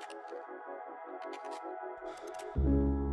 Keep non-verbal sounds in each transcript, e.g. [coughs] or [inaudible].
thank you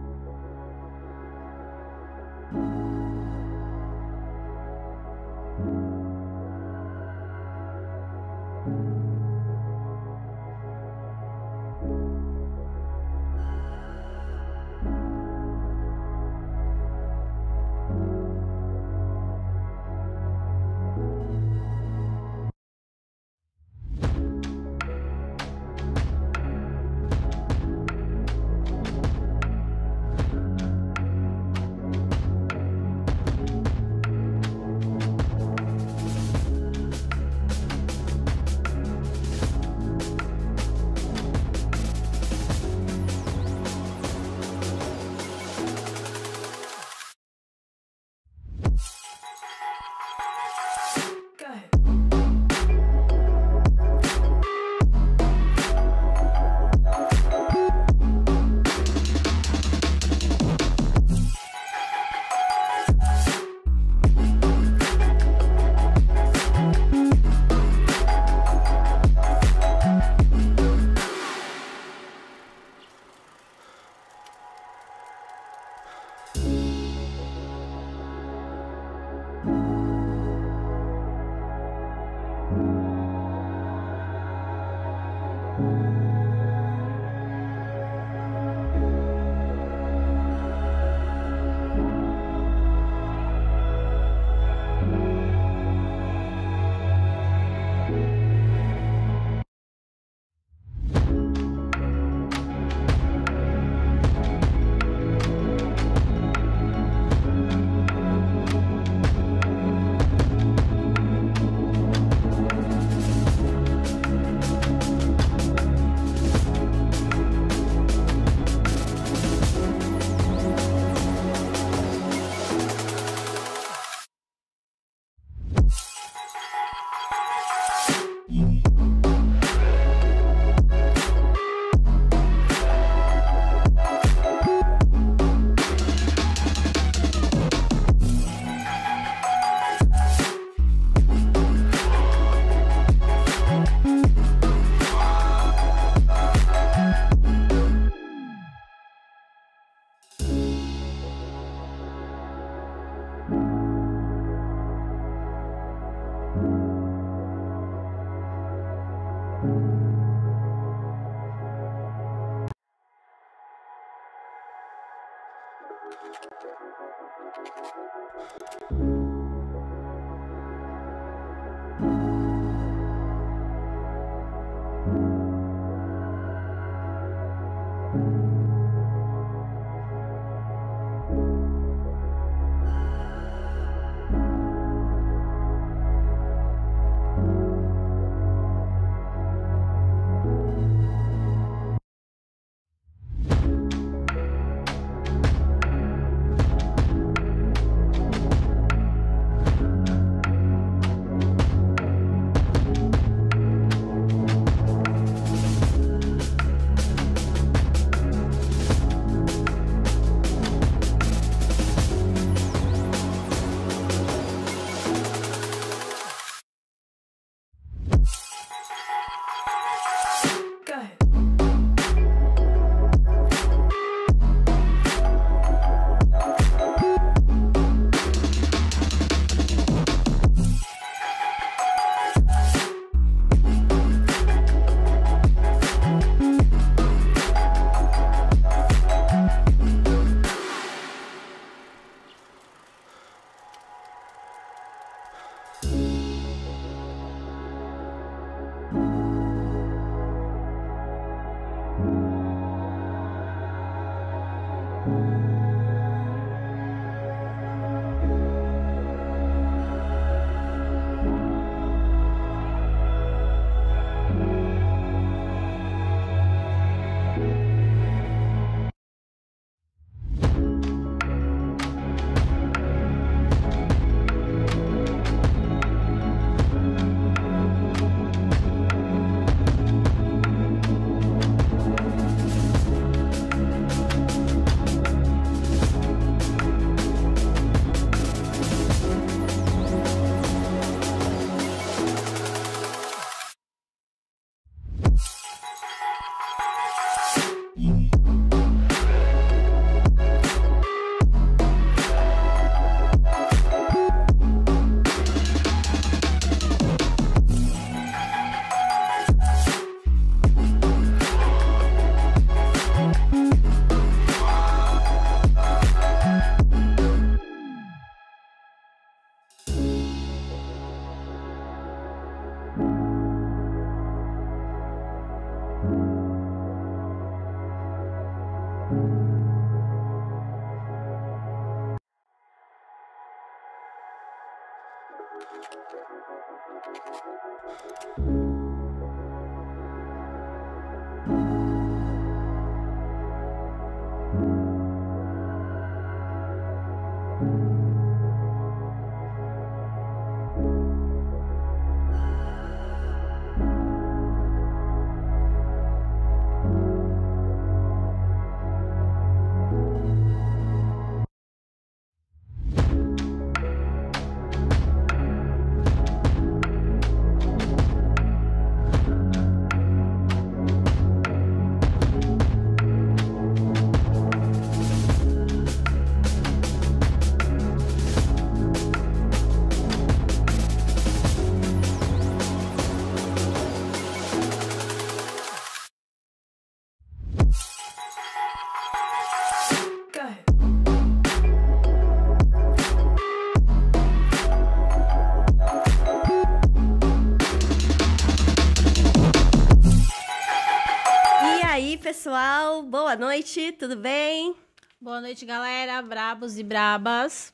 pessoal, boa noite, tudo bem? Boa noite, galera, brabos e brabas.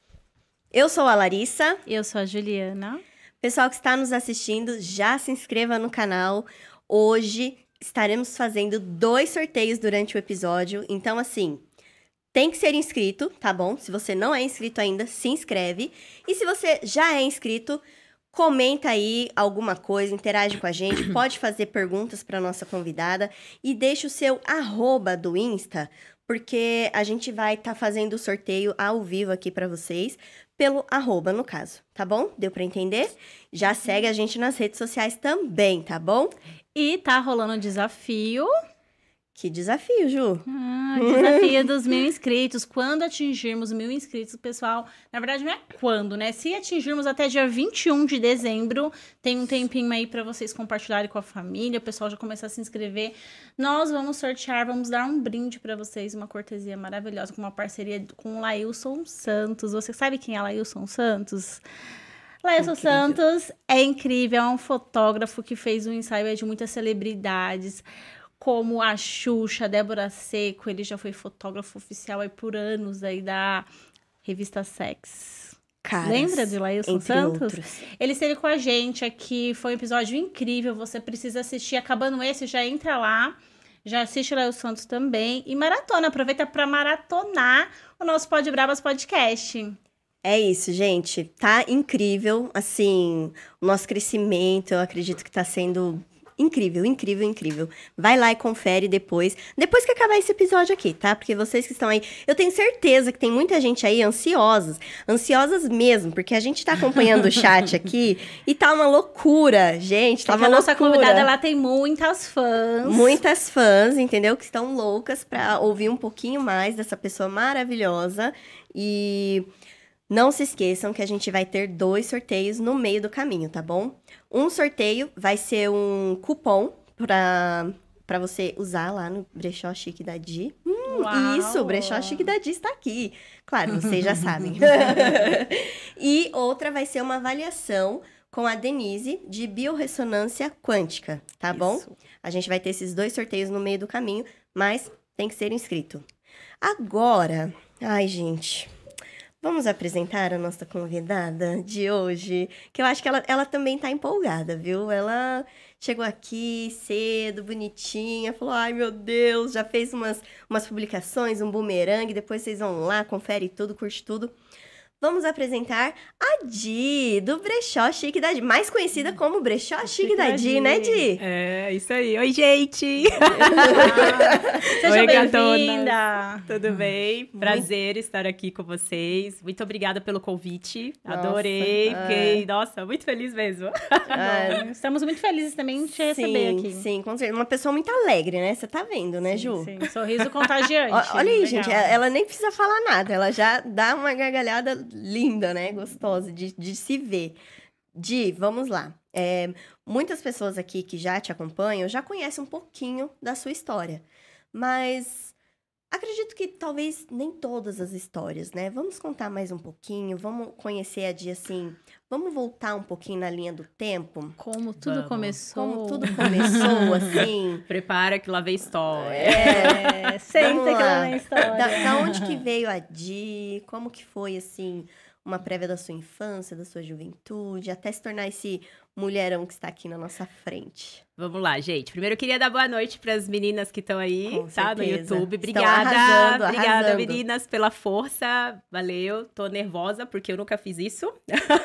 Eu sou a Larissa. Eu sou a Juliana. Pessoal que está nos assistindo, já se inscreva no canal. Hoje estaremos fazendo dois sorteios durante o episódio, então assim, tem que ser inscrito, tá bom? Se você não é inscrito ainda, se inscreve. E se você já é inscrito, Comenta aí alguma coisa, interage com a gente, [coughs] pode fazer perguntas para nossa convidada e deixa o seu arroba do Insta, porque a gente vai estar tá fazendo o sorteio ao vivo aqui para vocês pelo arroba, no caso, tá bom? Deu para entender? Já segue a gente nas redes sociais também, tá bom? E tá rolando um desafio que desafio, Ju! Ah, desafio dos mil inscritos. Quando atingirmos mil inscritos, pessoal, na verdade não é quando, né? Se atingirmos até dia 21 de dezembro, tem um tempinho aí para vocês compartilharem com a família, o pessoal já começar a se inscrever. Nós vamos sortear, vamos dar um brinde para vocês, uma cortesia maravilhosa, com uma parceria com o Lailson Santos. Você sabe quem é Lailson Santos? Lailson Santos é incrível, é um fotógrafo que fez um ensaio de muitas celebridades como a Xuxa, a Débora Seco, ele já foi fotógrafo oficial aí por anos aí da revista Sex. Caras, Lembra de Lailson Santos? Outros. Ele esteve com a gente aqui, foi um episódio incrível, você precisa assistir. Acabando esse, já entra lá, já assiste Lailson Santos também. E maratona, aproveita para maratonar o nosso Pod Brabas Podcast. É isso, gente. Tá incrível, assim, o nosso crescimento, eu acredito que tá sendo incrível, incrível, incrível. Vai lá e confere depois, depois que acabar esse episódio aqui, tá? Porque vocês que estão aí, eu tenho certeza que tem muita gente aí ansiosas, ansiosas mesmo, porque a gente tá acompanhando o chat [laughs] aqui e tá uma loucura, gente, tá é uma a nossa convidada lá tem muitas fãs. Muitas fãs, entendeu? Que estão loucas para ouvir um pouquinho mais dessa pessoa maravilhosa e não se esqueçam que a gente vai ter dois sorteios no meio do caminho, tá bom? Um sorteio vai ser um cupom para para você usar lá no brechó chique da Di. Hum, Uau. isso, o brechó chique da Di está aqui. Claro, vocês já sabem. [laughs] [laughs] e outra vai ser uma avaliação com a Denise de biorressonância quântica, tá isso. bom? A gente vai ter esses dois sorteios no meio do caminho, mas tem que ser inscrito. Agora, ai gente, Vamos apresentar a nossa convidada de hoje, que eu acho que ela, ela também tá empolgada, viu? Ela chegou aqui cedo, bonitinha, falou: ai meu Deus, já fez umas, umas publicações, um bumerangue, depois vocês vão lá, confere tudo, curte tudo vamos apresentar a Di, do Brechó Chique da Di, mais conhecida como Brechó Chique, Chique da, da Di, né, Di? É, isso aí. Oi, gente! [laughs] Seja bem-vinda! Tudo bem? Prazer estar aqui com vocês. Muito obrigada pelo convite. Nossa, Adorei. Ah. Fiquei, é. nossa, muito feliz mesmo. É. Estamos muito felizes também de te receber aqui. Sim, com certeza. Uma pessoa muito alegre, né? Você tá vendo, né, sim, Ju? Sim, sorriso contagiante. [laughs] Olha aí, Legal. gente, ela nem precisa falar nada, ela já dá uma gargalhada linda, né? Gostosa de, de se ver. Di, vamos lá. É, muitas pessoas aqui que já te acompanham já conhecem um pouquinho da sua história, mas acredito que talvez nem todas as histórias, né? Vamos contar mais um pouquinho, vamos conhecer a Di assim Vamos voltar um pouquinho na linha do tempo? Como tudo Vamos. começou. Como tudo começou, [laughs] assim. Prepara que lá vem história. É, é senta que lá vem história. Da, da, onde que veio a Di? Como que foi, assim, uma prévia da sua infância, da sua juventude, até se tornar esse mulherão que está aqui na nossa frente? Vamos lá, gente. Primeiro eu queria dar boa noite para as meninas que estão aí, Com tá? Certeza. No YouTube. Obrigada. Arrasando, obrigada, arrasando. meninas, pela força. Valeu. Tô nervosa porque eu nunca fiz isso.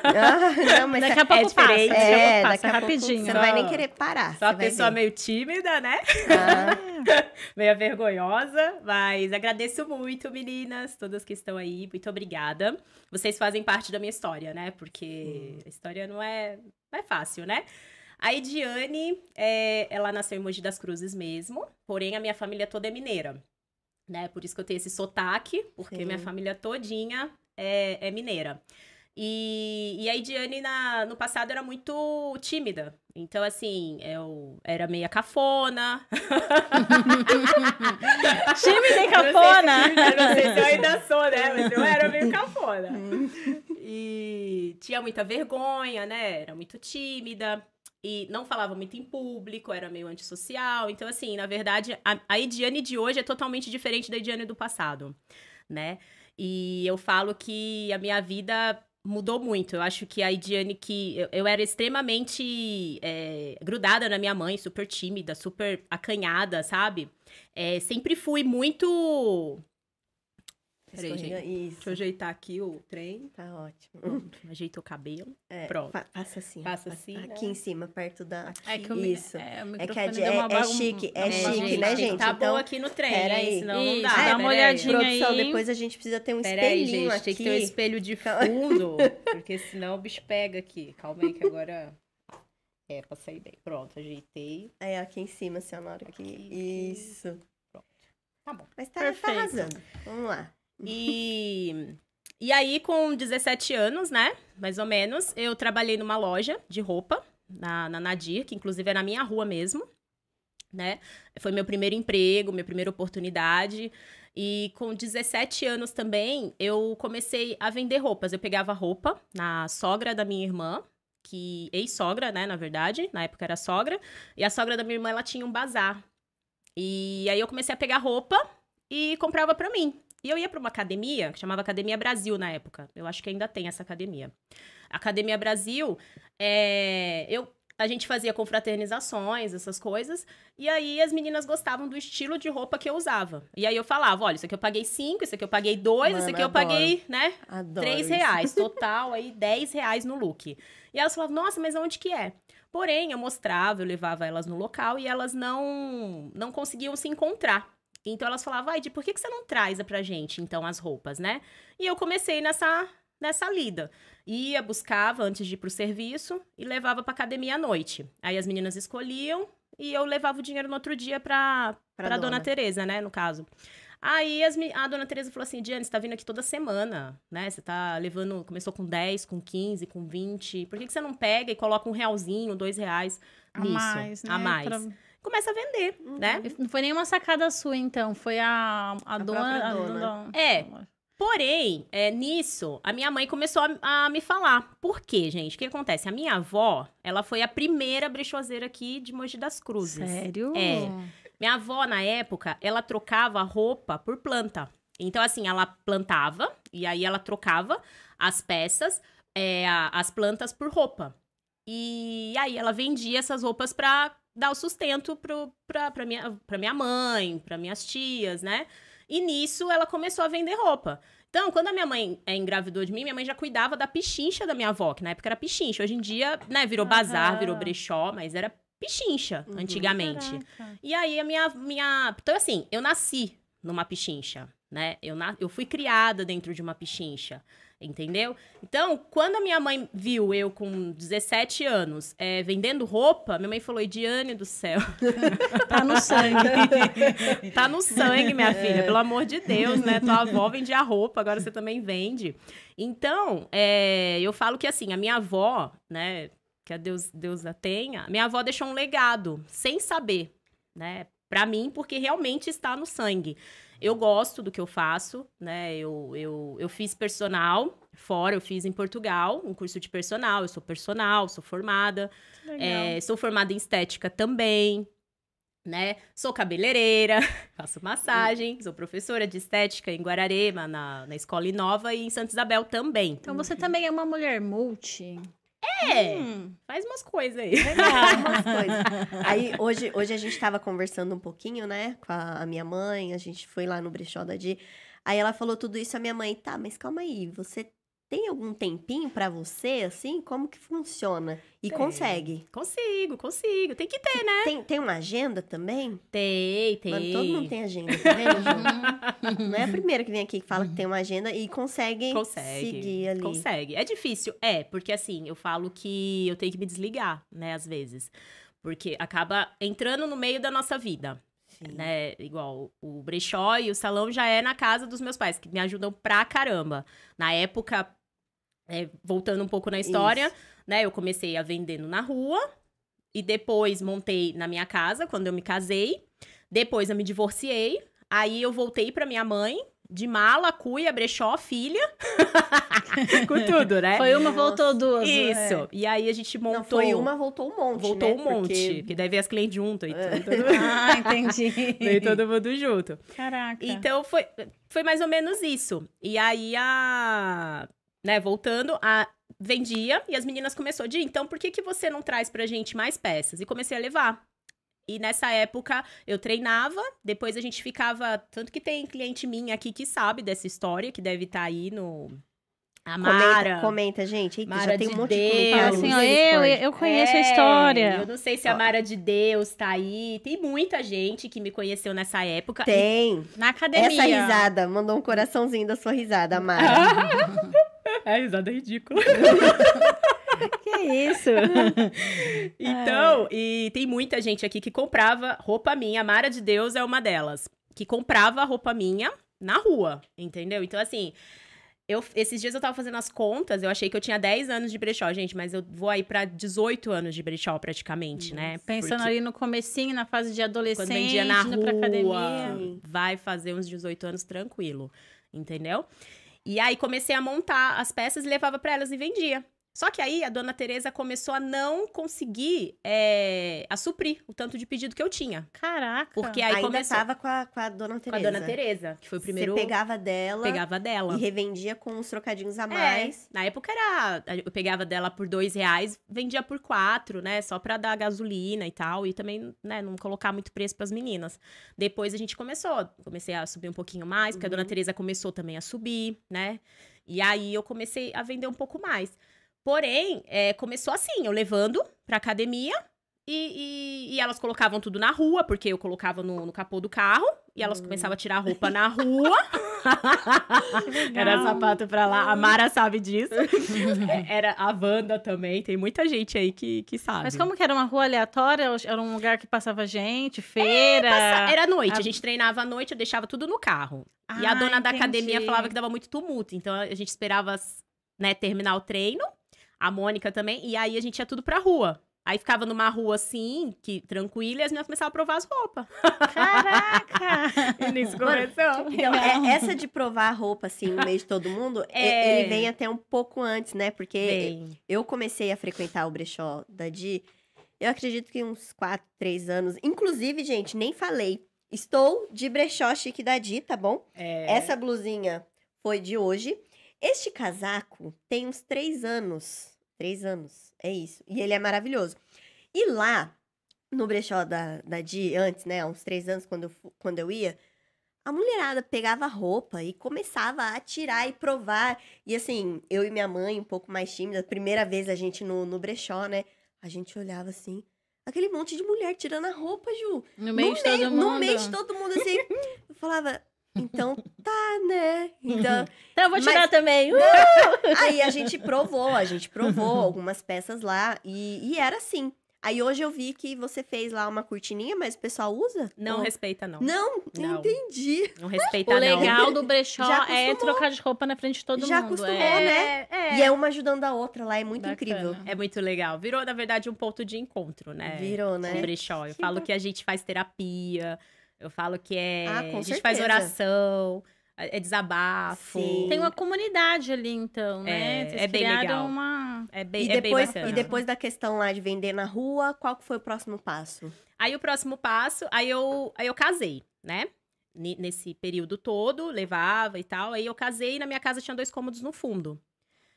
Ah, não, mas daqui a é pouco é passa. É, passa daqui a é, rapidinho. Pouco, você não vai nem querer parar. Só uma pessoa ver. meio tímida, né? Ah. [laughs] meio vergonhosa, mas agradeço muito, meninas, todas que estão aí. Muito obrigada. Vocês fazem parte da minha história, né? Porque hum. a história não é não é fácil, né? A Ediane, é, ela nasceu em Mogi das Cruzes mesmo, porém a minha família toda é mineira, né? Por isso que eu tenho esse sotaque, porque Sim. minha família todinha é, é mineira. E, e a Ediane, na, no passado, era muito tímida. Então, assim, eu era meia cafona. [laughs] tímida e cafona! eu ainda sou, né? Mas eu era meio [laughs] cafona. e tinha muita vergonha, né? Era muito tímida e não falava muito em público, era meio antissocial. Então, assim, na verdade, a, Ediane de hoje é totalmente diferente da Ediane do passado, né? E eu falo que a minha vida mudou muito. Eu acho que a Ediane que... Eu, eu era extremamente é, grudada na minha mãe, super tímida, super acanhada, sabe? É, sempre fui muito Peraí, gente. Isso. Deixa eu ajeitar aqui o trem. Tá ótimo. Pronto, ajeita o cabelo. É, Pronto. passa assim. Passa assim. Aqui né? em cima, perto da. Aqui. É que me... isso. É, é que é, é chique, é chique, gente, né, gente? Tá então, bom aqui no trem, né? pera aí. senão isso, não dá. É, dá uma olhadinha aí. Produção, depois a gente precisa ter um pera espelhinho aí, gente, aqui. Tem que ter um espelho de fundo, [laughs] porque senão o bicho pega aqui. Calma aí que agora... É, pra sair bem. Pronto, ajeitei. É, aqui em cima, senhora, assim, que... Isso. Pronto. Tá bom. Mas tá, tá arrasando. Vamos lá. E, e aí, com 17 anos, né? Mais ou menos, eu trabalhei numa loja de roupa, na, na Nadir, que inclusive é na minha rua mesmo, né? Foi meu primeiro emprego, minha primeira oportunidade. E com 17 anos também, eu comecei a vender roupas. Eu pegava roupa na sogra da minha irmã, que ex-sogra, né, na verdade, na época era sogra, e a sogra da minha irmã ela tinha um bazar. E aí eu comecei a pegar roupa e comprava para mim. E eu ia para uma academia, que chamava Academia Brasil na época. Eu acho que ainda tem essa academia. Academia Brasil, é... eu a gente fazia confraternizações, essas coisas. E aí as meninas gostavam do estilo de roupa que eu usava. E aí eu falava: olha, isso aqui eu paguei cinco, isso aqui eu paguei dois, Mano, isso aqui eu adoro. paguei, né? Adoro três isso. reais. [laughs] Total, aí dez reais no look. E elas falavam, nossa, mas onde que é? Porém, eu mostrava, eu levava elas no local e elas não, não conseguiam se encontrar. Então elas falavam, Aide, por que, que você não traz pra gente, então, as roupas, né? E eu comecei nessa, nessa lida. Ia, buscava antes de ir pro serviço e levava pra academia à noite. Aí as meninas escolhiam e eu levava o dinheiro no outro dia pra, pra, pra dona. dona Tereza, né, no caso. Aí as, a dona Tereza falou assim: Diane, você tá vindo aqui toda semana, né? Você tá levando. Começou com 10, com 15, com 20. Por que, que você não pega e coloca um realzinho, dois reais nisso? A mais, né? A mais. Pra começa a vender, uhum. né? Não foi nenhuma sacada sua, então. Foi a, a, a dona, dona. A, é. Porém, é, nisso, a minha mãe começou a, a, me falar. Por quê, gente? O que acontece? A minha avó, ela foi a primeira brechoseira aqui de Mogi das Cruzes. Sério? É. Minha avó, na época, ela trocava roupa por planta. Então, assim, ela plantava e aí ela trocava as peças, é, as plantas por roupa. E aí ela vendia essas roupas para dar o sustento para minha, minha mãe, para minhas tias, né? E nisso ela começou a vender roupa. Então, quando a minha mãe é, engravidou de mim, minha mãe já cuidava da pichincha da minha avó, que na época era pichincha. Hoje em dia, né, virou bazar, virou brechó, mas era pichincha uhum. antigamente. Caraca. E aí a minha, minha. Então, assim, eu nasci numa pichincha, né? Eu, na... eu fui criada dentro de uma pichincha entendeu? Então, quando a minha mãe viu eu com 17 anos é, vendendo roupa, minha mãe falou: Ediane do céu, [laughs] tá no sangue. [laughs] tá no sangue, minha é. filha, pelo amor de Deus, né? Tua avó vendia roupa, agora você também vende. Então, é, eu falo que assim, a minha avó, né? Que a Deus, Deus a tenha, minha avó deixou um legado, sem saber, né? Para mim, porque realmente está no sangue. Eu gosto do que eu faço, né? Eu, eu, eu fiz personal fora, eu fiz em Portugal um curso de personal. Eu sou personal, sou formada. É, sou formada em estética também, né? Sou cabeleireira, [laughs] faço massagem, sou professora de estética em Guararema, na, na Escola Inova e em Santa Isabel também. Então você uhum. também é uma mulher multi? É, hum. faz umas coisas aí. Faz umas coisas. [laughs] Aí, hoje, hoje a gente estava conversando um pouquinho, né, com a, a, minha mãe, a gente foi lá no brechó da Di. Aí ela falou tudo isso à minha mãe, tá, mas calma aí, você tem algum tempinho para você, assim? Como que funciona? E tem. consegue? Consigo, consigo. Tem que ter, né? Tem, tem uma agenda também? Tem, tem. Mano, todo mundo tem agenda, tá uhum. [laughs] Não é a primeira que vem aqui que fala que tem uma agenda e consegue, consegue seguir ali. Consegue. É difícil? É, porque assim, eu falo que eu tenho que me desligar, né, às vezes. Porque acaba entrando no meio da nossa vida. Sim. né? Igual o brechó e o salão já é na casa dos meus pais, que me ajudam pra caramba. Na época, é, voltando um pouco na história, Isso. né? Eu comecei a vendendo na rua e depois montei na minha casa quando eu me casei. Depois eu me divorciei. Aí eu voltei para minha mãe, de mala, cuia, brechó, filha. [laughs] Com tudo, né? Foi uma, voltou duas. Né? Isso. É. E aí a gente montou. Não, foi uma, voltou um monte. Voltou né? um monte. Porque... porque daí veio as clientes junto. E é. tudo, todo... [laughs] ah, entendi. Veio todo mundo junto. Caraca. Então foi, foi mais ou menos isso. E aí a. Né, voltando, a, vendia e as meninas começaram a dizer, então por que, que você não traz pra gente mais peças? E comecei a levar. E nessa época eu treinava, depois a gente ficava. Tanto que tem cliente minha aqui que sabe dessa história, que deve estar tá aí no. A Mara. Comenta, comenta gente. Eita, Mara já tem um monte Deus. de comentário. Assim, eu, eu conheço é, a história. Eu não sei se a Mara de Deus tá aí. Tem muita gente que me conheceu nessa época. Tem. Na academia. Essa risada. Mandou um coraçãozinho da sua risada, Mara. [laughs] é, risada ridícula. [laughs] [laughs] que isso? [laughs] então, e tem muita gente aqui que comprava roupa minha. A Mara de Deus é uma delas. Que comprava roupa minha na rua, entendeu? Então, assim, eu, esses dias eu tava fazendo as contas, eu achei que eu tinha 10 anos de brechó, gente, mas eu vou aí para 18 anos de brechó praticamente, né? Nossa, né? Pensando Porque ali no comecinho, na fase de adolescente, quando vendia na rua, pra academia. vai fazer uns 18 anos tranquilo, entendeu? E aí comecei a montar as peças e levava para elas e vendia. Só que aí a dona Teresa começou a não conseguir é, a suprir o tanto de pedido que eu tinha. Caraca. Porque aí Ainda começou... tava com a, com a dona Teresa. Com a dona Teresa, que foi o primeiro... Você pegava dela. Pegava dela. E revendia com uns trocadinhos a é, mais. É, na época era... Eu pegava dela por dois reais, vendia por quatro, né? Só pra dar gasolina e tal. E também, né, não colocar muito preço pras meninas. Depois a gente começou. Comecei a subir um pouquinho mais, porque uhum. a dona uhum. Teresa começou também a subir, né? E aí eu comecei a vender um pouco mais. Porém, é, começou assim, eu levando pra academia e, e, e, elas colocavam tudo na rua, porque eu colocava no, no capô do carro e elas hum. começavam a tirar a roupa na rua. [laughs] [laughs] era sapato pra lá, a Mara sabe disso. [laughs] É, era a Wanda também, tem muita gente aí que, que sabe. Mas como que era uma rua aleatória? Era um lugar que passava gente, é, feira? É, passa... Era noite, a... a... gente treinava à noite, eu deixava tudo no carro. Ah, e a ah, dona entendi. da academia falava que dava muito tumulto, então a gente esperava né, terminar o treino a Mônica também, e aí a gente ia tudo pra rua. Aí ficava numa rua assim, que tranquila, e as meninas começavam a provar as roupas. Caraca! [laughs] e nisso começou. Então, é, essa de provar a roupa, assim, no meio de todo mundo, é... ele vem até um pouco antes, né? Porque Bem... eu comecei a frequentar o brechó da Di, eu acredito que uns 4, 3 anos. Inclusive, gente, nem falei. Estou de brechó chique da Di, tá bom? É... Essa blusinha foi de hoje. Este casaco tem uns 3 anos Três anos. É isso. E ele é maravilhoso. E lá, no brechó da, da Di, antes, né? Há uns três anos, quando eu, quando eu ia, a mulherada pegava roupa e começava a tirar e provar. E assim, eu e minha mãe, um pouco mais tímida, primeira vez a gente no, no brechó, né? A gente olhava assim. Aquele monte de mulher tirando a roupa, Ju. No meio, no de, meio, todo mundo. no meio de todo mundo, assim. eu falava, então, tá, né? Então, então eu vou tirar mas... também. Uh! Aí a gente provou, a gente provou uhum. algumas peças lá e, e era assim. Aí hoje eu vi que você fez lá uma cortininha, mas o pessoal usa? Não Ou... respeita, não. Não, não entendi. Não respeita, não. O legal do brechó é trocar de roupa na frente de todo Já mundo. Já acostumou, é... né? É, é. E é uma ajudando a outra lá, é muito Bacana. incrível. É muito legal. Virou, na verdade, um ponto de encontro, né? Virou, né? O brechó. Eu que falo bacana. que a gente faz terapia, eu falo que é. Ah, a gente certeza. faz oração, é, é desabafo. Sim. Tem uma comunidade ali, então, né? É, Vocês é bem legal. Uma... É bem, e é depois, bem E depois da questão lá de vender na rua, qual foi o próximo passo? Aí o próximo passo, aí eu, aí eu casei, né? Nesse período todo, levava e tal. Aí eu casei e na minha casa tinha dois cômodos no fundo.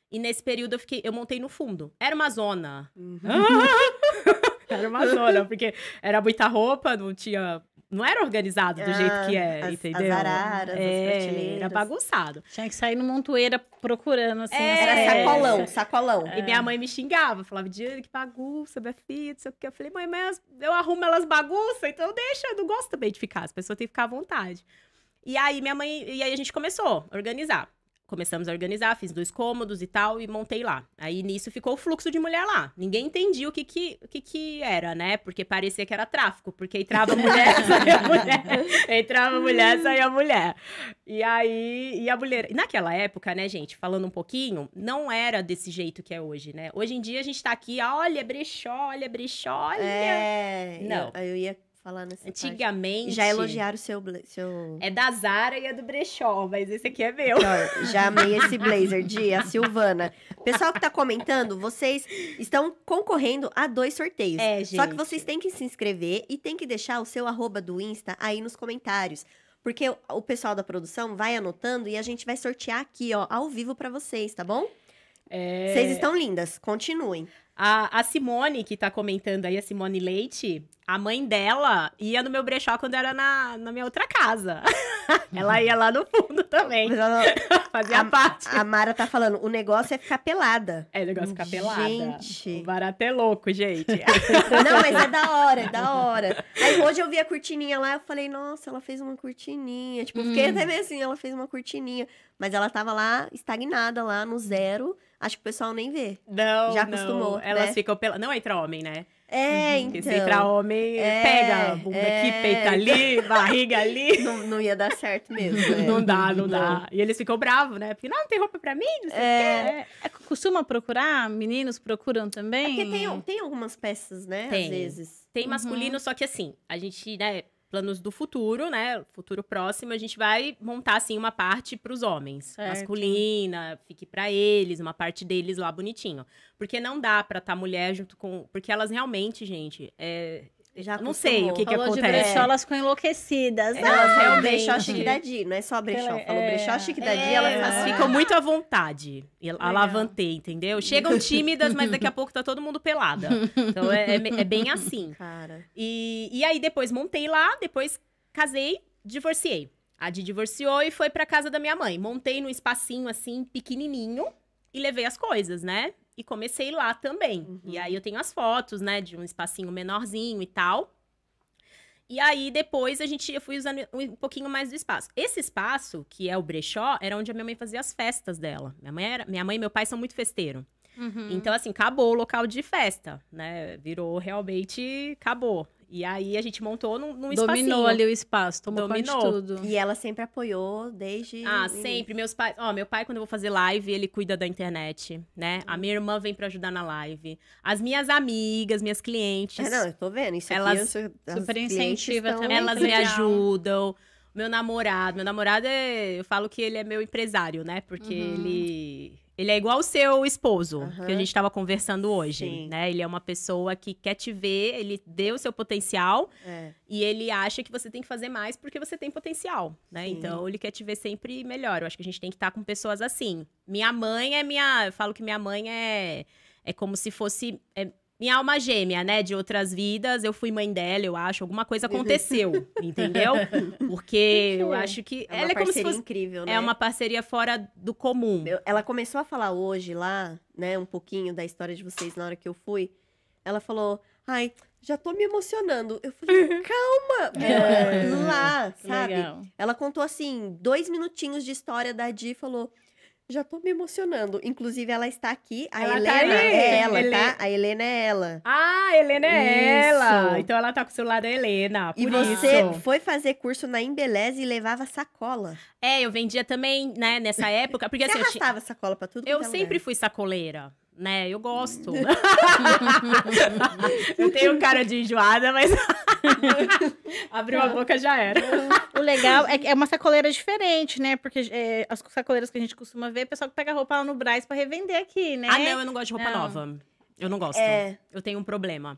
E nesse período eu fiquei, eu montei no fundo. Era uma zona. Uhum. Ah! [laughs] era uma zona, porque era muita roupa, não tinha não era organizado do ah, jeito que ah, é, as, entendeu? As araras, é, Era bagunçado. Tinha que sair no montoeira procurando, assim. É, era sacolão, sacolão. É. E minha é. mãe me xingava, falava, Diana, que bagunça, minha filha, não sei o que. Eu falei, mãe, mas eu arrumo elas bagunça, então deixa, eu não gosto também de ficar. As pessoas têm que ficar à vontade. E aí minha mãe, e aí a gente começou a organizar começamos a organizar, fiz dois cômodos e tal, e montei lá. Aí nisso ficou o fluxo de mulher lá. Ninguém entendia o que que, o que, que era, né? Porque parecia que era tráfico, porque entrava [laughs] mulher, saía mulher. Entrava mulher, saía mulher. E aí, e a mulher. Naquela época, né, gente, falando um pouquinho, não era desse jeito que é hoje, né? Hoje em dia a gente tá aqui, olha, brechó, olha, brechó, olha. É, não. Eu, eu ia falar nessa Antigamente. Parte. Já elogiaram o seu, seu. É da Zara e é do Brechó, mas esse aqui é meu. Então, já amei esse blazer de a Silvana. Pessoal que tá comentando, vocês estão concorrendo a dois sorteios. É, gente. Só que vocês têm que se inscrever e tem que deixar o seu arroba do Insta aí nos comentários. Porque o pessoal da produção vai anotando e a gente vai sortear aqui, ó, ao vivo para vocês, tá bom? É... Vocês estão lindas, continuem. A, a Simone, que tá comentando aí, a Simone Leite, a mãe dela ia no meu brechó quando era na, na minha outra casa. [laughs] ela ia lá no fundo também. Ela... [laughs] Fazia a, parte. A Mara tá falando, o negócio é ficar pelada. É, o negócio é ficar pelada. Gente. O barato é louco, gente. [laughs] Não, mas é da hora, é da hora. Aí hoje eu vi a cortininha lá, eu falei, nossa, ela fez uma cortininha. Tipo, hum. fiquei até meio assim, ela fez uma cortininha. Mas ela tava lá, estagnada lá, no zero acho que o pessoal nem vê. Não, Já acostumou, não. Elas né? ficam pela... Não é entra homem, né? É, uhum. então. Porque se entrar homem, é, pega bunda é, aqui, peito ali, [laughs] barriga ali. Não, não ia dar certo mesmo. Não é. dá, não, não, dá. E eles ficam bravos, né? Porque não, não tem roupa pra mim, não sei é... o quê. É, costuma procurar? Meninos procuram também? É porque tem, tem algumas peças, né? Tem. Às vezes. Tem uhum. masculino, uhum. só que assim, a gente, né? planos do futuro, né? Futuro próximo, a gente vai montar assim uma parte para os homens, certo. masculina, fique para eles, uma parte deles lá bonitinho, porque não dá para estar tá mulher junto com, porque elas realmente, gente, é já não sei o que, que falou acontece. de brechó, elas ficam enlouquecidas. É, elas ah, falam brechó chiquidadi, não é só brechó. Ela, é- falou é, brechó é, elas, é. ficam muito à vontade. Alavantei, entendeu? Chegam [laughs] tímidas, mas daqui a pouco tá todo mundo pelada. Então é, é, é bem assim. Cara. E, e aí depois montei lá, depois casei, divorciei. A de divorciou e foi pra casa da minha mãe. Montei num espacinho assim, pequenininho, e levei as coisas, né? e comecei lá também. Uhum. E aí uhum. eu tenho as fotos, né, de um espacinho menorzinho e tal. E aí depois a gente eu fui usando um pouquinho mais do espaço. Esse espaço, que é o brechó, era onde a minha mãe fazia as festas dela. Minha mãe, era, minha mãe e meu pai são muito festeiro. Uhum. Então, assim, acabou o local de festa, né? Virou realmente. Acabou. E aí a gente montou num, num Dominou ali o espaço, tomou Dominou. parte de tudo. E ela sempre apoiou desde... Ah, sempre. Meus pais... Ó, meu pai, quando eu vou fazer live, ele cuida da internet, né? Hum. A minha irmã vem para ajudar na live. As minhas amigas, minhas clientes... É, não, eu tô vendo. Isso elas aqui, super incentiva também. Elas me ajudam. Meu namorado... Meu namorado é... Eu falo que ele é meu empresário, né? Porque uhum. ele ele é igual o seu esposo, uhum. que a gente estava conversando hoje, Sim. né? Ele é uma pessoa que quer te ver, ele deu o seu potencial é. e ele acha que você tem que fazer mais porque você tem potencial, né? Sim. Então, ele quer te ver sempre melhor. Eu acho que a gente tem que estar tá com pessoas assim. Minha mãe é minha... Eu falo que minha mãe é, é como se fosse... É minha alma gêmea, né, de outras vidas, eu fui mãe dela, eu acho, alguma coisa uhum. aconteceu, [laughs] entendeu? Porque eu acho que é ela é como se fosse incrível, é né? É uma parceria fora do comum. Ela começou a falar hoje lá, né, um pouquinho da história de vocês na hora que eu fui. Ela falou: "Ai, já tô me emocionando". Eu falei: [laughs] "Calma". É, lá, sabe? Legal. Ela contou assim, dois minutinhos de história da Di, falou: já tô me emocionando. Inclusive, ela está aqui. A ela tá Helena tá é ela, tá? A Helena é ela. Ah, a Helena é isso. ela. Então ela tá com o celular da Helena. e você isso. foi fazer curso na Embeleze e levava sacola. É, eu vendia também, né, nessa época. Porque você assim. Eu tinha sacola pra tudo. Eu é sempre lugar. fui sacoleira né? Eu gosto. [laughs] eu tenho cara de enjoada, mas [laughs] abriu a é. boca já era. O legal é que é uma sacoleira diferente, né? Porque é, as sacoleiras que a gente costuma ver, o pessoal que pega roupa lá no Braz para revender aqui, né? Ah, não, eu não gosto de roupa não. nova. Eu não gosto. É. Eu tenho um problema.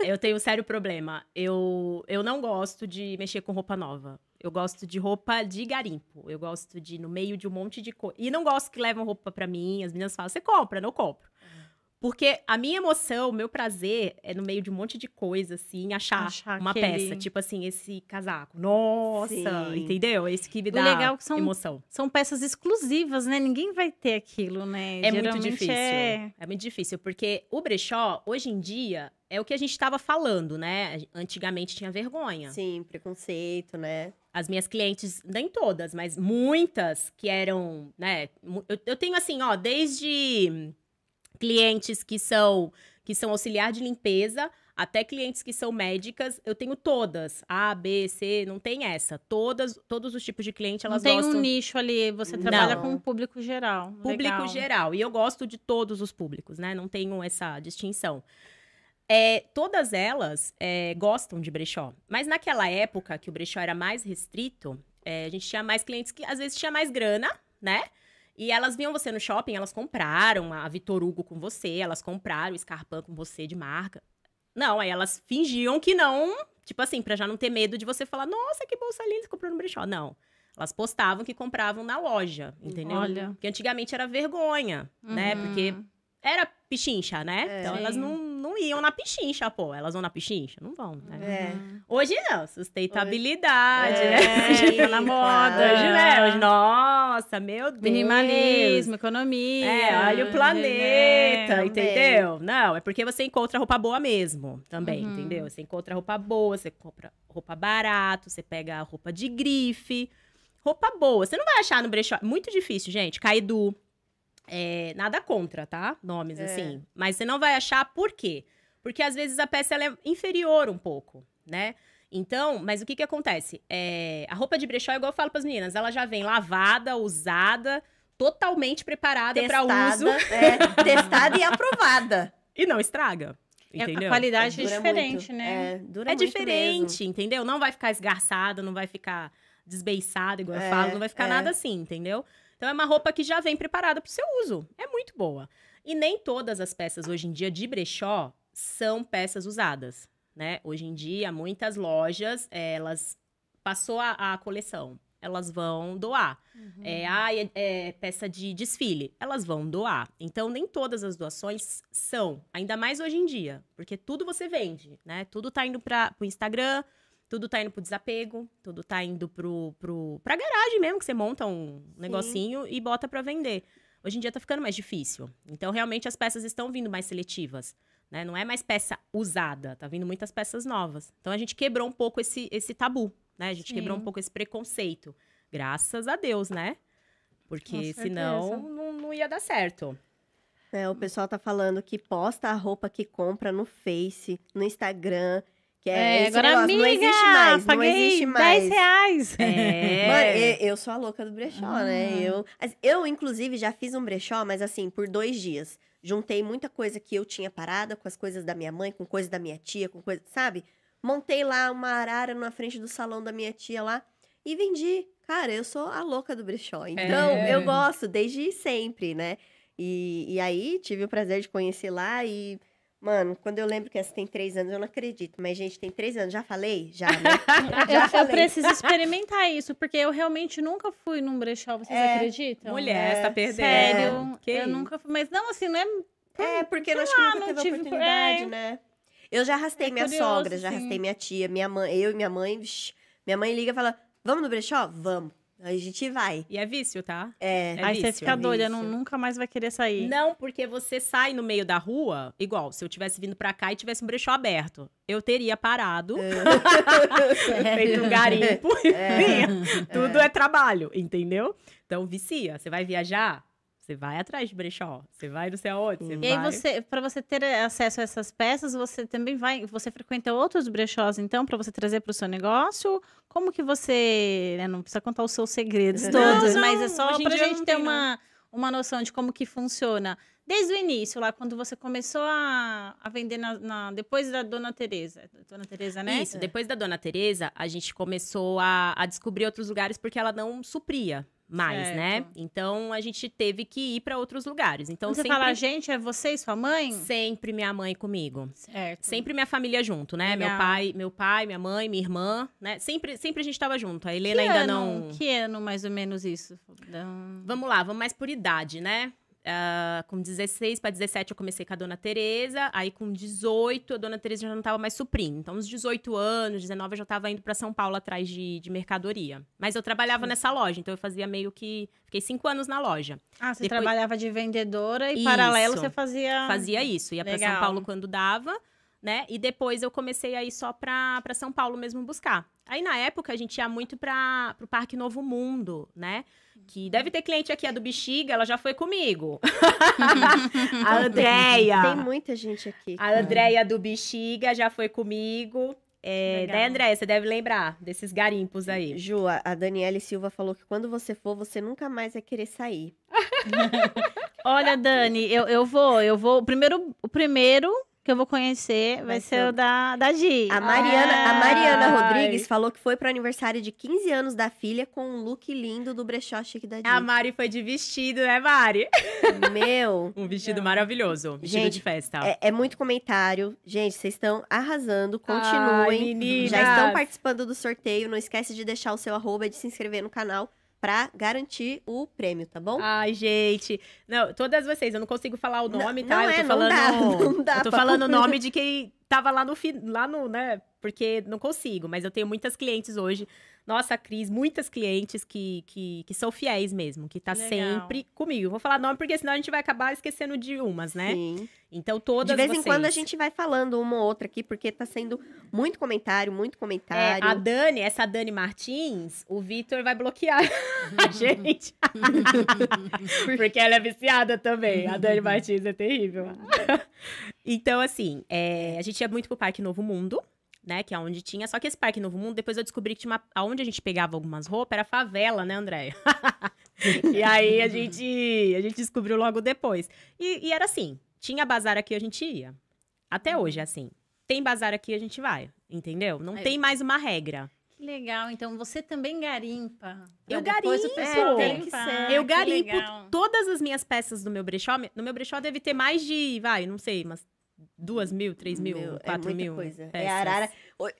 eu tenho um sério problema. Eu, eu não gosto de mexer com roupa nova. Eu gosto de roupa de garimpo. Eu gosto de no meio de um monte de coisa. E não gosto que levam roupa para mim. As meninas falam, você compra, não compro. Porque a minha emoção, o meu prazer é no meio de um monte de coisa, assim, achar, achar uma aquele... peça. Tipo assim, esse casaco. Nossa! Sim. Entendeu? Esse é que me dá legal é que são, emoção. São peças exclusivas, né? Ninguém vai ter aquilo, né? É Geralmente muito difícil. É... é muito difícil, porque o brechó, hoje em dia, é o que a gente estava falando, né? Antigamente tinha vergonha. Sim, preconceito, né? As minhas clientes, nem todas, mas muitas que eram, né? Eu, eu tenho assim, ó, desde clientes que são que são auxiliar de limpeza até clientes que são médicas, eu tenho todas. A, B, C, não tem essa. Todas, todos os tipos de cliente, elas não tem gostam... um nicho ali, você trabalha não. com o público geral. Público Legal. geral. E eu gosto de todos os públicos, né? Não tenho essa distinção. É, todas elas é, gostam de brechó. Mas naquela época que o brechó era mais restrito, é, a gente tinha mais clientes que às vezes tinha mais grana, né? E elas viam você no shopping, elas compraram a Vitor Hugo com você, elas compraram o Scarpan com você de marca. Não, aí elas fingiam que não, tipo assim, pra já não ter medo de você falar, nossa, que bolsa linda, você comprou no brechó. Não. Elas postavam que compravam na loja, entendeu? Olha. Porque antigamente era vergonha, né? uhum. né? Porque era pichincha, né? É, então sim. elas não, não iam na pichincha, pô. Elas vão na pichincha? Não vão, né? É. Hoje não, sustentabilidade, Hoje... né? É, Hoje [laughs] tá na moda. Hoje, né? Hoje, nossa, meu Deus. Minimalismo, economia. É, olha o né? planeta, né? entendeu? Não, é porque você encontra roupa boa mesmo também, uhum. entendeu? Você encontra roupa boa, você compra roupa barato, você pega roupa de grife. Roupa boa. Você não vai achar no brechó. Muito difícil, gente. Caidu. É, nada contra, tá? Nomes é. assim. Mas você não vai achar por quê? Porque às vezes a peça é inferior um pouco, né? Então, mas o que que acontece? É, a roupa de brechó, igual eu falo para as meninas, ela já vem lavada, usada, totalmente preparada para uso. É, testada e [laughs] aprovada. E não estraga. Entendeu? A qualidade é, é diferente, muito. né? É, dura é diferente, mesmo. entendeu? Não vai ficar esgarçada, não vai ficar desbeiçada, igual eu é, falo, não vai ficar é. nada assim, entendeu? Então é uma roupa que já vem preparada para o seu uso. É muito boa. E nem todas as peças hoje em dia de brechó são peças usadas, né? Hoje em dia muitas lojas elas passou a, a coleção, elas vão doar. Uhum. É, ah, é, é, peça de desfile, elas vão doar. Então, nem todas as doações são, ainda mais hoje em dia, porque tudo você vende, né? Tudo tá indo para o Instagram, tudo tá indo pro desapego, tudo tá indo pro, pro, pra garagem mesmo, que você monta um Sim. negocinho e bota para vender. Hoje em dia tá ficando mais difícil. Então, realmente, as peças estão vindo mais seletivas. Né? Não é mais peça usada, tá vindo muitas peças novas. Então, a gente quebrou um pouco esse, esse tabu, né? A gente Sim. quebrou um pouco esse preconceito. Graças a Deus, né? Porque senão não, não ia dar certo. É, o pessoal tá falando que posta a roupa que compra no Face, no Instagram. Que é, é agora negócio, amiga, não existe mais, paguei não existe mais. 10 reais. É. [laughs] Mano, é. eu, eu, sou a louca do brechó, né? ah. né? Eu, eu, inclusive, já fiz um brechó, mas assim, por dois dias. Juntei muita coisa que eu tinha parada com as coisas da minha mãe, com coisas da minha tia, com coisas sabe? Montei lá uma arara na frente do salão da minha tia lá e vendi. Cara, eu sou a louca do brechó. É. Então, é. eu gosto desde sempre, né? E, e aí, tive o prazer de conhecer lá e Mano, quando eu lembro que essa tem três anos, eu não acredito. Mas, gente, tem três anos. Já falei? Já, né? [laughs] Já eu, falei. eu preciso experimentar isso, porque eu realmente nunca fui num brechó, vocês é, acreditam? Mulher, tá é, tá perdendo. Sério, eu nunca fui. Mas não, assim, não é... É, porque eu acho que nunca teve tive oportunidade, é. né? Eu já arrastei é minha curioso, sogra, já sim. arrastei minha tia, minha mãe, eu e minha mãe. Vixi, minha mãe liga e fala, vamos no brechó? Vamos. A gente vai. E é vício, tá? É. é aí vício, você fica é doida, não, nunca mais vai querer sair. Não, porque você sai no meio da rua, igual, se eu tivesse vindo pra cá e tivesse um brechó aberto, eu teria parado, é. [laughs] feito um garimpo, enfim, é. tudo é trabalho, entendeu? Então vicia, você vai viajar, você vai atrás de brechó, você vai não sei aonde, você E vai... aí você, para você ter acesso a essas peças, você também vai, você frequenta outros brechós então para você trazer para o seu negócio? Como que você, né, não precisa contar os seus segredos todos, não, mas é só para a gente ter uma uma noção de como que funciona. Desde o início, lá quando você começou a, a vender na, na, depois da Dona Teresa, Dona Teresa, né? Isso. Depois da Dona Teresa, a gente começou a, a descobrir outros lugares porque ela não supria mais, né? certo. né? Então a gente teve que ir para outros lugares. Então sempre... você fala gente é você e sua mãe? Sempre minha mãe comigo. Certo. Sempre minha família junto, né? Legal. Meu pai, meu pai, minha mãe, minha irmã, né? Sempre, sempre a gente estava junto. A Helena que ainda ano? não. Que ano mais ou menos isso? Então vamos lá, vamos mais por idade, né? Uh, com 16 para 17 eu comecei com a dona Tereza, aí com 18 a dona Tereza já não estava mais suprindo. Então, uns 18 anos, 19 eu já estava indo para São Paulo atrás de, de mercadoria. Mas eu trabalhava Sim. nessa loja, então eu fazia meio que. Fiquei cinco anos na loja. Ah, você Depois... trabalhava de vendedora e isso. paralelo você fazia. Fazia isso. Ia para São Paulo quando dava né? E depois eu comecei a ir só para São Paulo mesmo buscar. Aí na época a gente ia muito para o Parque Novo Mundo, né? Que deve ter cliente aqui, a do Bexiga, ela já foi comigo. [laughs] a Andréia. Tem muita gente aqui. A Andréia do Bexiga já foi comigo. É, daí, né, André, você deve lembrar desses garimpos aí. Ju, a Daniele Silva falou que quando você for, você nunca mais vai querer sair. [laughs] Olha, Dani, eu, eu vou, eu vou. O primeiro, o primeiro que eu vou conhecer vai, vai ser, ser o da, da Gi. A Mariana, a Mariana Rodrigues falou que foi para aniversário de 15 anos da filha com um look lindo do brechó chique da Gi. A Mari foi de vestido, né, Mari? [laughs] Meu. um vestido Não. maravilhoso. Vestido gente, de festa. É, é, muito comentário. Gente, vocês estão arrasando. Continuem. Ai, Já estão participando do sorteio. Não esquece de deixar o seu arroba e de se inscrever no canal para garantir o prêmio, tá bom? Ai, gente. Não, todas vocês, eu não consigo falar o nome, não, tá? Não eu tô é, falando, [laughs] não dá, não dá eu tô falando o nome de quem tava lá no lá no, né? Porque não consigo, mas eu tenho muitas clientes hoje nossa, Cris, muitas clientes que, que, que são fiéis mesmo, que tá Legal. sempre comigo. Vou falar nome porque senão a gente vai acabar esquecendo de umas, né? Sim. Então todas De vez vocês... em quando a gente vai falando uma ou outra aqui, porque tá sendo muito comentário, muito comentário. É, a Dani, essa Dani Martins, o Vitor vai bloquear [laughs] a gente. [laughs] porque ela é viciada também. A Dani Martins é terrível. [laughs] então, assim, é, a gente ia é muito pro Parque Novo Mundo né? Que é onde tinha. Só que esse Parque Novo Mundo, depois eu descobri que tinha uma... aonde a gente pegava algumas roupas era favela, né, Andréia? [laughs] e aí a gente, a gente descobriu logo depois. E, e era assim: tinha bazar aqui, a gente ia. Até uhum. hoje é assim. Tem bazar aqui, a gente vai. Entendeu? Não é. tem mais uma regra. Que legal. Então você também garimpa. Eu garimpo. É, tem ah, que ser. Eu garimpo todas as minhas peças do meu brechó. No meu brechó deve ter mais de, vai, não sei, mas duas mil, três mil, meu, é quatro é mil. Né? Coisa. É arara.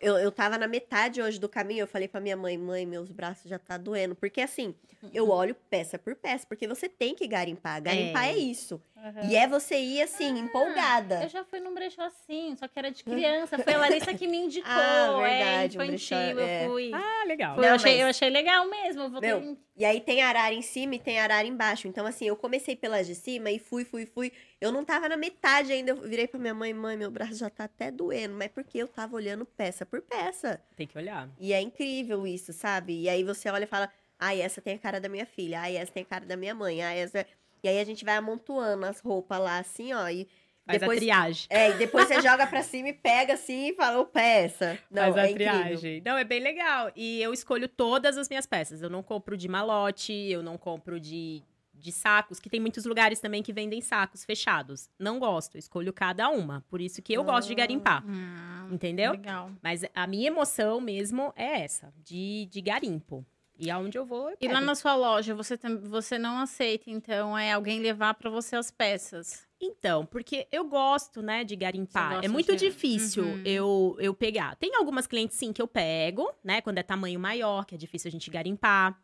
Eu, eu tava na metade hoje do caminho, eu falei pra minha mãe, mãe, meus braços já tá doendo. Porque assim, eu uhum. olho peça por peça, porque você tem que garimpar. Garimpar é, é isso. Uhum. E é você ir assim, ah, empolgada. Eu já fui num brechó assim, só que era de [laughs] criança. Foi a Larissa que me ah, indicou. ah, verdade, é, infantil, um brechó, é. eu fui. Ah, legal. Não, eu, achei, mas... eu achei legal mesmo. Vou Meu, ter... E aí tem arara em cima e tem arara embaixo. Então, assim, eu comecei pelas de cima e fui, fui, fui. Eu não tava na metade ainda. Eu virei pra minha mãe, mãe, meu braço já tá até doendo. Mas porque eu tava olhando peça por peça. Tem que olhar. E é incrível isso, sabe? E aí você olha e fala, ai, ah, essa tem a cara da minha filha. Ai, ah, essa tem a cara da minha mãe. Ai, ah, essa... E aí a gente vai amontoando as roupas lá, assim, ó. E Faz depois, a triagem. É, e depois você [laughs] joga pra cima e pega assim e fala, opa, peça. Não, Faz a é triagem. Incrível. Não, é bem legal. E eu escolho todas as minhas peças. Eu não compro de malote, eu não compro de, de sacos, que tem muitos lugares também que vendem sacos fechados. Não gosto, escolho cada uma. Por isso que eu gosto de garimpar. Hum, entendeu? Legal. Mas a minha emoção mesmo é essa, de, de garimpo. E aonde eu vou. Eu e lá na sua loja, você, tem, você não aceita, então, é alguém levar para você as peças? Então, porque eu gosto, né, de garimpar. É muito de... difícil uhum. eu, eu pegar. Tem algumas clientes, sim, que eu pego, né, quando é tamanho maior, que é difícil a gente garimpar.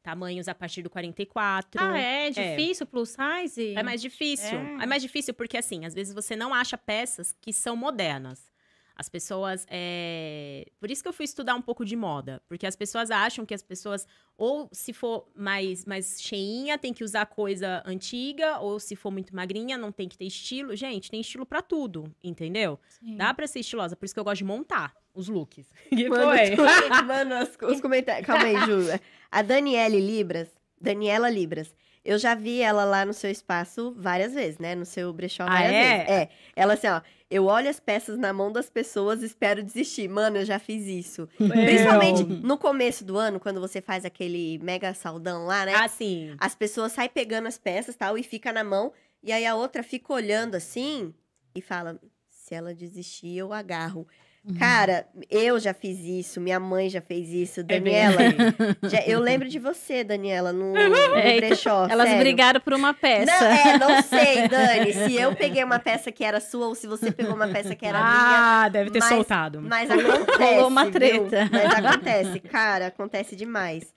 Tamanhos a partir do 44. Ah, é? é, é. Difícil? É. Plus size? É mais difícil. É. é mais difícil porque, assim, às vezes você não acha peças que são modernas. As pessoas. É... Por isso que eu fui estudar um pouco de moda. Porque as pessoas acham que as pessoas, ou se for mais, mais cheinha, tem que usar coisa antiga, ou se for muito magrinha, não tem que ter estilo. Gente, tem estilo para tudo, entendeu? Sim. Dá pra ser estilosa. Por isso que eu gosto de montar os looks. [laughs] Que mano, foi? Tu, mano, os, [laughs] os comentários. Calma aí, Ju. [laughs] A Daniele Libras. Daniela Libras. Eu já vi ela lá no seu espaço várias vezes, né? No seu brechó ah, várias é? vezes. É. Ela assim, ó. Eu olho as peças na mão das pessoas e espero desistir. Mano, eu já fiz isso. Principalmente no começo do ano, quando você faz aquele mega saldão lá, né? Ah, sim. As pessoas saem pegando as peças tal e fica na mão. E aí a outra fica olhando assim e fala: se ela desistir, eu agarro. Uhum. Cara, eu já fiz isso, minha mãe já fez isso, é Daniela. É [laughs] já, eu lembro de você, Daniela, no, no [laughs] é, então, brechó. Elas sério. brigaram por uma peça. Não, é, não [laughs] sei, Dani, se eu peguei uma peça que era sua ou se você pegou uma peça que era ah, minha. Ah, deve ter mas, soltado. Mas acontece. Rolou uma treta. Viu? Mas acontece, cara, acontece demais.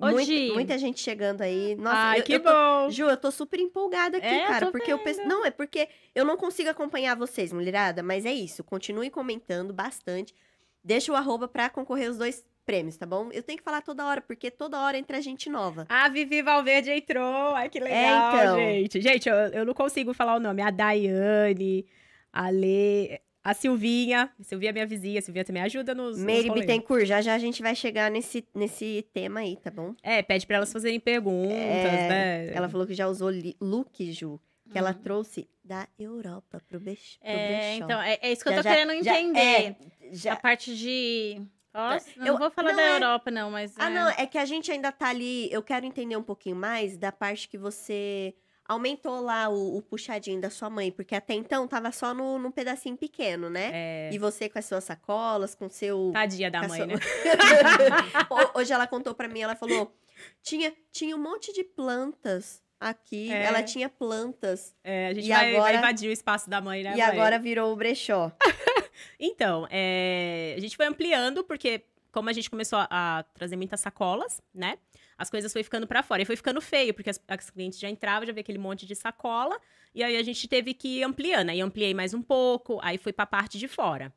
Ô, Muita, muita gente chegando aí. Nossa, Ai, eu, que eu tô, bom. Ju, eu tô super empolgada aqui, é, cara, porque vendo. eu penso. Não, é porque eu não consigo acompanhar vocês, mulherada, mas é isso. Continue comentando bastante bastante. Deixa o arroba pra concorrer os dois prêmios, tá bom? Eu tenho que falar toda hora, porque toda hora entra gente nova. A Vivi Valverde entrou. Ai, que legal, é, então... gente. Gente, eu, eu não consigo falar o nome. A Daiane, a Lê... A Silvinha, a Silvinha é minha vizinha, a Silvinha também ajuda nos. Meire nos Bittencourt, já já a gente vai chegar nesse, nesse tema aí, tá bom? É, pede pra elas fazerem perguntas, é, né? Ela falou que já usou look, Ju que ela uhum. trouxe da Europa pro Bechó. É, então, é, é, isso que já, eu tô já, querendo entender. É, já, a parte de... Tá. Nossa, eu não vou falar não da é... Europa, não, mas... Ah, é. não, é que a gente ainda tá ali... Eu quero entender um pouquinho mais da parte que você aumentou lá o, o, puxadinho da sua mãe, porque até então tava só no, num pedacinho pequeno, né? É. E você com as suas sacolas, com seu. Tadinha da mãe, sua... né? [laughs] Hoje ela contou para mim, ela falou: tinha, tinha um monte de plantas aqui é. ela tinha plantas. É, a gente vai, agora... vai, invadir o espaço da mãe, né? E mãe? agora virou o brechó. [laughs] então, é... a gente foi ampliando, porque como a gente começou a, trazer muitas sacolas, né? As coisas foi ficando para fora. E foi ficando feio, porque as, as clientes já entravam, já vê aquele monte de sacola. E aí a gente teve que ir ampliando. Aí ampliei mais um pouco, aí foi pra parte de fora.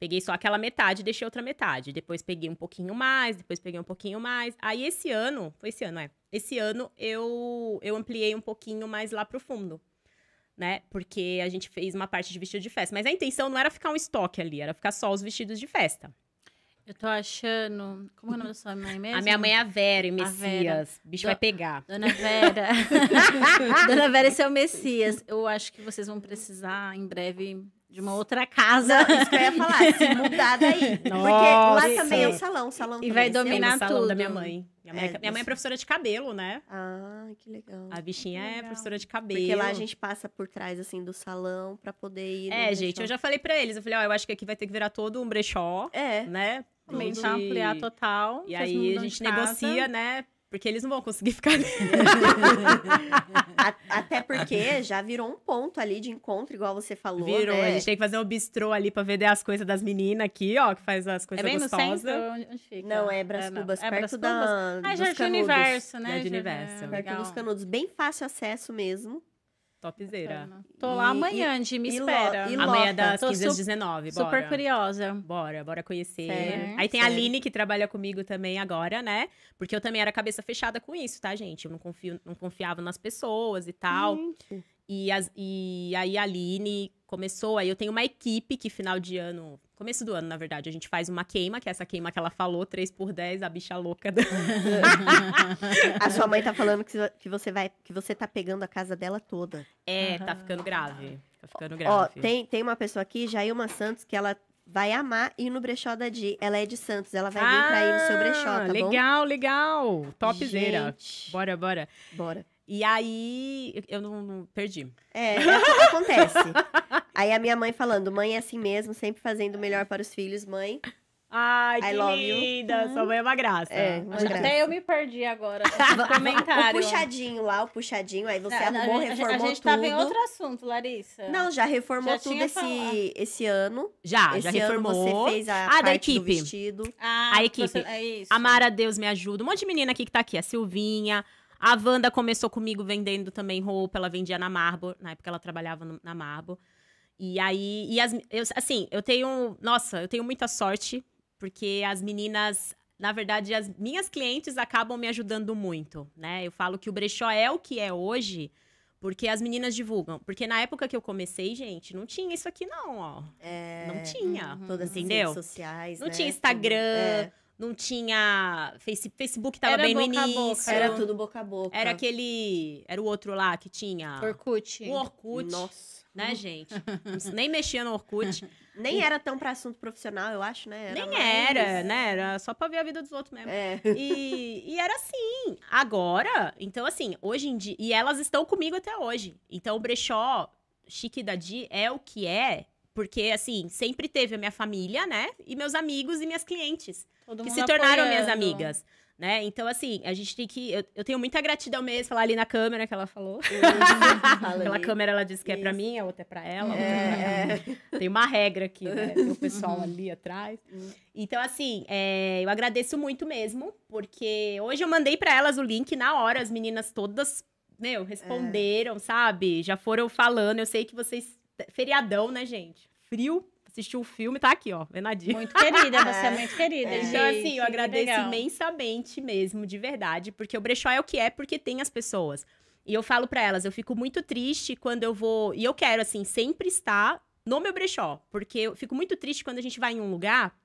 Peguei só aquela metade, deixei outra metade. Depois peguei um pouquinho mais, depois peguei um pouquinho mais. Aí esse ano, foi esse ano, é. Esse ano eu, eu ampliei um pouquinho mais lá pro fundo. Né? Porque a gente fez uma parte de vestido de festa. Mas a intenção não era ficar um estoque ali, era ficar só os vestidos de festa. Eu tô achando. Como é o nome da sua mãe mesmo? A minha mãe é a Vera e Messias. Vera. O bicho Do... vai pegar. Dona Vera. [laughs] [laughs] Dona Vera, esse é o Messias. Eu acho que vocês vão precisar em breve de uma outra casa. Não, isso que eu ia falar, se mudar daí. Nossa. [laughs] Porque lá também é o salão, o salão. E vai é dominar tudo. salão da minha mãe. Minha mãe é, é minha mãe é professora de cabelo, né? Ah, que legal. A bichinha é legal. é professora de cabelo. Porque lá a gente passa por trás, assim, do salão pra poder ir. É, gente, brechó. eu já falei pra eles. Eu falei, ó, oh, eu acho que aqui vai ter que virar todo um brechó. É. Né? Aumentar, ampliar total. E aí a gente negocia, né? Porque eles não vão conseguir ficar. [laughs] Até porque já virou um ponto ali de encontro, igual você falou. Virou. Né? A gente tem que fazer um bistrô ali pra vender as coisas das meninas aqui, ó, que faz as coisas é bem gostosas. No centro, Não, é Bras é, Cubas, é perto Bras da. Cubas. Ah, é Jardim Universo, né? Jardim Universo. É perto dos canudos. Bem fácil acesso mesmo. Topzera. Tô lá e, amanhã, Andy, é me espera. Lo, amanhã das 15 às 19, bora. Super curiosa. Bora, bora conhecer. Aí tem a Aline, que trabalha comigo também agora, né? Porque eu também era cabeça fechada com isso, tá, gente? Eu não, confio, não confiava nas pessoas e tal. E, as, e aí a Aline começou. Aí eu tenho uma equipe que final de ano começo do ano, na verdade, a gente faz uma queima, que é essa queima que ela falou, 3 por 10, a bicha louca. Do... [laughs] a sua mãe tá falando que você vai, que você tá pegando a casa dela toda. É, uhum. tá ficando grave. Tá ficando grave. Ó, tem, tem uma pessoa aqui, Jailma Santos, que ela vai amar ir no brechó da Di. Ela é de Santos, ela vai ah, vir pra ir no seu brechó, tá legal, ah, bom? Legal, legal. Topzera. Bora, bora. Bora. E aí, eu não, não perdi. É, é acontece. [laughs] aí a minha mãe falando, mãe é assim mesmo, sempre fazendo o melhor para os filhos, mãe. Ai, I que linda! You. Uhum. Sua mãe é uma graça. É, uma Até eu me perdi agora. [laughs] comentário. O puxadinho lá, o puxadinho, aí você não, arrumou, a gente, reformou tudo. A gente tudo. em outro assunto, Larissa. Não, já reformou já tudo esse, esse ano. Já, esse já reformou. você fez a ah, parte da equipe. do vestido. Ah, a equipe. Você, é isso. Amara, Deus me ajuda. Um monte de menina aqui que tá aqui. A Silvinha, a Wanda começou comigo vendendo também roupa, ela vendia na Marbo, na época ela trabalhava no, na Marbo. E aí, e as, eu, assim, eu tenho, nossa, eu tenho muita sorte, porque as meninas, na verdade, as minhas clientes acabam me ajudando muito, né? Eu falo que o brechó é o que é hoje, porque as meninas divulgam. Porque na época que eu comecei, gente, não tinha isso aqui não, ó. É, não tinha, uhum, todas entendeu? as redes sociais, Não né? tinha Instagram, é não tinha face, Facebook tava era bem no início. Era tudo boca a boca. Era aquele, era o outro lá que tinha Orkut. O Orkut. Nossa. Né, gente? Nem mexia no Orkut. [laughs] Nem era tão para assunto profissional, eu acho, né? Era Nem mais... era, né? Era só para ver a vida dos outros mesmo. É. E, e era assim. Agora, então assim, hoje em dia, e elas estão comigo até hoje. Então o brechó chique da Di é o que é porque, assim, sempre teve a minha família, né? E meus amigos e minhas clientes. Todo que se tornaram apoiando. minhas amigas. Né? Então, assim, a gente tem que. Eu, eu tenho muita gratidão mesmo, falar ali na câmera que ela falou. Pela [laughs] câmera ela disse que Isso. é pra mim, a outra é pra ela, outra é. é pra Tem uma regra aqui, né? [laughs] o pessoal uhum. ali atrás. Uhum. Então, assim, é, eu agradeço muito mesmo, porque hoje eu mandei para elas o link na hora, as meninas todas, meu, responderam, é. sabe? Já foram falando. Eu sei que vocês. Feriadão, né, gente? frio, assisti o filme, tá aqui, ó, Venadinha. Muito querida, [laughs] você é muito querida, é. Então, gente. Então, assim, eu agradeço legal. imensamente mesmo, de verdade, porque o brechó é o que é, porque tem as pessoas. E eu falo para elas, eu fico muito triste quando eu vou. E eu quero, assim, sempre estar no meu brechó, porque eu fico muito triste quando a gente vai em um lugar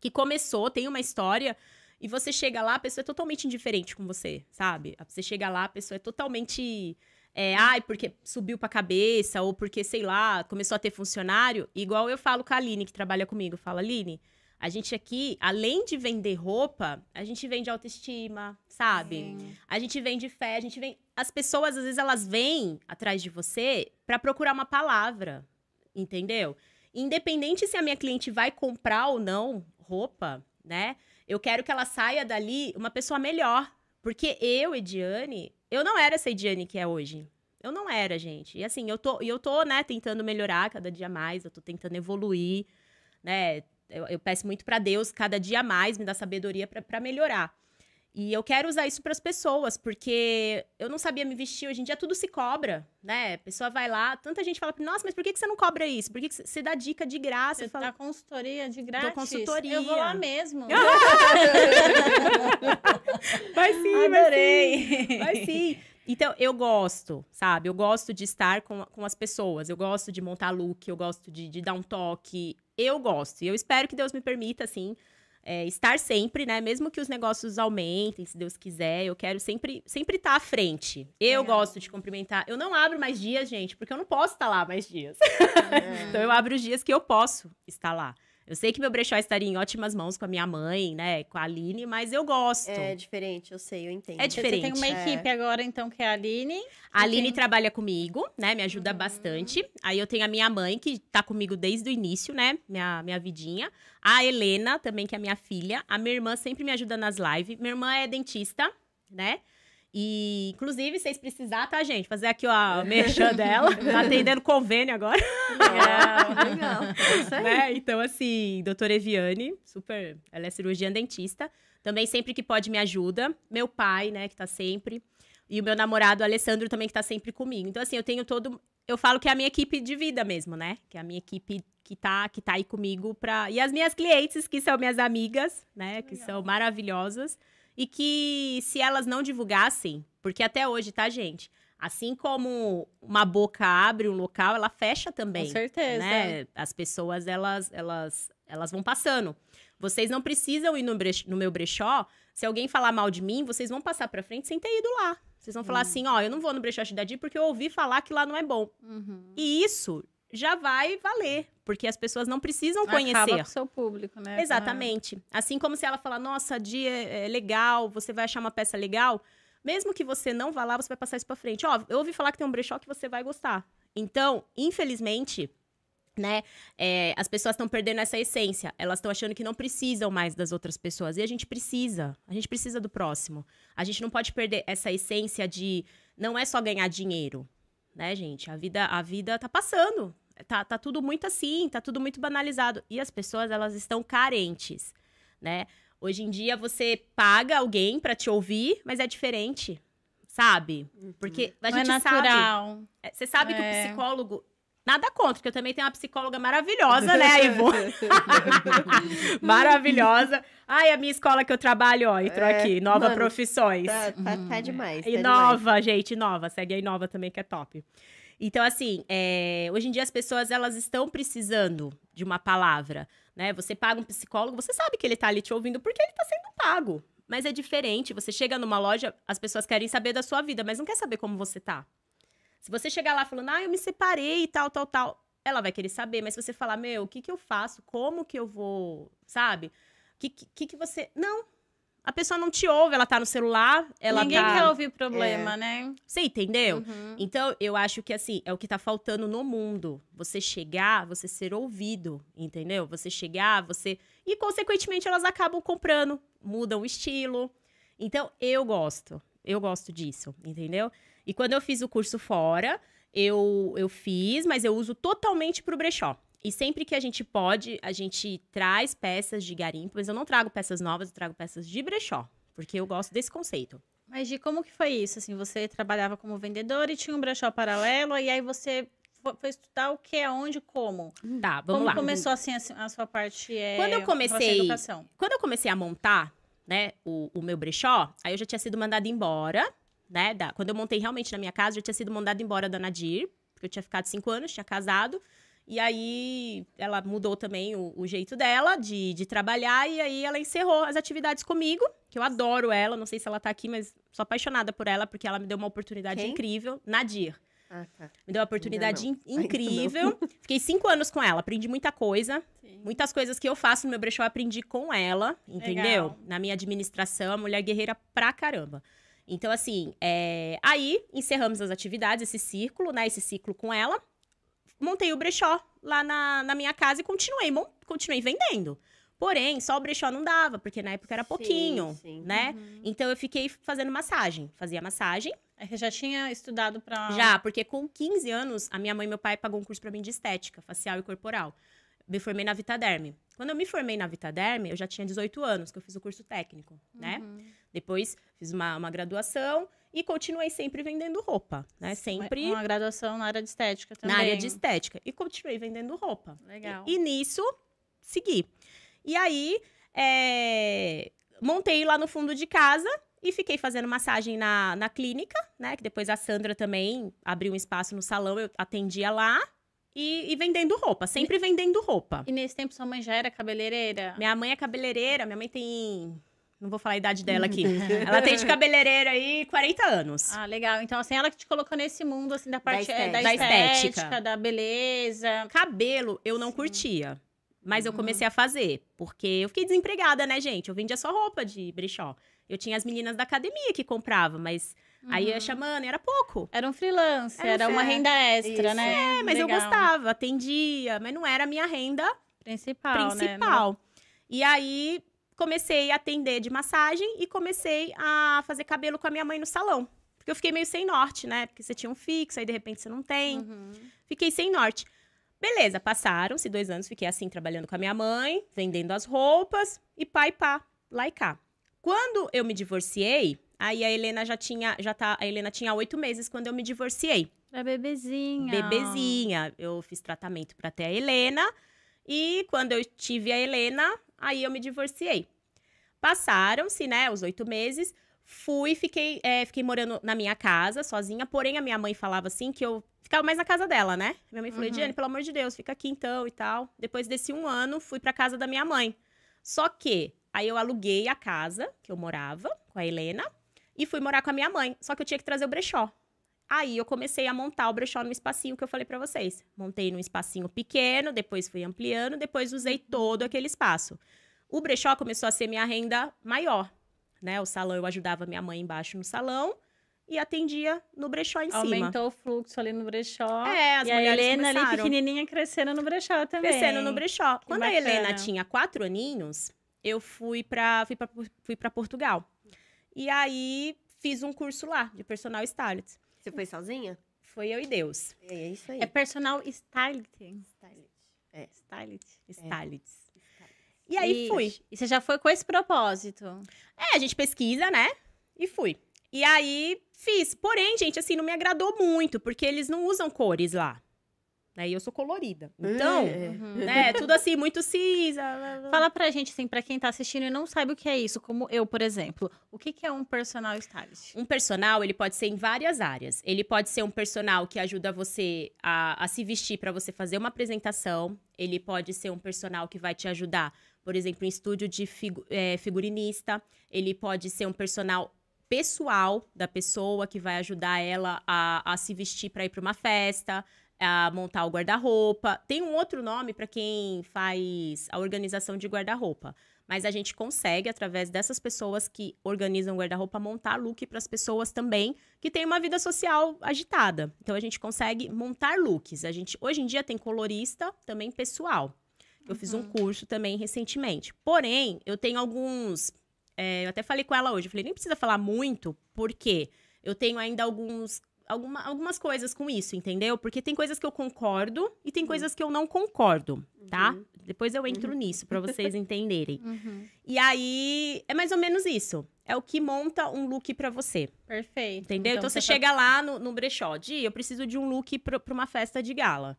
que começou, tem uma história. E você chega lá, a pessoa é totalmente indiferente com você, sabe? Você chega lá, a pessoa é totalmente é, ai, porque subiu pra cabeça, ou porque, sei lá, começou a ter funcionário, igual eu falo com a Aline, que trabalha comigo. Fala, Aline, a gente aqui, além de vender roupa, a gente vende autoestima, sabe? Sim. A gente vende fé, a gente vende. As pessoas, às vezes, elas vêm atrás de você para procurar uma palavra, entendeu? Independente se a minha cliente vai comprar ou não roupa, né? Eu quero que ela saia dali uma pessoa melhor. Porque eu, Ediane, eu não era essa Ediane que é hoje. Eu não era, gente. E assim, eu tô, eu tô, né, tentando melhorar cada dia mais, eu tô tentando evoluir, né? Eu, eu peço muito para Deus cada dia mais, me dar sabedoria para melhorar. E eu quero usar isso para as pessoas, porque eu não sabia me vestir. Hoje em dia tudo se cobra, né? A pessoa vai lá, tanta gente fala, nossa, mas por que, você não cobra isso? Por que, você dá dica de graça? Você fala, dá consultoria de graça? Dou consultoria. Eu vou lá mesmo. [laughs] vai sim, Adorei. vai sim. sim. Então, eu gosto, sabe? Eu gosto de estar com, com as pessoas. Eu gosto de montar look, eu gosto de, de dar um toque. Eu gosto. E eu espero que Deus me permita, assim, é, estar sempre, né? Mesmo que os negócios aumentem, se Deus quiser, eu quero sempre sempre estar tá à frente. Eu é. gosto de cumprimentar. Eu não abro mais dias, gente, porque eu não posso estar lá mais dias. É. [laughs] então eu abro os dias que eu posso estar lá. Eu sei que meu brechó estaria em ótimas mãos com a minha mãe, né? Com a Aline, mas eu gosto. É diferente, eu sei, eu entendo. É diferente. Você tem uma é. equipe é. agora, então, que é a Aline. A Aline tem... trabalha comigo, né? Me ajuda uhum. bastante. Aí eu tenho a minha mãe, que tá comigo desde o início, né? Minha, minha vidinha. A Helena, também, que é minha filha. A minha irmã sempre me ajuda nas lives. Minha irmã é dentista, né? E, inclusive, vocês precisar, tá, gente? Fazer aqui, ó, a é. merchan dela. [laughs] Tá atendendo convênio agora. Legal, legal. É isso aí. Né? Então, assim, doutora Eviane, super. Ela é cirurgiã dentista. Também sempre que pode me ajuda. Meu pai, né, que tá sempre. E o meu namorado, Alessandro, também que tá sempre comigo. Então, assim, eu tenho todo. Eu falo que é a minha equipe de vida mesmo, né? Que é a minha equipe que tá, que tá aí comigo pra. E as minhas clientes, que são minhas amigas, né? Que são maravilhosas e que se elas não divulgassem, porque até hoje, tá, gente? Assim como uma boca abre um local, ela fecha também. Com certeza. Né? As pessoas, elas, elas, elas vão passando. Vocês não precisam ir no, no meu brechó. Se alguém falar mal de mim, vocês vão passar pra frente sem ter ido lá. Vocês vão falar uhum. assim, ó, eu não vou no brechó de Dadi porque eu ouvi falar que lá não é bom. Uhum. E isso já vai valer, porque as pessoas não precisam conhecer. Acaba com seu público, né? Exatamente. Claro. Assim como se ela falar, nossa, dia é legal, você vai achar uma peça legal, mesmo que você não vá lá, você vai passar isso para frente. Ó, eu ouvi falar que tem um brechó que você vai gostar. Então, infelizmente, né? É, as pessoas estão perdendo essa essência. Elas estão achando que não precisam mais das outras pessoas. E a gente precisa. A gente precisa do próximo. A gente não pode perder essa essência de não é só ganhar dinheiro, né, gente? A vida, a vida tá passando. Tá, tá tudo muito assim, tá tudo muito banalizado. E as pessoas, elas estão carentes, né? Hoje em dia você paga alguém para te ouvir, mas é diferente, sabe? Porque a Não é gente é natural. sabe. Você sabe é. que o é. psicólogo Nada contra, porque eu também tenho uma psicóloga maravilhosa, né, [laughs] Ivo [laughs] maravilhosa. Ai, a minha escola que eu trabalho, ó, entrou é, aqui, Nova mano, Profissões. Tá, tá, tá uhum. demais. Tá inova, demais. gente, Nova. Segue aí Inova também, que é top. Então, assim, é, hoje em dia as pessoas elas estão precisando de uma palavra, né? Você paga um psicólogo, você sabe que ele está ali te ouvindo porque ele está sendo pago. Mas é diferente. Você chega numa loja, as pessoas querem saber da sua vida, mas não quer saber como você tá. Se você chegar lá falando, ah, eu me separei e tal, tal, tal, ela vai querer saber. Mas se você falar, meu, o que que eu faço? Como que eu vou, sabe? O que, que, que você. Não, a pessoa não te ouve, ela tá no celular, ela Ninguém tá... quer ouvir problema, é. né? Você entendeu? Uhum. Então, eu acho que, assim, é o que tá faltando no mundo. Você chegar, você ser ouvido, entendeu? Você chegar, você... E, consequentemente, elas acabam comprando, mudam o estilo. Então, eu gosto. Eu gosto disso, entendeu? E quando eu fiz o curso fora, eu, eu fiz, mas eu uso totalmente pro brechó. E sempre que a gente pode, a gente traz peças de garimpo, mas eu não trago peças novas, eu trago peças de brechó, porque eu gosto desse conceito. Mas de como que foi isso? Assim, você trabalhava como vendedor e tinha um brechó paralelo, e aí você foi estudar o que, aonde, como. Tá, vamos como lá. Como começou assim, assim a, sua parte é, quando eu comecei, quando eu comecei a montar, né, o, o, meu brechó, aí eu já tinha sido mandada embora, né, da, quando eu montei realmente na minha casa, eu já tinha sido mandada embora da Nadir, porque eu tinha ficado cinco anos, tinha casado. E aí ela mudou também o, o, jeito dela de, de trabalhar e aí ela encerrou as atividades comigo, que eu adoro ela, não sei se ela tá aqui, mas sou apaixonada por ela porque ela me deu uma oportunidade Quem? incrível, Nadir. Ah, tá. Me deu uma oportunidade in, incrível. Fiquei cinco anos com ela, aprendi muita coisa. Sim. Muitas coisas que eu faço no meu brechó, aprendi com ela, entendeu? Legal. Na minha administração, a mulher guerreira pra caramba. Então, assim, é... aí encerramos as atividades, esse círculo, né? Esse ciclo com ela montei o brechó lá na, na minha casa e continuei, mon, continuei vendendo. Porém, só o brechó não dava, porque na época era pouquinho, sim, sim. né? Uhum. Então eu fiquei fazendo massagem. Fazia massagem. É eu já tinha estudado pra. Já, porque com 15 anos, a minha mãe e meu pai pagou um curso para mim de estética, facial e corporal. Me formei na Vitaderme. Quando eu me formei na Vitaderme, eu já tinha 18 anos, que eu fiz o curso técnico, né? uhum. né? Depois fiz uma, uma graduação e continuei sempre vendendo roupa, né? Sempre. Uma graduação na área de estética também. Na área de estética. E continuei vendendo roupa. Legal. E, e nisso, segui. E aí, é... montei lá no fundo de casa e fiquei fazendo massagem na, na clínica, né? Que depois a Sandra também abriu um espaço no salão, eu atendia lá. E, e, vendendo roupa, sempre vendendo roupa. E nesse tempo sua mãe já era cabeleireira? Minha mãe é cabeleireira, minha mãe tem não vou falar a idade dela aqui. Uhum. [laughs] ela tem de cabeleireira aí 40 anos. Ah, legal. Então, assim, ela que te colocou nesse mundo, assim, da parte eh, da estética, da, estética, da beleza. Cabelo, eu não Sim. curtia. Mas eu uhum. comecei a fazer, porque eu fiquei desempregada, né, gente? Eu vendia só roupa de brechó. Eu tinha as meninas da academia que compravam, mas uhum. aí eu ia chamando, era pouco. Era um freelancer era, era uma renda extra, Isso. né? É, mas Legal. eu gostava, atendia, mas não era a minha renda principal. Né? Principal. Né? E aí comecei a atender de massagem e comecei a fazer cabelo com a minha mãe no salão. Porque eu fiquei meio sem norte, né? Porque você tinha um fixo, aí de repente você não tem. Uhum. Fiquei sem norte. Beleza, passaram-se dois anos, fiquei assim, trabalhando com a minha mãe, vendendo as roupas, e pá e pá, lá e cá. Quando eu me divorciei, aí a Helena já tinha, já tá, a Helena tinha oito meses quando eu me divorciei. Era é bebezinha. Bebezinha. Eu fiz tratamento para ter a Helena, e quando eu tive a Helena, aí eu me divorciei. Passaram-se, né, os oito meses. Fui, fiquei, é, fiquei morando na minha casa, sozinha. Porém, a minha mãe falava assim que eu ficava mais na casa dela, né? Minha mãe falou: uhum. Diane, pelo amor de Deus, fica aqui então e tal. Depois desse um ano, fui pra casa da minha mãe. Só que aí eu aluguei a casa que eu morava com a Helena e fui morar com a minha mãe. Só que eu tinha que trazer o brechó. Aí eu comecei a montar o brechó num espacinho que eu falei para vocês. Montei num espacinho pequeno, depois fui ampliando, depois usei uhum. todo aquele espaço. O brechó começou a ser minha renda maior, né? O salão eu ajudava minha mãe embaixo no salão e atendia no brechó em Aumentou cima. Aumentou o fluxo ali no brechó. É, as e a Helena começaram. ali pequenininha crescendo no brechó também. Crescendo no brechó. Que Quando bacana. a Helena tinha quatro aninhos, eu fui para fui para Portugal. E aí fiz um curso lá de personal stylist. Você foi sozinha? Foi eu e Deus. É, é isso aí. É personal styling. Styling. É. Styling. É. Styling. E aí e, fui. E você já foi com esse propósito? É, a gente pesquisa, né? E fui. E aí fiz. Porém, gente, assim, não me agradou muito, porque eles não usam cores lá né? E eu sou colorida. É, então, uhum. [laughs] né? Tudo assim, muito cinza. Fala pra gente, assim, pra quem tá assistindo e não sabe o que é isso, como eu, por exemplo. O que, que é um personal stylist? Um personal, ele pode ser em várias áreas. Ele pode ser um personal que ajuda você a, a se vestir para você fazer uma apresentação. Ele pode ser um personal que vai te ajudar, por exemplo, em estúdio de figu é, figurinista. Ele pode ser um personal pessoal da pessoa que vai ajudar ela a, a se vestir para ir para uma festa a montar o guarda-roupa. Tem um outro nome para quem faz a organização de guarda-roupa, mas a gente consegue através dessas pessoas que organizam guarda-roupa montar look para as pessoas também que têm uma vida social agitada. Então a gente consegue montar looks. A gente hoje em dia tem colorista também pessoal. Eu uhum. fiz um uhum. curso também recentemente. Porém, eu tenho alguns. É, eu até falei com ela hoje. Eu falei, nem precisa falar muito, porque eu tenho ainda alguns alguma, algumas coisas com isso, entendeu? Porque tem coisas que eu concordo e tem uhum. coisas que eu não concordo, tá? Uhum. Depois eu entro uhum. nisso para vocês [laughs] entenderem. Uhum. E aí é mais ou menos isso. É o que monta um look para você. Perfeito. Entendeu? Então, então você, você tá chega tá... lá no, no brechó, de eu preciso de um look para uma festa de gala.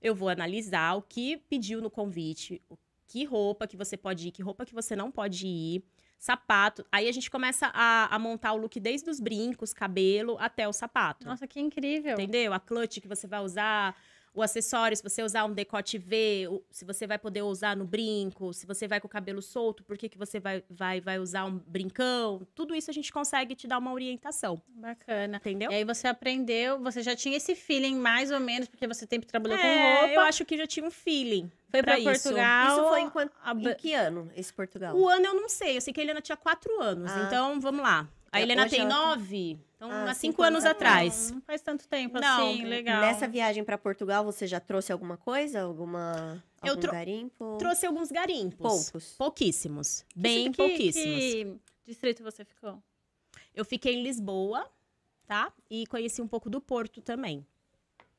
Eu vou analisar o que pediu no convite, que roupa que você pode ir, que roupa que você não pode ir sapato. Aí a gente começa a, a, montar o look desde os brincos, cabelo, até o sapato. Nossa, que incrível. Entendeu? A clutch que você vai usar, o acessório, se você usar um decote V, se você vai poder usar no brinco, se você vai com o cabelo solto, por que, que você vai, vai, vai usar um brincão? Tudo isso a gente consegue te dar uma orientação. Bacana. Entendeu? E aí você aprendeu, você já tinha esse feeling mais ou menos, porque você sempre trabalhou é, com roupa. Eu acho que já tinha um feeling. Foi para Portugal. Isso, isso foi em, quant... a... em, que ano, esse Portugal? O ano eu não sei. Eu sei que a Helena tinha quatro anos. Ah. Então, vamos lá. A Helena é, tem ela... nove. Então, ah, há cinco, cinco anos, anos atrás. Não faz tanto tempo não. assim, legal. Nessa viagem para Portugal, você já trouxe alguma coisa? Alguma. Algum eu tro garimpo? trouxe alguns garimpos. Poucos. Pouquíssimos. Bem que, pouquíssimos. Que distrito você ficou? Eu fiquei em Lisboa, tá? E conheci um pouco do Porto também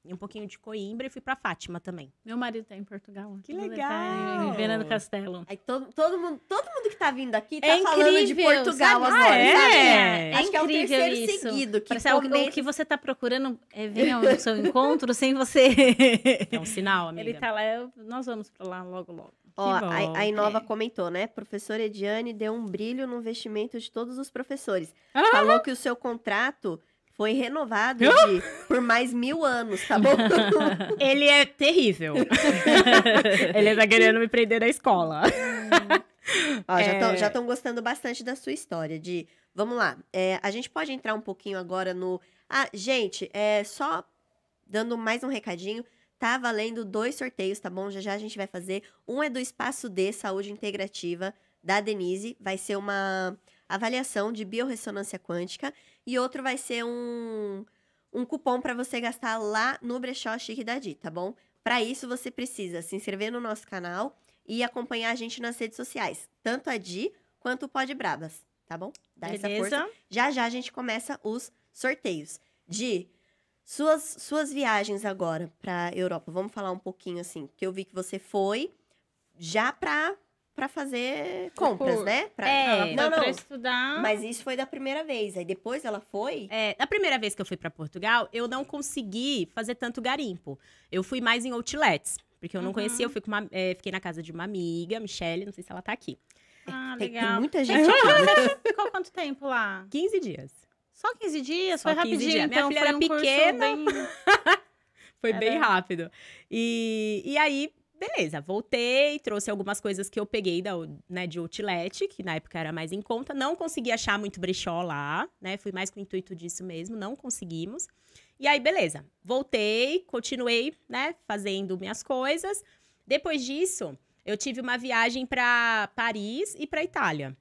um pouquinho de Coimbra e fui para Fátima também. Meu marido tá em Portugal. Que tá legal! Tá em Viana do Castelo. Aí todo, todo, mundo, todo mundo que tá vindo aqui tá é falando de Portugal sabe? agora. Ah, é, incrível é. Acho que é o isso. seguido. Que Parece o que você tá procurando é vir ao [laughs] seu encontro sem você... [laughs] É um sinal, amiga. Ele tá lá, nós vamos para lá logo, logo. Ó, a, a, Inova é. comentou, né? Professora Ediane deu um brilho no vestimento de todos os professores. Ah. Falou que o seu contrato foi renovado de, por mais mil anos, tá bom? [laughs] Ele é terrível. [laughs] Ele tá querendo me prender na escola. Ó, é... Já estão gostando bastante da sua história. De, vamos lá, é, a gente pode entrar um pouquinho agora no. Ah, gente, é só dando mais um recadinho. Tá valendo dois sorteios, tá bom? Já já a gente vai fazer. Um é do Espaço D Saúde Integrativa da Denise. Vai ser uma avaliação de biorressonância quântica e outro vai ser um, um cupom para você gastar lá no Brechó Chique da Di, tá bom? Para isso, você precisa se inscrever no nosso canal e acompanhar a gente nas redes sociais, tanto a Di quanto o Pod Brabas, tá bom? Dá Beleza. essa força. Já já a gente começa os sorteios. Di, suas, suas viagens agora para Europa, vamos falar um pouquinho assim, que eu vi que você foi já para para fazer compras, né? Pra... É, não, não. pra estudar. Mas isso foi da primeira vez. Aí depois ela foi? É, na primeira vez que eu fui para Portugal, eu não consegui fazer tanto garimpo. Eu fui mais em outlets, porque eu não uhum. conhecia. Eu uma, é, fiquei na casa de uma amiga, Michelle, não sei se ela tá aqui. É ah, tem, legal. Tem muita gente aqui. Né? [laughs] Ficou quanto tempo lá? 15 dias. Só 15 dias? Só foi 15 rapidinho. Dias. Minha então, filha era um pequena. Bem... [laughs] foi era... bem rápido. E, e aí, beleza, voltei, trouxe algumas coisas que eu peguei da, né, de outlet, que na época era mais em conta. Não consegui achar muito brechó lá, né? Fui mais com o intuito disso mesmo, não conseguimos. E aí, beleza, voltei, continuei, né, fazendo minhas coisas. Depois disso, eu tive uma viagem para Paris e para Itália.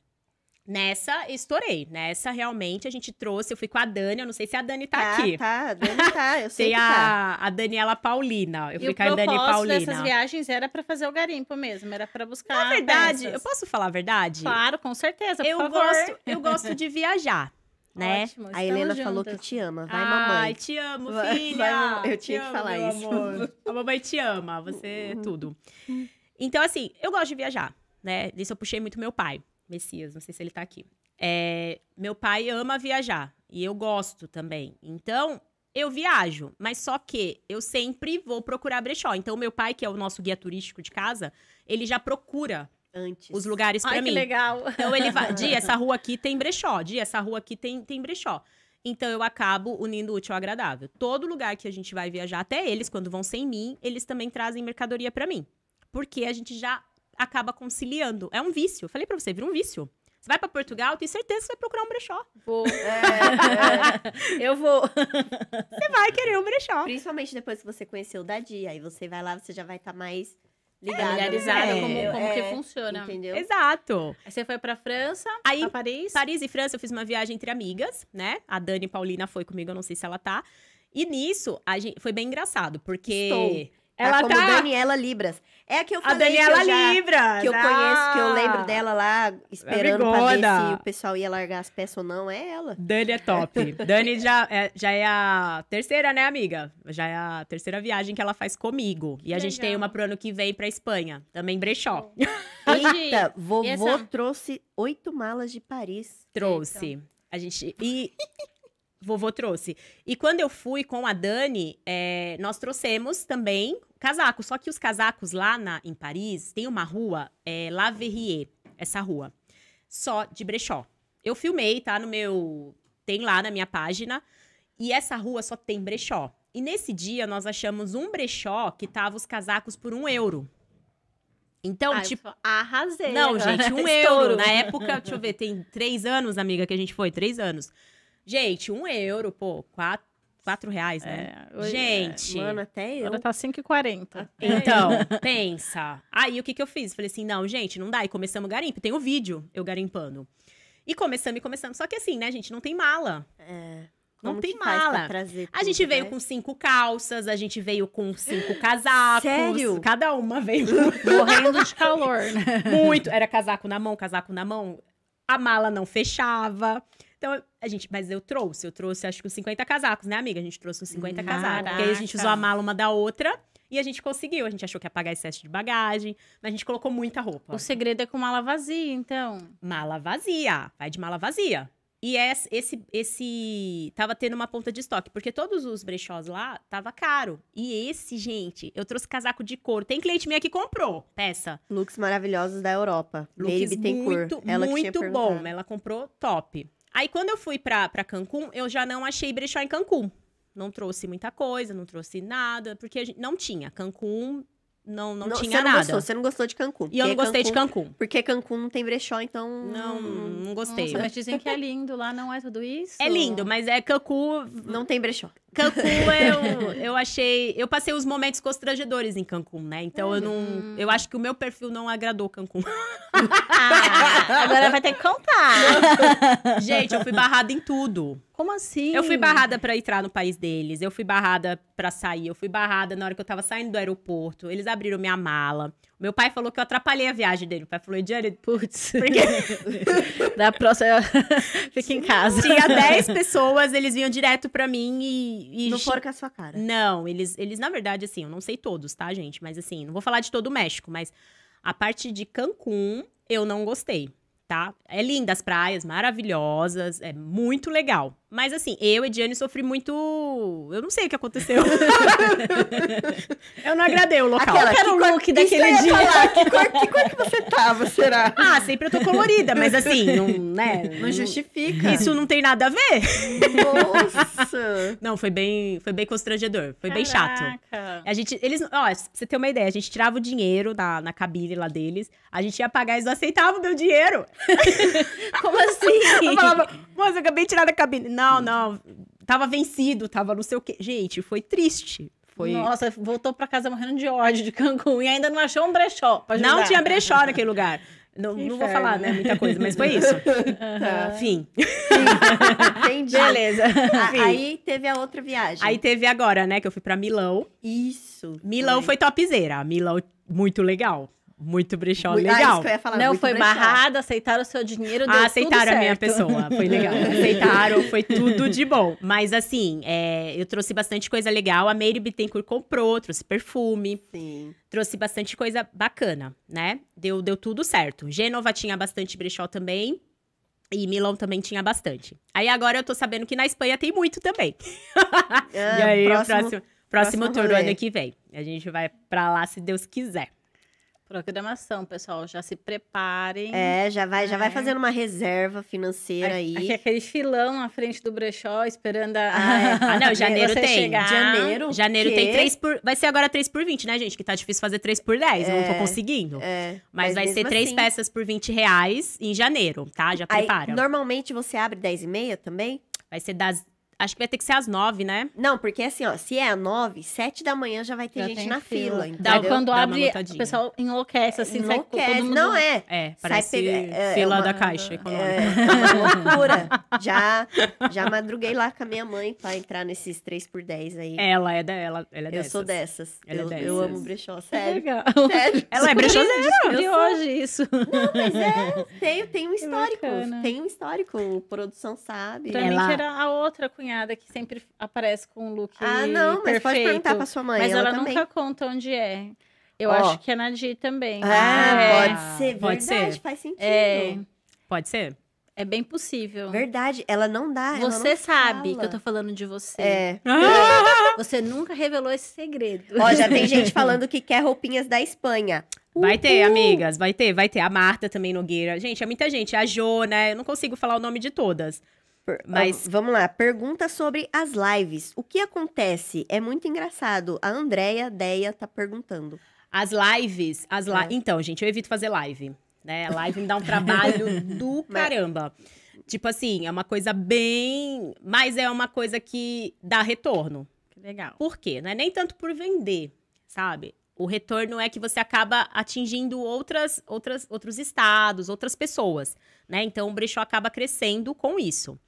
Nessa estourei. Nessa realmente a gente trouxe. Eu fui com a Dani, eu não sei se a Dani tá, tá aqui. Tá, a Dani tá, eu [laughs] sei. Tem a, tá. a Daniela Paulina. Eu e fui com a Dani Paulina. dessas viagens era para fazer o garimpo mesmo, era para buscar. Na verdade, peças. eu posso falar a verdade? Claro, com certeza. eu favor. gosto, eu gosto de viajar. [laughs] Né? Ótimo, a Helena juntas. falou que te ama. Vai, mamãe. Ai, te amo, filha. Vai, vai, eu tinha que amo, falar isso. Amor. A mamãe te ama, você é tudo. [laughs] Então, assim, eu gosto de viajar, né? Isso eu puxei muito meu pai. Messias, não sei se ele está aqui. É, meu pai ama viajar e eu gosto também. Então, eu viajo, mas só que eu sempre vou procurar brechó. Então, meu pai, que é o nosso guia turístico de casa, ele já procura Antes. os lugares para mim. Que legal. Então ele vai, dia, essa [laughs] rua aqui tem brechó, dia, essa rua aqui tem, tem brechó. Então eu acabo unindo útil ao agradável. Todo lugar que a gente vai viajar, até eles quando vão sem mim, eles também trazem mercadoria para mim. Porque a gente já acaba conciliando. É um vício. Eu falei para você, vira um vício. Você vai para Portugal, tenho certeza que você vai procurar um brechó. Vou. É, [laughs] é. Eu vou. Você vai querer um brechó. Principalmente depois que você conheceu o Dadi. Aí você vai lá, você já vai estar tá mais é, ligado Familiarizada né? é, como, como que é, funciona. Entendeu? Exato. Aí você foi pra França, aí, pra Paris. Paris e França, eu fiz uma viagem entre amigas, né? A Dani Paulina foi comigo, eu não sei se ela tá. E nisso, a gente, foi bem engraçado, porque... Estou. Ela tá, tá... Daniela Libras. É a que eu falei. A Daniela Libra. Que eu conheço, que eu lembro dela lá, esperando pra ver se o pessoal ia largar as peças ou não. É ela. Dani é top. [laughs] Dani já é, já é a terceira, né, amiga? Já é a terceira viagem que ela faz comigo. E a Legal. gente tem uma pro ano que vem pra Espanha. Também brechó. [laughs] Eita, vovô essa... trouxe oito malas de Paris. Trouxe. Eita. A gente. [laughs] E. vovô trouxe. E quando eu fui com a Dani, é, nós trouxemos também casaco. Só que os casacos lá na, em Paris, tem uma rua, é La Verrier, essa rua, só de brechó. Eu filmei, tá? No meu. Tem lá na minha página. E essa rua só tem brechó. E nesse dia nós achamos um brechó que tava os casacos por um euro. Então, ah, tipo. Arrasei. Não, agora. [laughs] gente, um euro. Na época, deixa eu ver, tem três anos, amiga, que a gente foi, três anos. Gente, um euro, pô, quatro, 4 reais, né? É, é. gente. É, mano, até eu. Agora tá 5,40. Então, [laughs] pensa. Aí o que, que eu fiz? Falei assim: não, gente, não dá. E começamos o garimpo. Tem o um vídeo eu garimpando. E começamos e começamos. Só que assim, né, gente, não tem mala. É. Como não tem mala. Tudo, a gente veio né? com cinco calças, a gente veio com cinco [gasps] casacos. Sério? Cada uma veio [laughs] morrendo de calor, né? Muito. Era casaco na mão, casaco na mão. A mala não fechava. Então, a gente, mas eu trouxe, eu trouxe acho que uns 50 casacos, né, amiga? A gente trouxe uns 50 Caraca. Uhum. casacos. Porque aí a gente usou a mala uma da outra e a gente conseguiu. A gente achou que ia pagar excesso de bagagem, mas a gente colocou muita roupa. O segredo é com mala vazia, então. Mala vazia, vai de mala vazia. E esse, esse, esse tava tendo uma ponta de estoque, porque todos os brechós lá tava caro. E esse, gente, eu trouxe casaco de couro. Tem cliente minha que comprou peça. Looks maravilhosos da Europa. Looks Baby tem muito, cor. Ela muito bom. Ela comprou top. Aí quando eu fui pra, pra Cancún, eu já não achei brechó em Cancún. Não trouxe muita coisa, não trouxe nada, porque não tinha. Cancún não, não, não tinha você não nada. Gostou, você não gostou de Cancún. E eu não gostei Cancun, de Cancún. Porque Cancún não tem brechó, então. Não, não gostei. Nossa, mas dizem que é lindo, lá não é tudo isso? É lindo, mas é Cancún. Não tem brechó. Cancún eu, é [laughs] eu achei. Eu passei os momentos constrangedores em Cancún, né? Então uhum. eu não. Hum. Eu acho que o meu perfil não agradou Cancún. Ah, agora vai ter que contar. [laughs] Gente, eu fui barrada em tudo. Como assim? Eu fui barrada para entrar no país deles, eu fui barrada para sair, eu fui barrada na hora que eu tava saindo do aeroporto. Eles abriram minha mala. Meu pai falou que eu atrapalhei a viagem dele. O pai falou, Jared, putz. [laughs] Porque... da próxima, [laughs] fica em casa. Tinha 10 pessoas, eles vinham direto pra mim e... e não foram com a sua cara. Não, eles, eles, na verdade, assim, eu não sei todos, tá, gente? Mas assim, não vou falar de todo o México, mas a parte de Cancún, eu não gostei tá? É linda as praias, maravilhosas, é muito legal. Mas assim, eu, e Diane sofri muito. Eu não sei o que aconteceu. [laughs] eu não agradei o local. Aquela, que o look daquele dia. Falar, que, cor, que cor que você tava, será? Ah, sempre eu tô colorida, mas assim, não, né? Não, justifica. Isso não tem nada a ver. Nossa! [laughs] não, foi bem, foi bem constrangedor. Foi Caraca. bem chato. A gente, eles, ó, você tem uma ideia, a gente tirava o dinheiro na, na cabine lá deles, a gente ia pagar, eles não aceitavam o meu dinheiro. [laughs] Como assim? Eu falava, mas eu acabei de tirar da cabine. Não, não. Tava vencido, tava não sei o quê. Gente, foi triste. Foi... Nossa, voltou pra casa morrendo de ódio de Cancún e ainda não achou um brechó. não tinha brechó naquele lugar. Não, não vou falar, né? Muita coisa, mas foi isso. Uhum. [laughs] Fim. Sim. Entendi. Beleza. Ah, aí teve a outra viagem. Aí teve agora, né? Que eu fui pra Milão. Isso. Milão foi, foi topzeira. Milão, muito legal. Muito brechó, muito, ah, legal. Ah, falar, não, foi brechó. barrado, aceitaram o seu dinheiro, ah, deu ah, aceitaram a minha pessoa, foi [laughs] legal. aceitaram, foi tudo de bom. Mas assim, é, eu trouxe bastante coisa legal. A Mary Bittencourt comprou, trouxe perfume. Sim. Trouxe bastante coisa bacana, né? Deu, deu tudo certo. Gênova tinha bastante brechó também. E Milão também tinha bastante. Aí agora eu tô sabendo que na Espanha tem muito também. É, [laughs] e aí, próximo, o próximo, próximo, próximo turno ano que vem. A gente vai pra lá se Deus quiser. Programação, pessoal, já se preparem. É, já vai, já vai né? fazendo uma reserva financeira aí. aí. É aquele filão à frente do brechó esperando a. Ah, é. ah [laughs] não, janeiro tem. Chegar. Janeiro. Ah, janeiro tem 3 por. Vai ser agora 3 por 20, né, gente? Que tá difícil fazer 3 por 10. É, eu não tô é, conseguindo. É, mas, mas vai ser 3 assim. peças por 20 reais em janeiro, tá? Já prepara. Aí, normalmente você abre 10 e meia também? Vai ser das Acho que vai ter que ser às nove, né? Não, porque assim, ó, se é às nove, sete da manhã já vai ter já gente na fila. fila quando Dá abre, o pessoal enlouquece, assim, é, enlouquece. Sai, todo mundo... Não é. É, parece pega... É, é, fila é uma... da caixa. É, é, uma loucura. já, já madruguei lá com a minha mãe pra entrar nesses três por dez aí. Ela é, da, ela, ela é dessas. Eu sou dessas. Ela eu, é dessas. eu amo brechó, sério. Legal. Sério. Ela é brechó, sério. Eu hoje isso. Não, mas é, tem, tem um histórico. Tem um histórico, produção sabe. Pra ela... mim que era a outra cunhada cunhada que sempre aparece com um look Ah, não, perfeito, mas pode perguntar pra sua mãe. Mas ela, ela nunca conta onde é. Eu oh. acho que é na G também. Ah, é. pode ser, pode verdade, ser. faz sentido. É. Pode ser. É bem possível. Verdade, ela não dá. Você não sabe fala. que eu tô falando de você. É. Ah! [laughs] Você nunca revelou esse segredo. Ó, já tem [laughs] gente falando que quer roupinhas da Espanha. Vai ter, amigas, vai ter, vai ter. A Marta também, Nogueira. Gente, é muita gente. A Jo, né? Eu não consigo falar o nome de todas. Mas ah, vamos lá, pergunta sobre as lives. O que acontece? É muito engraçado. A Andréia Deia tá perguntando. As lives, as li... É. Então, gente, eu evito fazer live, né? Live me dá um trabalho [laughs] do caramba. Mas... Tipo assim, é uma coisa bem, mas é uma coisa que dá retorno. Que legal. Por quê? Não é nem tanto por vender, sabe? O retorno é que você acaba atingindo outras, outras, outros estados, outras pessoas, né? Então o brechó acaba crescendo com isso.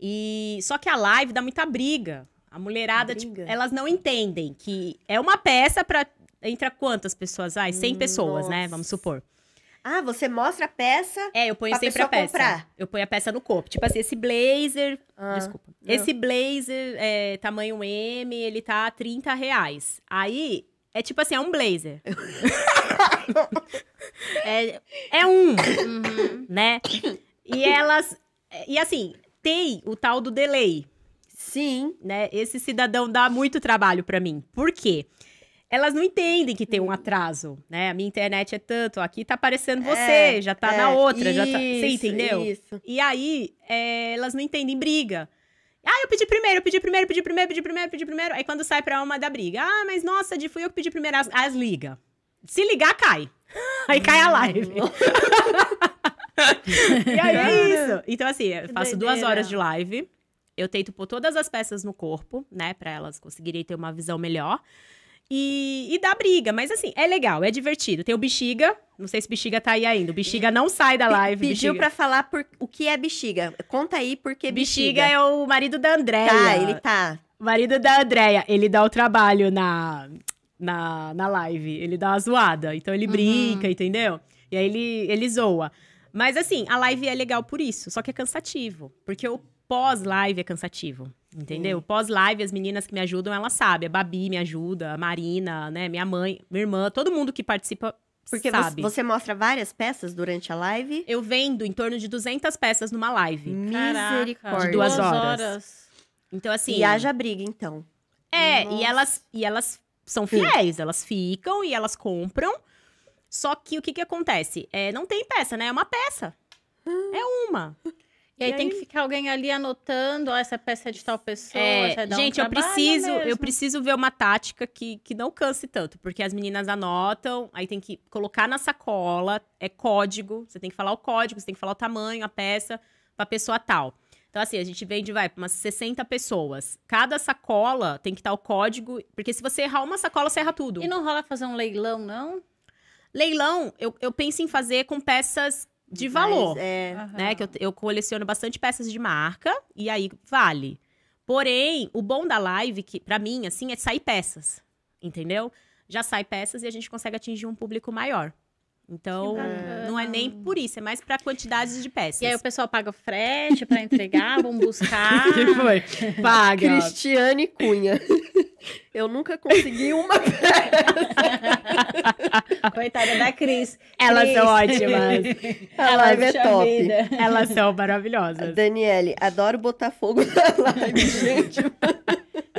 E só que a live dá muita briga. A mulherada, tipo, briga. Tipo, elas não entendem que é uma peça para entra quantas pessoas? Ai, 100 Nossa. Hum, pessoas, né? Vamos supor. Ah, você mostra a peça. É, eu ponho sempre a peça. Comprar. Eu ponho a peça no corpo. Tipo assim, esse blazer. Ah, desculpa. Não. Esse blazer é, tamanho M, ele tá 30 reais. Aí, é tipo assim, é um blazer. [laughs] é, é um, uhum. né? E elas. E assim, tem o tal do delay. Sim. Né? Esse cidadão dá muito trabalho para mim. Por quê? Elas não entendem que tem um hum. atraso, né? A minha internet é tanto, aqui tá aparecendo é, você, é, já tá é, na outra, isso, já tá. Você entendeu? Isso. E aí, é, elas não entendem briga. Ah, eu pedi primeiro, eu pedi primeiro, pedi primeiro, pedi primeiro, pedi primeiro. Aí quando sai pra uma da briga. Ah, mas nossa, de fui eu que pedi primeiro. As, as liga. Se ligar, cai. [laughs] Aí cai a live e aí é isso. Então, assim, eu faço Doideira. duas horas de live. Eu tento pôr todas as peças no corpo, né? Pra elas conseguirem ter uma visão melhor. E, e dá briga, mas assim, é legal, é divertido. Tem o bexiga, não sei se bexiga tá aí ainda. O bexiga não sai da live. Pediu bexiga. pra falar por, o que é bexiga. Conta aí por que bexiga. Bexiga é o marido da Andréia. Tá, ele tá. O marido da Andréia, ele dá o trabalho na, na, na live. Ele dá uma zoada. Então ele uhum. brinca, entendeu? E aí ele, ele zoa. Mas assim, a live é legal por isso, só que é cansativo. Porque o pós-live é cansativo. Entendeu? O Pós-live, as meninas que me ajudam, elas sabem. A Babi me ajuda, a Marina, né? Minha mãe, minha irmã, todo mundo que participa porque sabe. você mostra várias peças durante a live? Eu vendo em torno de 200 peças numa live. Misericórdia. De duas, duas horas. horas. Então, assim... E haja briga, então. É, Nossa. e elas, e elas são fiéis. Elas ficam e elas compram. Só que o que, que acontece? É, não tem peça, né? É uma peça. Ah. É uma. [laughs] E aí, e aí, tem que ficar alguém ali anotando, ó, essa peça é de tal pessoa, é, é Gente, eu preciso, mesmo. eu preciso ver uma tática que, que não canse tanto, porque as meninas anotam, aí tem que colocar na sacola, é código, você tem que falar o código, você tem que falar o tamanho, a peça, pra pessoa tal. Então, assim, a gente vende, vai, pra umas 60 pessoas. Cada sacola tem que estar tá o código, porque se você errar uma sacola, você erra tudo. E não rola fazer um leilão, não? Leilão, eu, eu penso em fazer com peças de valor. é... Né? Uhum. Que eu, eu coleciono bastante peças de marca e aí vale. Porém, o bom da live, que para mim, assim, é sair peças. Entendeu? Já sai peças e a gente consegue atingir um público maior. Então, não é nem por isso, é mais pra quantidade de peças. E aí o pessoal paga o frete pra entregar, vão buscar. O [laughs] que foi? Paga. Cristiane Cunha. Eu nunca consegui uma peça. [laughs] Coitada da Cris. Elas Cris. [laughs] É são ótimas. Elas Ela é top. Vida. [laughs] Elas são maravilhosas. Daniele, adoro botar fogo na live, gente.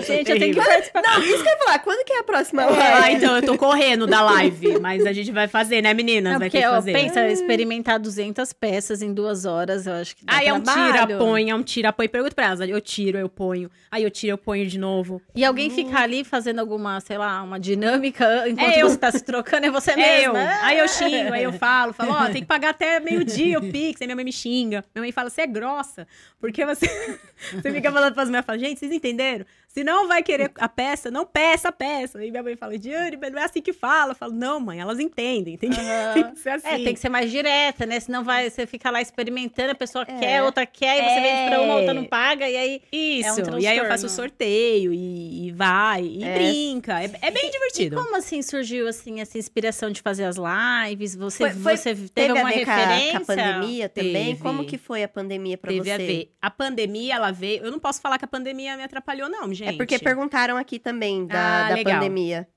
É gente, eu tenho que participar. Não, isso que eu ia falar. Quando que é a próxima é. live? É. Ah, então, eu tô correndo da live. Mas a gente vai fazer, né, meninas? Não, vai ter que fazer. Pensa, experimentar 200 peças em duas horas, eu acho que dá Aí é trabalho. é um tira, põe, é um tira, põe. Pergunta pra elas. Eu tiro, eu ponho. Aí eu tiro, eu ponho de novo. E alguém hum. ficar ali fazendo alguma, sei lá, uma dinâmica enquanto é você tá se trocando, é você é Eu. Aí eu xingo, aí eu falo. Falo, ó, oh, tem que pagar até meio-dia o Pix. Aí minha mãe me xinga. Minha mãe fala, você é grossa. Porque você... [laughs] você fica falando pras minhas, fala, gente, vocês entenderam? Se não vai querer a peça, não peça a peça. E minha mãe fala, Diane, mas não é assim que fala. Eu falo, não, mãe, elas entendem. Tem que, uhum. ser assim. É, tem que ser mais direta, né? Senão vai, você fica lá experimentando, a pessoa é. quer, outra quer, e você é. vende pra uma, outra não paga, e aí. Isso. É um e aí eu faço o sorteio e, e vai, e é. brinca. É, é bem divertido. E, como assim surgiu assim, essa inspiração de fazer as lives? Você, foi, foi, você teve, teve uma referência? Com a, com a pandemia também? Teve. Como que foi a pandemia pra teve você? Teve a ver. A pandemia, ela veio. Eu não posso falar que a pandemia me atrapalhou, não, gente. É porque perguntaram aqui também da, ah, da legal. pandemia.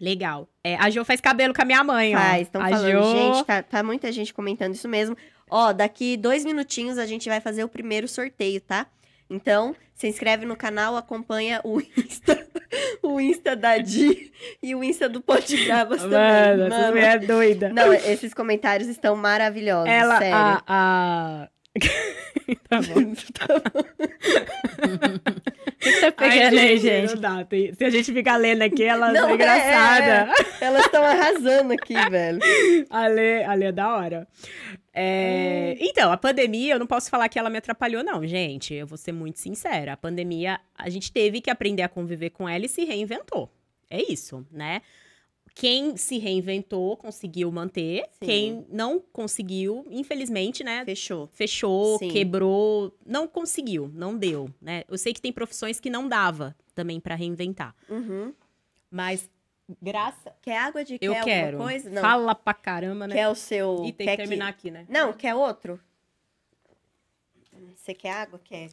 Legal. É, a Jo faz cabelo com a minha mãe, faz, ó. estão falando. Jo... Gente, tá, tá muita gente comentando isso mesmo. Ó, daqui dois minutinhos a gente vai fazer o primeiro sorteio, tá? Então, se inscreve no canal, acompanha o Insta, [laughs] o Insta da Di e o Insta do Ponte Gravas também. Mano, mano. é doida. Não, esses comentários estão maravilhosos, Ela, sério. A, a, [laughs] tá bom. tá bom. O que, tá pegando aí, gente? Não dá. Tem... Se a gente ficar lendo aqui, ela não, é, é engraçada. É, é. Elas estão arrasando aqui, [laughs] velho. A Lê, a Lê é da hora. É... Hum. Então, a pandemia, eu não posso falar que ela me atrapalhou, não, gente. Eu vou ser muito sincera. A pandemia, a gente teve que aprender a conviver com ela e se reinventou. É isso, né? quem se reinventou conseguiu manter, Sim. quem não conseguiu, infelizmente, né? Fechou. Fechou, Sim. quebrou, não conseguiu, não deu, né? Eu sei que tem profissões que não dava também para reinventar. Uhum. Mas graça. Quer água de Eu quer quero. coisa? Não. Fala pra caramba, né? Quer o seu. E tem quer que terminar que... aqui, né? Não, quer outro? Você quer água? Quer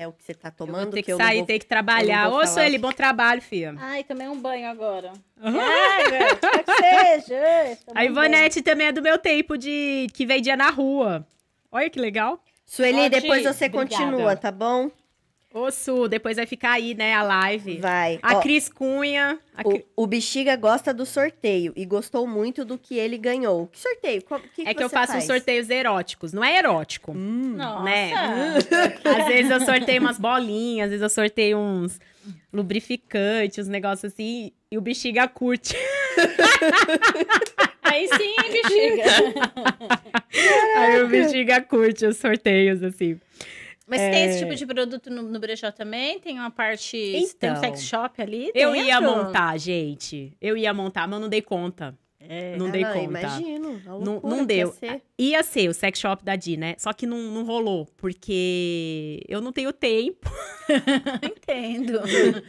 é o que você tá tomando. Tem que, que sair, vou, tem que trabalhar. Ô, Sueli, bom trabalho, filha. Ai, também um banho agora. é, que seja. É, A Ivanete bem. também é do meu tempo de que vendia na rua. Olha que legal. Sueli, Pode depois você continua, tá bom? Ô, Su, depois vai ficar aí, né, a live. Vai. A Ó, Cris Cunha. A o, o, Bexiga gosta do sorteio e gostou muito do que ele ganhou. Que sorteio? que é que, eu faço faz? sorteios eróticos. Não é erótico. Hum, né? Nossa. Né? às vezes eu sorteio umas bolinhas, às vezes eu sorteio uns lubrificantes, uns negócios assim. E o Bexiga curte. [laughs] Aí sim, Bexiga. Aí o Bexiga curte os sorteios, assim. Mas é... tem esse tipo é. de produto no, no brechó também? Tem uma parte. Então, tem um então, sex shop ali? Eu ia montar, gente. Eu ia montar, mas não dei conta. É, é não dei não, conta. Imagino. Não, não deu. Ia ser. ia ser. o sex shop da Di, né? Só que não, não rolou, porque eu não tenho tempo. [laughs] Entendo.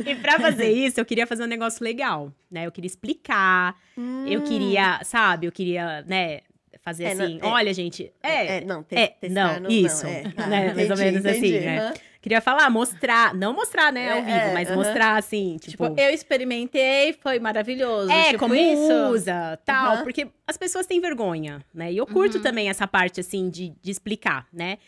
e pra fazer isso, eu queria fazer um negócio legal, né? Eu queria explicar, hum. eu queria, sabe? Eu queria, né? fazer é, assim. Não, é. Olha, é, gente. É, é. é, é não, é testar. Não, isso. Não, é, [laughs] né, entendi, mais ou menos assim, entendi, assim, Queria falar, mostrar, não mostrar, né, ao vivo, mas mostrar assim, tipo, tipo, eu experimentei, foi maravilhoso, É, tipo como isso. usa, tal, porque as pessoas têm vergonha, né? E eu curto uhum. também essa parte assim de, de explicar, né?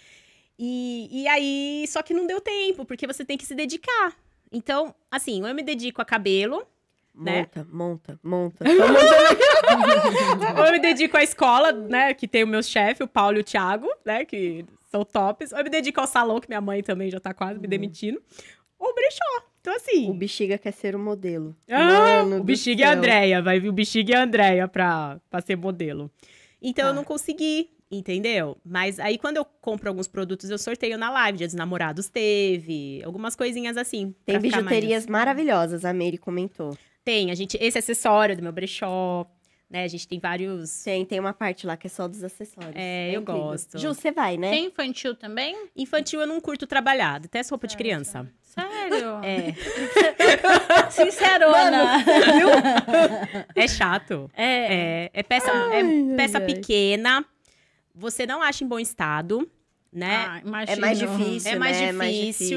E, e aí, só que não deu tempo, porque você tem que se dedicar. Então, assim, eu me dedico a cabelo, né? Monta, monta, monta. [laughs] ou eu me dedico à escola, né? Que tem o meu chefe, o Paulo e o Thiago, né? Que são tops. Ou eu me dedico ao salão, que minha mãe também já tá quase me uhum. demitindo. Ou brechó. Então, assim. O Bexiga quer ser o modelo. Ah, Mano o Bexiga e a Andréia. Vai vir o Bexiga e a Andréia pra, pra ser modelo. Então, ah. eu tá. não consegui entendeu? Mas aí quando eu compro alguns produtos, eu sorteio na live, Dia dos Namorados teve, algumas coisinhas assim. Tem bijuterias mais... maravilhosas, a Mary comentou. Tem, a gente, esse acessório do meu brechó, né? A gente tem vários. Tem, tem uma parte lá que é só dos acessórios. É, é eu incrível. gosto. Ju, você vai, né? Tem infantil também? Infantil eu não curto até essa roupa de criança. Tá. Sério? [laughs] É. [laughs] Sincerona. Mano, viu? [laughs] É chato. É. É, é peça, é Ai, é peça pequena. Você não acha em bom estado né? Ah, é mais difícil, é mais, né? É difícil.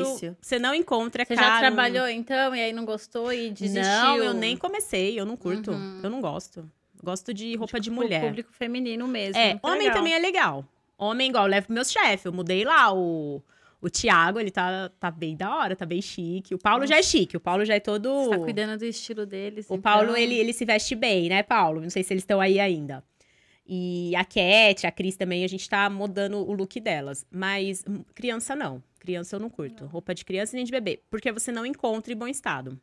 mais difícil. Você não encontra, Você caro. já trabalhou então e aí não gostou e desistiu? Não, eu nem comecei, eu não curto, uhum. eu não gosto. Gosto de roupa de, de mulher. Público feminino mesmo. É, homem legal. também é legal. Homem igual, eu levo pro meu chefe, eu mudei lá o o Thiago, ele tá, tá bem da hora, tá bem chique. O Paulo Nossa. já é chique, o Paulo já é todo. Você tá cuidando do estilo deles. O então... Paulo, ele, ele se veste bem, né, Paulo? Não sei se eles estão aí ainda. E a Cat, a Cris também, a gente tá mudando o look delas. Mas hum, criança não. Criança eu não curto. Não. Roupa de criança nem de bebê. Porque você não encontra em bom estado.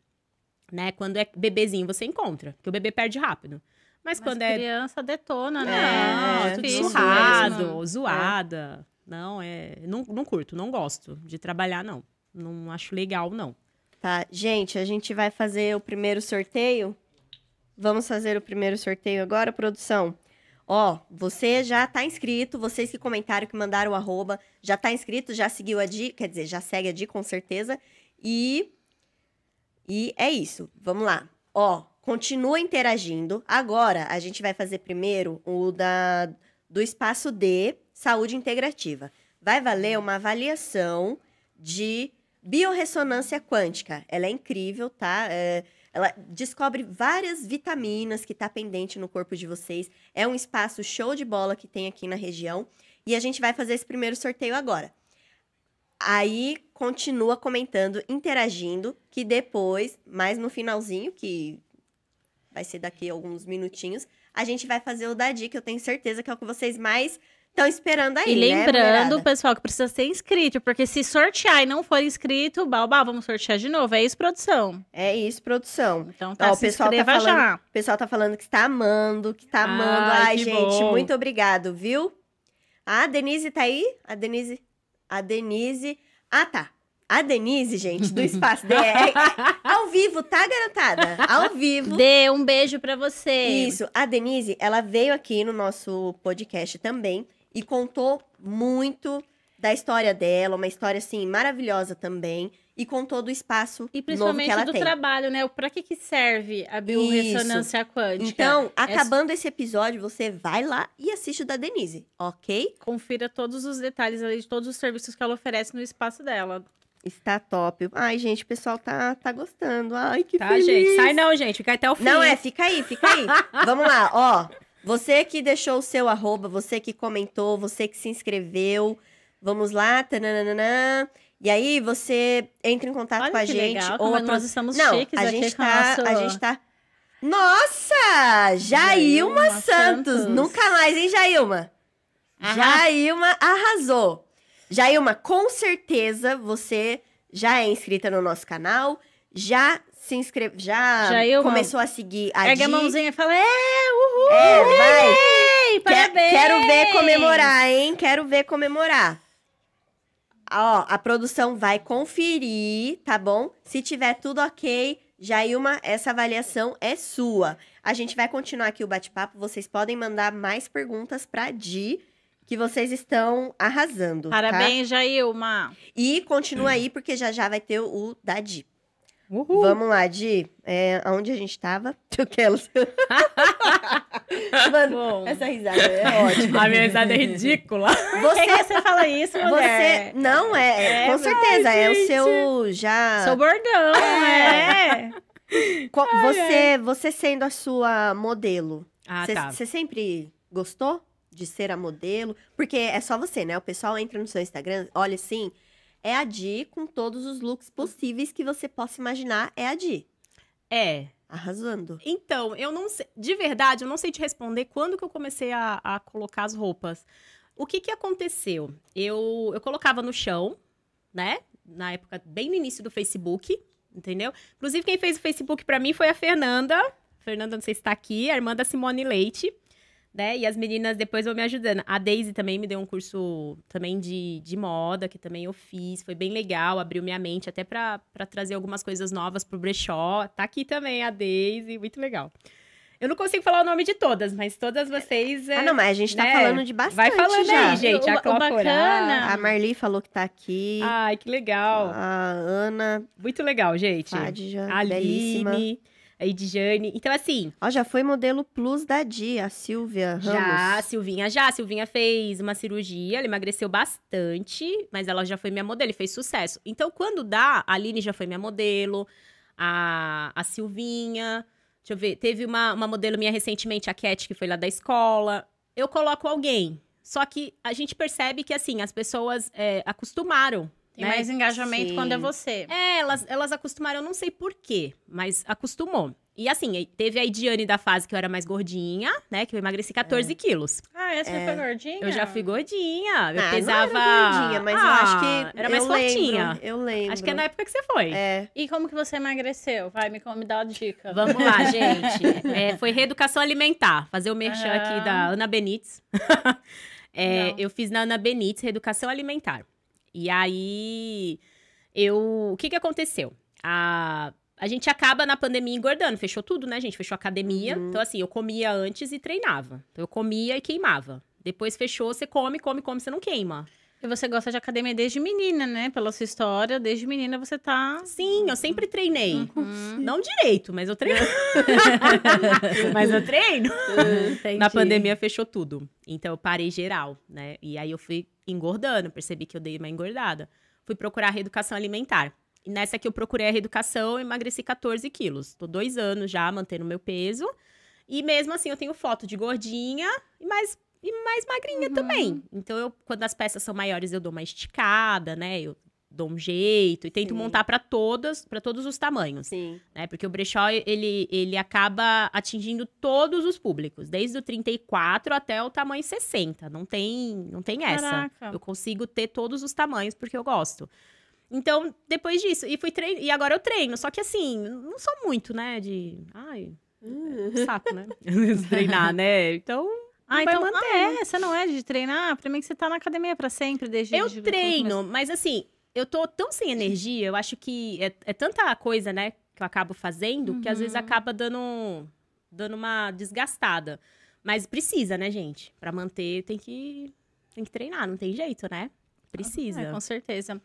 Né? Quando é bebezinho, você encontra. Porque o bebê perde rápido. Mas, Mas quando criança é. criança detona, né? Não, é, tudo difícil, surrado, mesmo. zoada. É. Não, é. Não, não curto, não gosto de trabalhar, não. Não acho legal, não. Tá, gente, a gente vai fazer o primeiro sorteio. Vamos fazer o primeiro sorteio agora, produção? Ó, você já tá inscrito, vocês que comentaram, que mandaram o arroba, já tá inscrito, já seguiu a Di, quer dizer, já segue a Di com certeza. E. E é isso. Vamos lá. Ó, continua interagindo. Agora a gente vai fazer primeiro o da do espaço D, saúde integrativa. Vai valer uma avaliação de Biorressonância quântica, ela é incrível, tá? É, ela descobre várias vitaminas que tá pendente no corpo de vocês. É um espaço show de bola que tem aqui na região. E a gente vai fazer esse primeiro sorteio agora. Aí continua comentando, interagindo, que depois, mais no finalzinho, que vai ser daqui a alguns minutinhos, a gente vai fazer o Dadi, que Eu tenho certeza que é o que vocês mais Estão esperando aí. E né, lembrando, né, pessoal, que precisa ser inscrito, porque se sortear e não for inscrito, balbá, vamos sortear de novo. É isso, produção. É isso, produção. Então tá, Ó, o pessoal tá falando, já. O pessoal tá falando que está amando, que está amando. Ai, Ai gente, bom. muito obrigado, viu? A Denise tá aí? A Denise. A Denise. Ah, tá. A Denise, gente, do Espaço DR. [laughs] ao vivo, tá, garantada? Ao vivo. Dê um beijo para você. Isso. A Denise, ela veio aqui no nosso podcast também e contou muito da história dela, uma história assim maravilhosa também e com todo o espaço e principalmente novo que ela do tem. trabalho, né? Para que que serve a bioressonância quântica? Então, acabando é... esse episódio, você vai lá e assiste o da Denise, ok? Confira todos os detalhes ali de todos os serviços que ela oferece no espaço dela. Está top. Ai, gente, o pessoal tá, tá gostando. Ai, que tá, feliz. Tá, gente. Sai não, gente. Fica até o fim. Não, é. Fica aí, fica aí. [laughs] Vamos lá, ó. Você que deixou o seu arroba, você que comentou, você que se inscreveu. Vamos lá, tananana. E aí você entra em contato Olha com a gente. Legal, ou é nós estamos Não, chiques a gente aqui tá, A gente tá... Nossa! Jailma, Santos. Santos. Nunca mais, hein, Jailma? Arras... Jailma arrasou. Jailma, com certeza você já é inscrita no nosso canal, já se inscreve já, já eu, começou mano. a seguir a Pega a mãozinha e fala, é, uhul! É, vai! Ei, parabéns! Quero ver comemorar, hein? Quero ver comemorar. Ah, ó, a produção vai conferir, tá bom? Se tiver tudo ok, Jailma, essa avaliação é sua. A gente vai continuar aqui o bate-papo. Vocês podem mandar mais perguntas para Di, que vocês estão arrasando. Tá? Parabéns, tá? Jailma. E continua aí, porque já já vai ter o da Di. Uhul. Vamos lá, Di. É, aonde a gente estava? [laughs] Eu Mano, Bom. essa risada é ótima. A minha risada é ridícula. Você, você fala isso, mulher? Você... Não, é. é com certeza. é o seu já... Sou bordão, é. é. Qual, ai, você, ai. você sendo a sua modelo, ah, tá. você sempre gostou de ser a modelo? Porque é só você, né? O pessoal entra no seu Instagram, olha assim... É a Di com todos os looks possíveis que você possa imaginar, é a Di. É. Arrasando. Então, eu não sei. De verdade, eu não sei te responder quando que eu comecei a, a colocar as roupas. O que que aconteceu? Eu, eu colocava no chão, né? Na época, bem no início do Facebook, entendeu? Inclusive, quem fez o Facebook para mim foi a Fernanda. Fernanda, não sei se tá aqui, a irmã da Simone Leite né? E as meninas depois vão me ajudando. A Daisy também me deu um curso também de, de moda, que também eu fiz. Foi bem legal, abriu minha mente até para trazer algumas coisas novas pro brechó. Tá aqui também a Daisy, muito legal. Eu não consigo falar o nome de todas, mas todas vocês. Ah, é, ah, não, mas a gente tá né? falando de bastante. Vai falando já. aí, gente. O, a Cló A Marli falou que tá aqui. Ai, que legal. A Ana. Muito legal, gente. Fadja, a Aline. Belíssima de Jane. Então, assim. Ó, já foi modelo plus da Dia, a Silvia Ramos. Já, Silvinha já. A Silvinha fez uma cirurgia, ela emagreceu bastante, mas ela já foi minha modelo e fez sucesso. Então, quando dá, a Aline já foi minha modelo, a, a Silvinha. Deixa eu ver, teve uma, uma modelo minha recentemente, a Cat, que foi lá da escola. Eu coloco alguém. Só que a gente percebe que, assim, as pessoas é, acostumaram e né? mais engajamento Sim. quando é você. É, elas, elas acostumaram, eu não sei porquê, mas acostumou. E assim, teve a Idiane da fase que eu era mais gordinha, né? Que eu emagreci 14 é. quilos. Ah, essa é. foi gordinha? Eu já fui gordinha. Eu pesava. Ah, não era gordinha, mas ah, eu acho que. Ah, era mais eu fortinha. Lembro, eu lembro. Acho que é na época que você foi. É. E como que você emagreceu? Vai, me, me dá uma dica. Vamos lá, [laughs] gente. É, foi reeducação alimentar. Fazer o merchan uhum. aqui ah. da Ana Benites. [laughs] É, eu fiz na Ana Benites reeducação alimentar. E aí, eu. O que que aconteceu? A. Ah, a gente acaba na pandemia engordando, fechou tudo, né, gente? Fechou a academia. Uhum. Então, assim, eu comia antes e treinava. Então, eu comia e queimava. Depois fechou, você come, come, come, você não queima. E você gosta de academia desde menina, né? Pela sua história, desde menina você tá. Sim, eu sempre treinei. Uhum. Não direito, mas eu treino. [laughs] mas eu treino. Na pandemia fechou tudo. Então eu parei geral, né? E aí eu fui engordando, percebi que eu dei uma engordada. Fui procurar reeducação alimentar. E nessa que eu procurei a reeducação, eu emagreci 14 quilos. Tô dois anos já mantendo meu peso. E mesmo assim, eu tenho foto de gordinha, mas e mais magrinha uhum. também. Então, eu, quando as peças são maiores, eu dou uma esticada, né? Eu dou um jeito e tento Sim. montar para todas, para todos os tamanhos, Sim. né? Porque o brechó ele ele acaba atingindo todos os públicos, desde o 34 até o tamanho 60. Não tem, não tem Caraca. essa. Eu consigo ter todos os tamanhos porque eu gosto. Então, depois disso, e fui treino, e agora eu treino, só que assim, não sou muito, né, de, ai, é um saco, né? [laughs] Treinar, né? Então, ah, então manter. Ah, é, você não é de treinar? Pra mim que você tá na academia para sempre, desde... Eu de... treino, mas assim, eu tô tão sem energia, eu acho que é, é tanta coisa, né, que eu acabo fazendo, uhum. que às vezes uhum. acaba dando, dando uma desgastada. Mas precisa, né, gente? Para manter, tem que, tem que treinar, não tem jeito, né? Precisa. É, com certeza.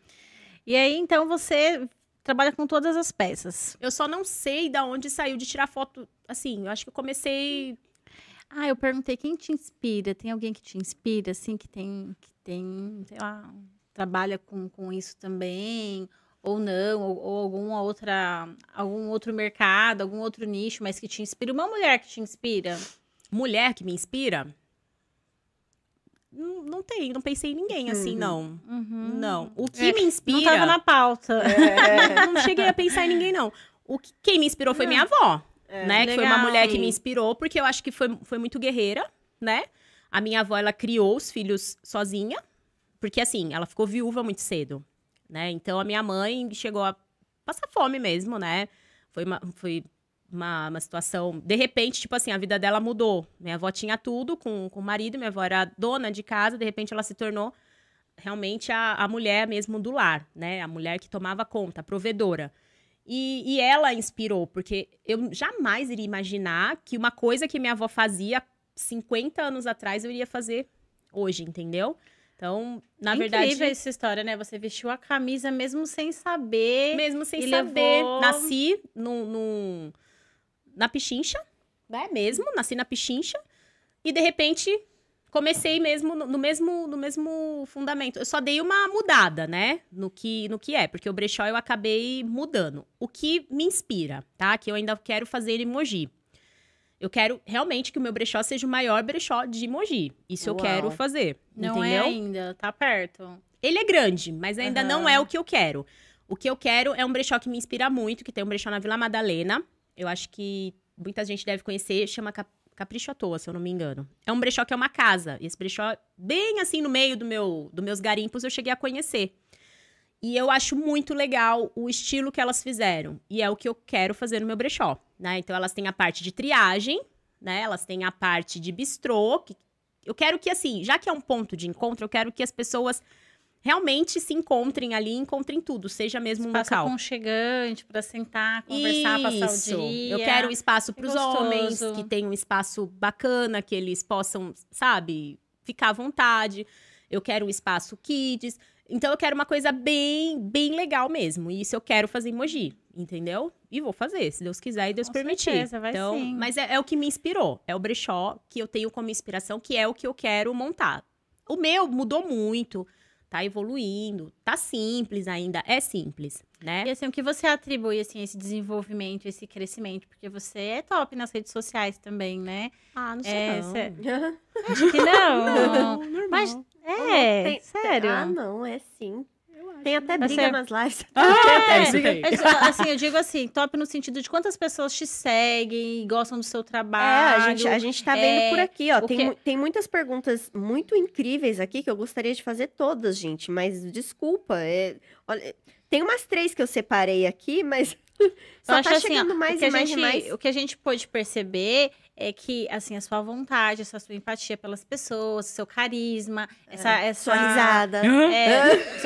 E aí, então, você trabalha com todas as peças. Eu só não sei da onde saiu de tirar foto. Assim, eu acho que eu comecei ah, eu perguntei quem te inspira? Tem alguém que te inspira, assim, que tem, que tem, sei lá, trabalha com, com isso também, ou não, ou, ou alguma outra, algum outro mercado, algum outro nicho, mas que te inspira. Uma mulher que te inspira? Mulher que me inspira? Não, não tem, não pensei em ninguém uhum. assim, não. Uhum. Não. O que é, me inspira. Não tava na pauta. É. [laughs] não cheguei a pensar em ninguém, não. O que, quem me inspirou foi não. Ah. minha avó. É, né? Legal, que foi uma mulher que me inspirou, porque eu acho que foi, foi muito guerreira, né? A minha avó, ela criou os filhos sozinha, porque assim, ela ficou viúva muito cedo, né? Então a minha mãe chegou a passar fome mesmo, né? Foi uma, foi uma, uma situação. De repente, tipo assim, a vida dela mudou. Minha avó tinha tudo com, com o marido, minha avó era dona de casa, de repente ela se tornou realmente a, a mulher mesmo do lar, né? A mulher que tomava conta, a provedora. E, e, ela inspirou, porque eu jamais iria imaginar que uma coisa que minha avó fazia 50 anos atrás eu iria fazer hoje, entendeu? Então, na é verdade. Incrível essa história, né? Você vestiu a camisa mesmo sem saber. Mesmo sem saber. Levou... Nasci no na pichincha, é mesmo? Nasci na pichincha. E de repente comecei mesmo no mesmo no mesmo fundamento. Eu só dei uma mudada, né, no que no que é, porque o brechó eu acabei mudando. O que me inspira, tá? Que eu ainda quero fazer emoji. Eu quero realmente que o meu brechó seja o maior brechó de emoji. Isso Uau. eu quero fazer, não é entendeu? é ainda, tá perto. Ele é grande, mas ainda uhum. não é o que eu quero. O que eu quero é um brechó que me inspira muito, que tem um brechó na Vila Madalena. Eu acho que muita gente deve conhecer, chama Cap Capricho à toa, se eu não me engano. É um brechó que é uma casa. E esse brechó, bem assim no meio do meu, dos meus garimpos, eu cheguei a conhecer. E eu acho muito legal o estilo que elas fizeram. E é o que eu quero fazer no meu brechó, né? Então elas têm a parte de triagem, né? Elas têm a parte de bistrô. Que... Eu quero que, assim, já que é um ponto de encontro, eu quero que as pessoas realmente se encontrem ali, encontrem tudo, seja mesmo um espaço local. aconchegante para sentar, conversar, Isso. passar o dia. Eu quero um espaço é para os homens que tenham um espaço bacana, que eles possam, sabe, ficar à vontade. Eu quero um espaço kids. Então eu quero uma coisa bem, bem legal mesmo. E isso eu quero fazer em Mogi, entendeu? E vou fazer, se Deus quiser e Deus Com permitir. Certeza, vai então, sim. mas é, é o que me inspirou, é o brechó que eu tenho como inspiração, que é o que eu quero montar. O meu mudou muito tá evoluindo, tá simples ainda, é simples, né? E assim, o que você atribui assim esse desenvolvimento, esse crescimento, porque você é top nas redes sociais também, né? Ah, não sei é, não. Cê... [laughs] Acho que não. não normal. Mas é, tem, sério. Tem... Ah, não, é sim. Tem até briga assim, nas lives. Ah, [laughs] tem, é. tem, é, assim, eu digo assim, top no sentido de quantas pessoas te seguem, gostam do seu trabalho. É, a gente, a gente tá vendo é, por aqui, ó. Tem, tem muitas perguntas muito incríveis aqui que eu gostaria de fazer todas, gente. Mas desculpa, é... Olha, tem umas três que eu separei aqui, mas [laughs] só eu tá chegando assim, ó, mais e mais mais. O que a gente pôde perceber é que, assim, a sua vontade, a sua empatia pelas pessoas, seu carisma, é, essa... É, essa sua risada. É,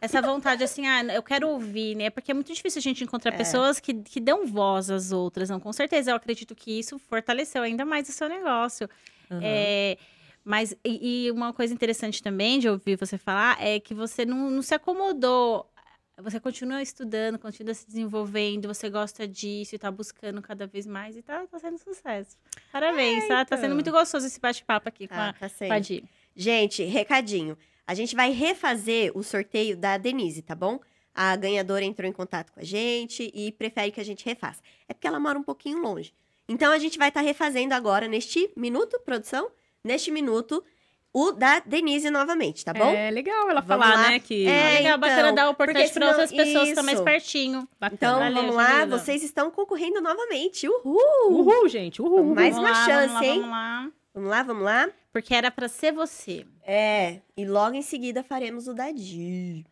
essa vontade, assim, ah, eu quero ouvir, né? Porque é muito difícil a gente encontrar é. pessoas que, que dão voz às outras, não? Com certeza, eu acredito que isso fortaleceu ainda mais o seu negócio. Uhum. É... Mas, e, e, uma coisa interessante também de ouvir você falar é que você não, não se acomodou você continua estudando, continua se desenvolvendo, você gosta disso e tá buscando cada vez mais e tá, tá sendo sucesso. Parabéns, é, tá? Então. Tá sendo então. muito gostoso esse bate-papo aqui com, ah, a, tá Di. Gente, recadinho. A gente vai refazer o sorteio da Denise, tá bom? A ganhadora entrou em contato com a gente e prefere que a gente refaça. É porque ela mora um pouquinho longe. Então a gente vai estar tá refazendo agora neste minuto, produção, neste minuto, o da Denise novamente, tá bom? É legal ela vamos falar, lá. né? Que é, legal, então, bacana dar oportunidade para outras pessoas isso. mais pertinho. Bacana, então, valeu, vamos lá, vocês estão concorrendo novamente. Uhul! Uhul, gente, uhul! Então, mais vamos uma lá, chance, vamos lá, hein? Vamos lá. Vamos lá, vamos lá. Porque era para ser você. É, e logo em seguida faremos o da Di.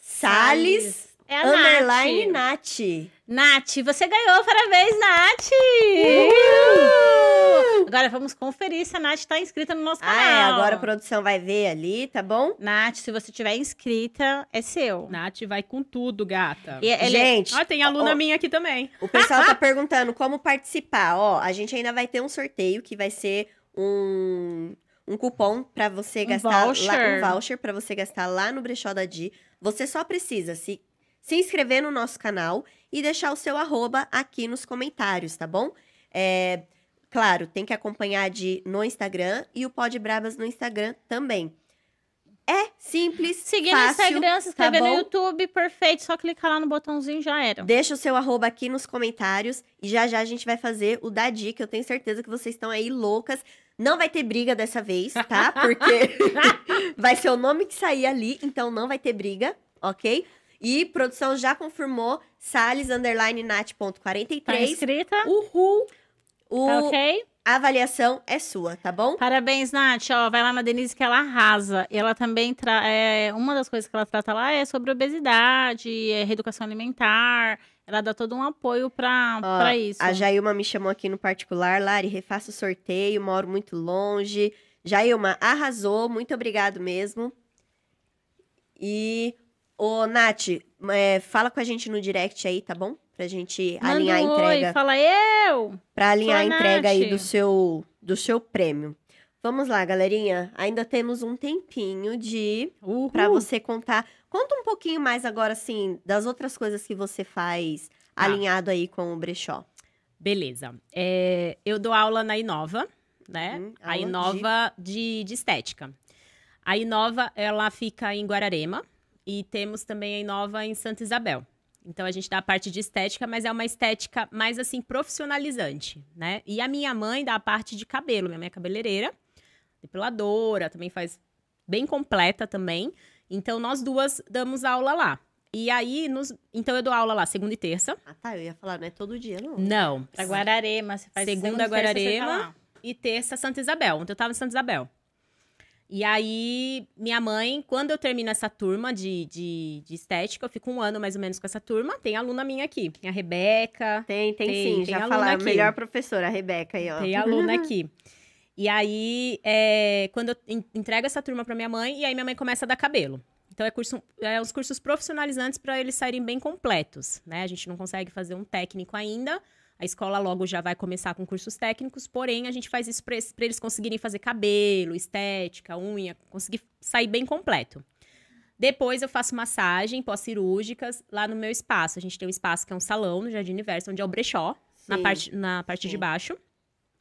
Salles é a Underline Nath. Nath, você ganhou. Parabéns, Nath! Uhul! Agora vamos conferir se a Nath está inscrita no nosso canal. Ah, é, agora a produção vai ver ali, tá bom? Nath, se você tiver inscrita, é seu. Nath vai com tudo, gata. E, ele... É- gente... Ah, tem aluna ó, minha aqui também. O pessoal tá [laughs] perguntando como participar. Ó, a gente ainda vai ter um sorteio que vai ser um um cupom para você um gastar voucher. Lá, um voucher para você gastar lá no brechó da Di. Você só precisa se se inscrever no nosso canal e deixar o seu arroba aqui nos comentários, tá bom? É, claro, tem que acompanhar de no Instagram e o Pod Brabas no Instagram também. É simples, Seguir fácil, no Instagram, se tá inscrever tá no YouTube, perfeito. Só clicar lá no botãozinho já era. Deixa o seu arroba aqui nos comentários e já já a gente vai fazer o da dica. Eu tenho certeza que vocês estão aí loucas. Não vai ter briga dessa vez, tá? [laughs] Porque [laughs] vai ser o nome que sair ali, então não vai ter briga, ok? E produção já confirmou sales underline Nat.43. Tá inscrita? Uhul! O... Tá ok? A avaliação é sua, tá bom? Parabéns, Nath. Ó, vai lá na Denise que ela arrasa. E ela também tra... é, Uma das coisas que ela trata lá é sobre obesidade, é reeducação alimentar. Ela dá todo um apoio para isso. A Jailma me chamou aqui no particular. Lari, refaça o sorteio, moro muito longe. Jailma, arrasou. Muito obrigado mesmo. E Ô, Nath, é, fala com a gente no direct aí, tá bom? Pra gente Manda alinhar um a entrega. Oi, fala eu! Pra alinhar a entrega Nath. aí do seu, do seu prêmio. Vamos lá, galerinha. Ainda temos um tempinho de Uhul. pra você contar. Conta um pouquinho mais agora, assim, das outras coisas que você faz tá. alinhado aí com o brechó. Beleza. É, eu dou aula na Inova, né? Hum, a Inova de... De, de estética. A Inova, ela fica em Guararema, e temos também a Inova em Santa Isabel. Então a gente dá a parte de estética, mas é uma estética mais assim profissionalizante, né? E a minha mãe dá a parte de cabelo, minha mãe é cabeleireira, depiladora, também faz bem completa também. Então nós duas damos aula lá. E aí, nos... então eu dou aula lá segunda e terça. Ah, tá. Eu ia falar, não é todo dia, não. Não. Pra Guararema, você faz segunda, segunda tá Guararema terça, tá e terça Santa Isabel. Ontem eu tava em Santa Isabel. E aí, minha mãe, quando eu termino essa turma de, de, de, estética, eu fico um ano mais ou menos com essa turma, tem aluna minha aqui. Tem a Rebeca. Tem, tem, tem sim, tem já falaram aqui. melhor professora, a Rebeca aí, ó. Tem aluna [laughs] aqui. E aí, é, quando eu entrego essa turma para minha mãe, e aí minha mãe começa a dar cabelo. Então, é, curso, é os cursos profissionalizantes para eles saírem bem completos, né? A gente não consegue fazer um técnico ainda, a escola logo já vai começar com cursos técnicos, porém a gente faz isso para eles conseguirem fazer cabelo, estética, unha, conseguir sair bem completo. Depois eu faço massagem pós-cirúrgicas lá no meu espaço. A gente tem um espaço que é um salão no Jardim Universo, onde é o brechó, Sim. na parte, na parte de baixo,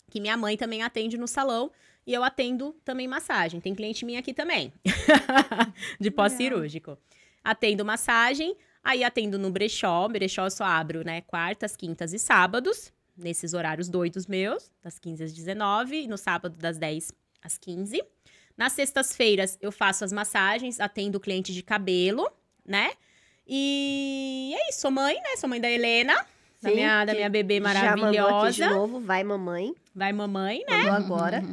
que minha mãe também atende no salão. E eu atendo também massagem. Tem cliente minha aqui também, [laughs] de pós-cirúrgico. Atendo massagem, Aí atendo no brechó, brechó eu só abro, né, quartas, quintas e sábados, nesses horários doidos meus, das 15 às 19, e no sábado das 10 às 15. Nas sextas-feiras eu faço as massagens, atendo o cliente de cabelo, né? E é isso, sou mãe, né? Sou mãe da Helena, Sim, da, minha, da minha bebê maravilhosa. Já aqui de novo, vai mamãe. Vai mamãe, né? Mandou agora.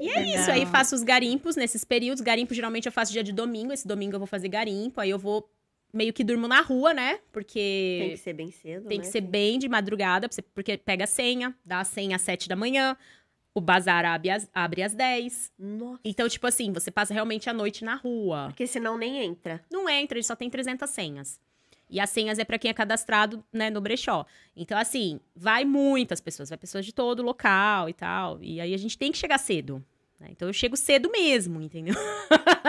E é Legal. isso, aí faço os garimpos nesses períodos. Garimpo geralmente eu faço dia de domingo, esse domingo eu vou fazer garimpo, aí eu vou meio que durmo na rua, né? Porque. Tem que ser bem cedo. Tem né? que ser bem de madrugada, porque pega a senha, dá a senha às 7 da manhã, o bazar abre às, abre às 10. Nossa. Então, tipo assim, você passa realmente a noite na rua. Porque senão nem entra. Não entra, ele só tem 300 senhas. E as senhas é para quem é cadastrado, né, no brechó. Então, assim, vai muitas pessoas, vai pessoas de todo local e tal. E aí a gente tem que chegar cedo. Né? Então eu chego cedo mesmo, entendeu?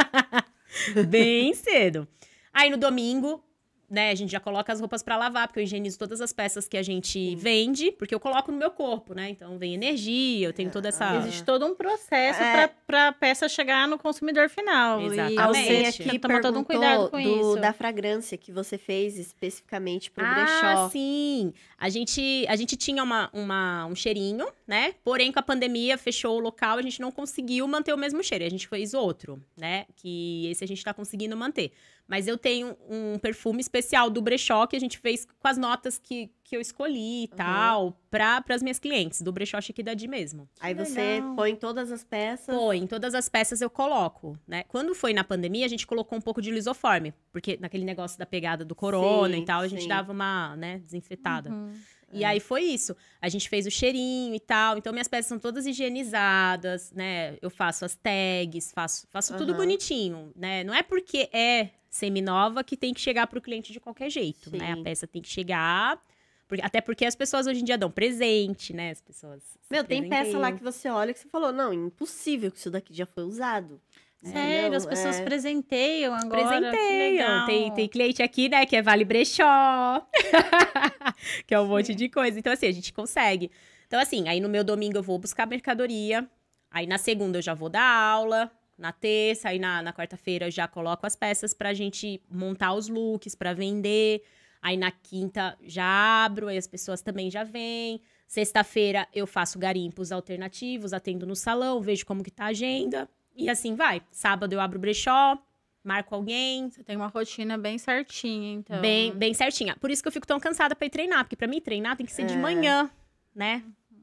[laughs] bem cedo. Aí no domingo, né, a gente já coloca as roupas para lavar, porque eu higienizo todas as peças que a gente Sim. vende, porque eu coloco no meu corpo, né? Então vem energia, eu tenho é, toda essa. Existe todo um processo é. para a peça chegar no consumidor final. Exatamente. E você toma todo um cuidado com do, isso. Da fragrância que você fez especificamente para o ah, brechó. Sim. A gente, a gente tinha uma, uma, um cheirinho, né? Porém, com a pandemia, fechou o local, a gente não conseguiu manter o mesmo cheiro. A gente fez outro, né? Que esse a gente está conseguindo manter. Mas eu tenho um perfume especial do brechó que a gente fez com as notas que, que eu escolhi e tal, para as minhas clientes, do brechó de mesmo. Aí você põe todas as peças? Põe, todas as peças eu coloco, né? Quando foi na pandemia, a gente colocou um pouco de lisoforme, porque naquele negócio da pegada do corona sim, e tal, a gente sim. dava uma, né, desinfetada. Uhum. E aí foi isso. A gente fez o cheirinho e tal. Então, minhas peças são todas higienizadas, né? Eu faço as tags, faço, faço uhum. tudo bonitinho, né? Não é porque é seminova que tem que chegar para o cliente de qualquer jeito, Sim. né? A peça tem que chegar. Porque, até porque as pessoas hoje em dia dão presente, né? As pessoas. Meu, tem peça lá que você olha que você falou, não, impossível que isso daqui já foi usado. Sério, as pessoas é... presenteiam agora. Presenteiam. Tem, tem cliente aqui, né, que é Vale Brechó, [laughs] que é um Sim. monte de coisa. Então, assim, a gente consegue. Então, assim, aí no meu domingo eu vou buscar mercadoria, aí na segunda eu já vou dar aula, na terça, aí na, na quarta-feira eu já coloco as peças pra gente montar os looks, pra vender. Aí na quinta já abro, aí as pessoas também já vêm. Sexta-feira eu faço garimpos alternativos, atendo no salão, vejo como que tá a agenda. E assim vai. Sábado eu abro o brechó, marco alguém. Você tem uma rotina bem certinha, então. Bem, bem certinha. Por isso que eu fico tão cansada para ir treinar, porque para mim treinar tem que ser é. de manhã, né?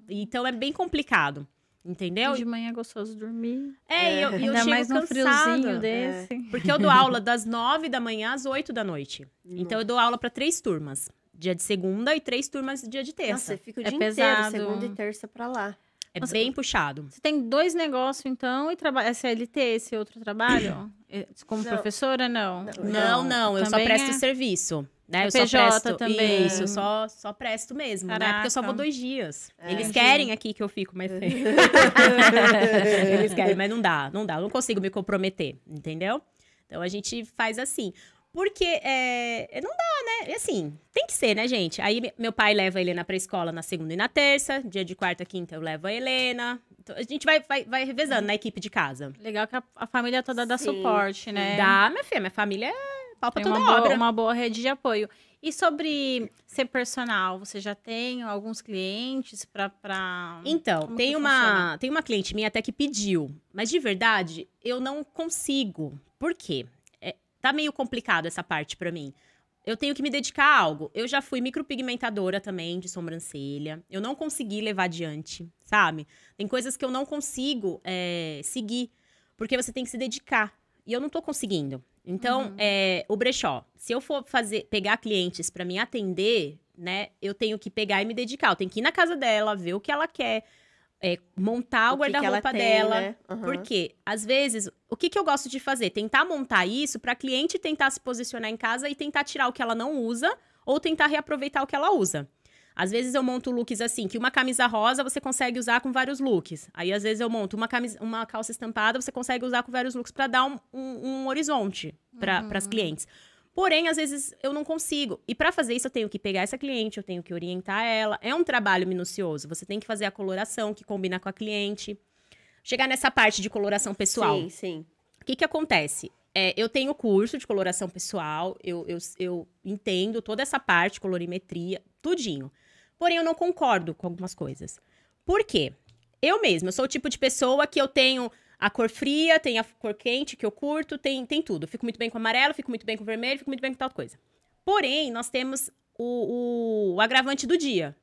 Então é bem complicado. Entendeu? E de manhã é gostoso dormir. É, é. eu, eu chego mais cansada. friozinho é. desse. É. Porque eu dou aula das nove da manhã às oito da noite. Nossa. Então eu dou aula para três turmas. Dia de segunda e três turmas dia de terça. Nossa, você fica o é dia pesado. inteiro, segunda e terça pra lá. É Nossa, bem puxado. Você tem dois negócios, então, e trabalha CLT, é esse outro trabalho? [coughs] É, como não. professora, não? Não, não. não eu só presto é... serviço. Né? eu PJ só presto também. Isso, eu só, só presto mesmo, Caraca. né? Porque eu só vou dois dias. É, Eles querem aqui que eu fico, mas. [laughs] Eles querem, mas não dá, não dá. Eu não consigo me comprometer, entendeu? Então a gente faz assim. Porque é, é, não dá, né? Assim, tem que ser, né, gente? Aí meu pai leva a Helena pra escola na segunda e na terça. Dia de quarta, quinta, eu levo a Helena. Então, a gente vai, vai, vai revezando na equipe de casa. Legal que a, a família é toda Sim. dá suporte, né? Dá, minha filha. Minha família é palpa tem toda uma obra. Boa, uma boa rede de apoio. E sobre ser personal, você já tem alguns clientes para pra... Então, tem uma, tem uma cliente minha até que pediu, mas de verdade eu não consigo. Por quê? tá meio complicado essa parte para mim. Eu tenho que me dedicar a algo. Eu já fui micropigmentadora também de sobrancelha. Eu não consegui levar adiante, sabe? Tem coisas que eu não consigo é, seguir, porque você tem que se dedicar. E eu não tô conseguindo. Então, uhum. é, o brechó. Se eu for fazer, pegar clientes para me atender, né? Eu tenho que pegar e me dedicar. Eu tenho que ir na casa dela, ver o que ela quer, é, montar o, o guarda-roupa dela. Né? Uhum. Porque, às vezes, o que, que eu gosto de fazer? Tentar montar isso para a cliente tentar se posicionar em casa e tentar tirar o que ela não usa ou tentar reaproveitar o que ela usa. Às vezes eu monto looks assim, que uma camisa rosa você consegue usar com vários looks. Aí às vezes eu monto uma, camisa, uma calça estampada, você consegue usar com vários looks para dar um, um, um horizonte para uhum. as clientes. Porém, às vezes eu não consigo. E para fazer isso, eu tenho que pegar essa cliente, eu tenho que orientar ela. É um trabalho minucioso. Você tem que fazer a coloração que combina com a cliente. Chegar nessa parte de coloração pessoal. Sim, sim. O que, que acontece? É, eu tenho curso de coloração pessoal, eu, eu, eu entendo toda essa parte, colorimetria, tudinho. Porém, eu não concordo com algumas coisas. Por quê? Eu mesma, eu sou o tipo de pessoa que eu tenho a cor fria, tem a cor quente, que eu curto, tem, tem tudo. Fico muito bem com amarelo, fico muito bem com vermelho, fico muito bem com tal coisa. Porém, nós temos o, o, o agravante do dia.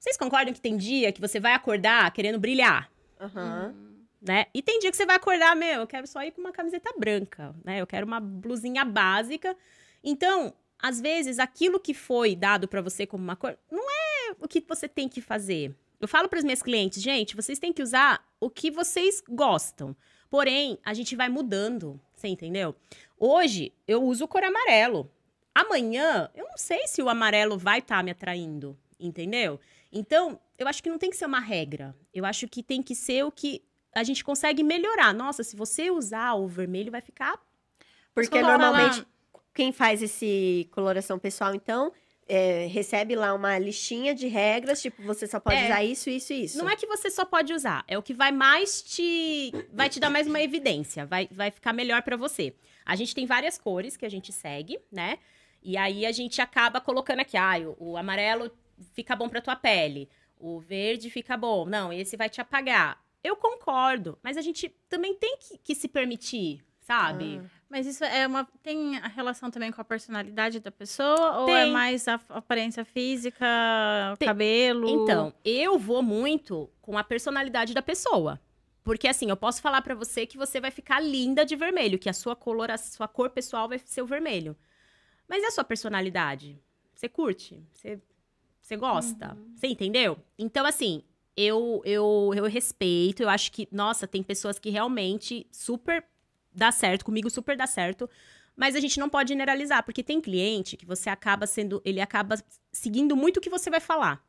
Vocês concordam que tem dia que você vai acordar querendo brilhar? Uhum. Né? E tem dia que você vai acordar, meu, eu quero só ir com uma camiseta branca, né? Eu quero uma blusinha básica. Então, às vezes, aquilo que foi dado para você como uma cor, não é o que você tem que fazer. Eu falo para os meus clientes, gente, vocês têm que usar o que vocês gostam. Porém, a gente vai mudando, você entendeu? Hoje eu uso cor amarelo. Amanhã eu não sei se o amarelo vai estar tá me atraindo, entendeu? Então, eu acho que não tem que ser uma regra. Eu acho que tem que ser o que a gente consegue melhorar. Nossa, se você usar o vermelho, vai ficar. Porque normalmente quem faz esse coloração pessoal, então, é, recebe lá uma listinha de regras, tipo, você só pode é, usar isso, isso e isso. Não é que você só pode usar, é o que vai mais te. vai te dar mais uma evidência, vai, vai ficar melhor para você. A gente tem várias cores que a gente segue, né? E aí a gente acaba colocando aqui, ah, o, o amarelo fica bom pra tua pele, o verde fica bom, não, esse vai te apagar. Eu concordo, mas a gente também tem que, que se permitir, sabe? Ah. Mas isso é uma tem a relação também com a personalidade da pessoa ou é tem. é mais a aparência física, tem. cabelo? Então, eu vou muito com a personalidade da pessoa. Porque assim, eu posso falar para você que você vai ficar linda de vermelho, que a sua a sua cor pessoal vai ser o vermelho. Mas e a sua personalidade? Você curte? Você, você gosta? Uhum. Você entendeu? Então assim, eu, eu eu respeito, eu acho que, nossa, tem pessoas que realmente super dá certo, comigo super dá certo. Mas a gente não pode generalizar, porque tem cliente que você acaba sendo. Ele acaba seguindo muito o que você vai falar.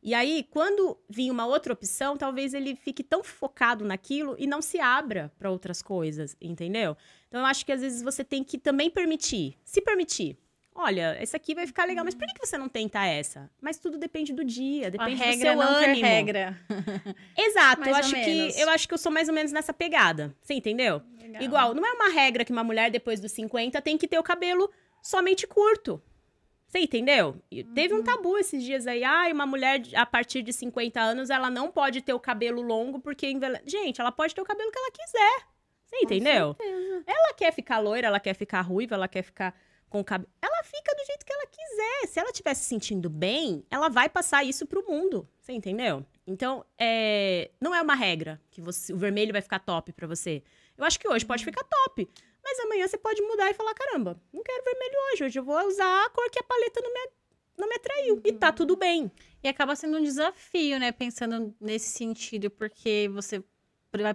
E aí, quando vir uma outra opção, talvez ele fique tão focado naquilo e não se abra para outras coisas, entendeu? Então, eu acho que às vezes você tem que também permitir, se permitir olha, essa aqui vai ficar legal, mas por que você não tenta essa? Mas tudo depende do dia, depende regra do seu não ânimo. regra. [laughs] Exato, eu acho que eu acho que eu sou mais ou menos nessa pegada. Você entendeu? Legal. Igual, não é uma regra que uma mulher depois dos 50 tem que ter o cabelo somente curto. Você entendeu? Uhum. Teve um uhum. tabu esses dias aí. Ai, ah, uma mulher a partir de 50 anos, ela não pode ter o cabelo longo porque Gente, ela pode ter o cabelo que ela quiser. Você entendeu? Ela quer ficar loira, ela quer ficar ruiva, ela quer ficar com o cabelo. Ela fica do jeito que ela quiser. Se ela estiver se sentindo bem, ela vai passar isso pro mundo. Você entendeu? Então, é... não é uma regra que você... o vermelho vai ficar top para você. Eu acho que hoje pode ficar top. Mas amanhã você pode mudar e falar: caramba, não quero vermelho hoje. Hoje eu vou usar a cor que a paleta não me, não me atraiu. Uhum. E tá tudo bem. E acaba sendo um desafio, né? Pensando nesse sentido, porque você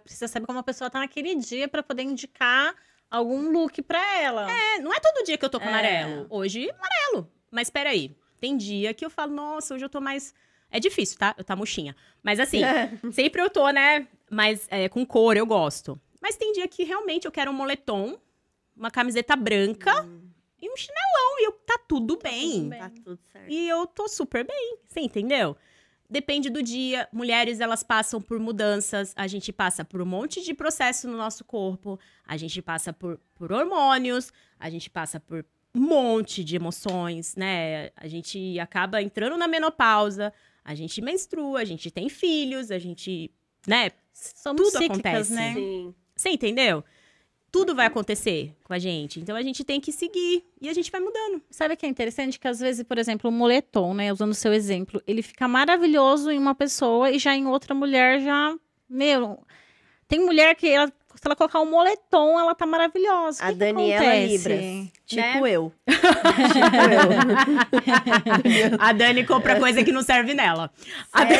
precisa saber como a pessoa tá naquele dia para poder indicar algum look pra ela. É, não é todo dia que eu tô com é. amarelo. Hoje, amarelo. Mas peraí, tem dia que eu falo, nossa, hoje eu tô mais. É difícil, tá? Eu tá mochinha Mas assim, é. [laughs] sempre eu tô, né? Mas é, com cor, eu gosto. Mas tem dia que realmente eu quero um moletom, uma camiseta branca hum. e um chinelão. E eu, tá tudo, tá bem. tudo bem. Tá tudo certo. E eu tô super bem. Você entendeu? depende do dia. Mulheres, elas passam por mudanças, a gente passa por um monte de processo no nosso corpo, a gente passa por, por hormônios, a gente passa por um monte de emoções, né? A gente acaba entrando na menopausa, a gente menstrua, a gente tem filhos, a gente, né? Somos Tudo cíclicas, acontece. né? Sim. Você entendeu? tudo vai acontecer com a gente. Então a gente tem que seguir e a gente vai mudando. Sabe o que é interessante? Que às vezes, por exemplo, o moletom, né? Usando o seu exemplo, ele fica maravilhoso em uma pessoa e já em outra mulher já. Meu. Tem mulher que ela, se ela colocar um moletom, ela tá maravilhosa. A que Daniela que Libras. Tipo né? eu. [laughs] tipo eu. [laughs] a Dani compra coisa que não serve nela. Sério?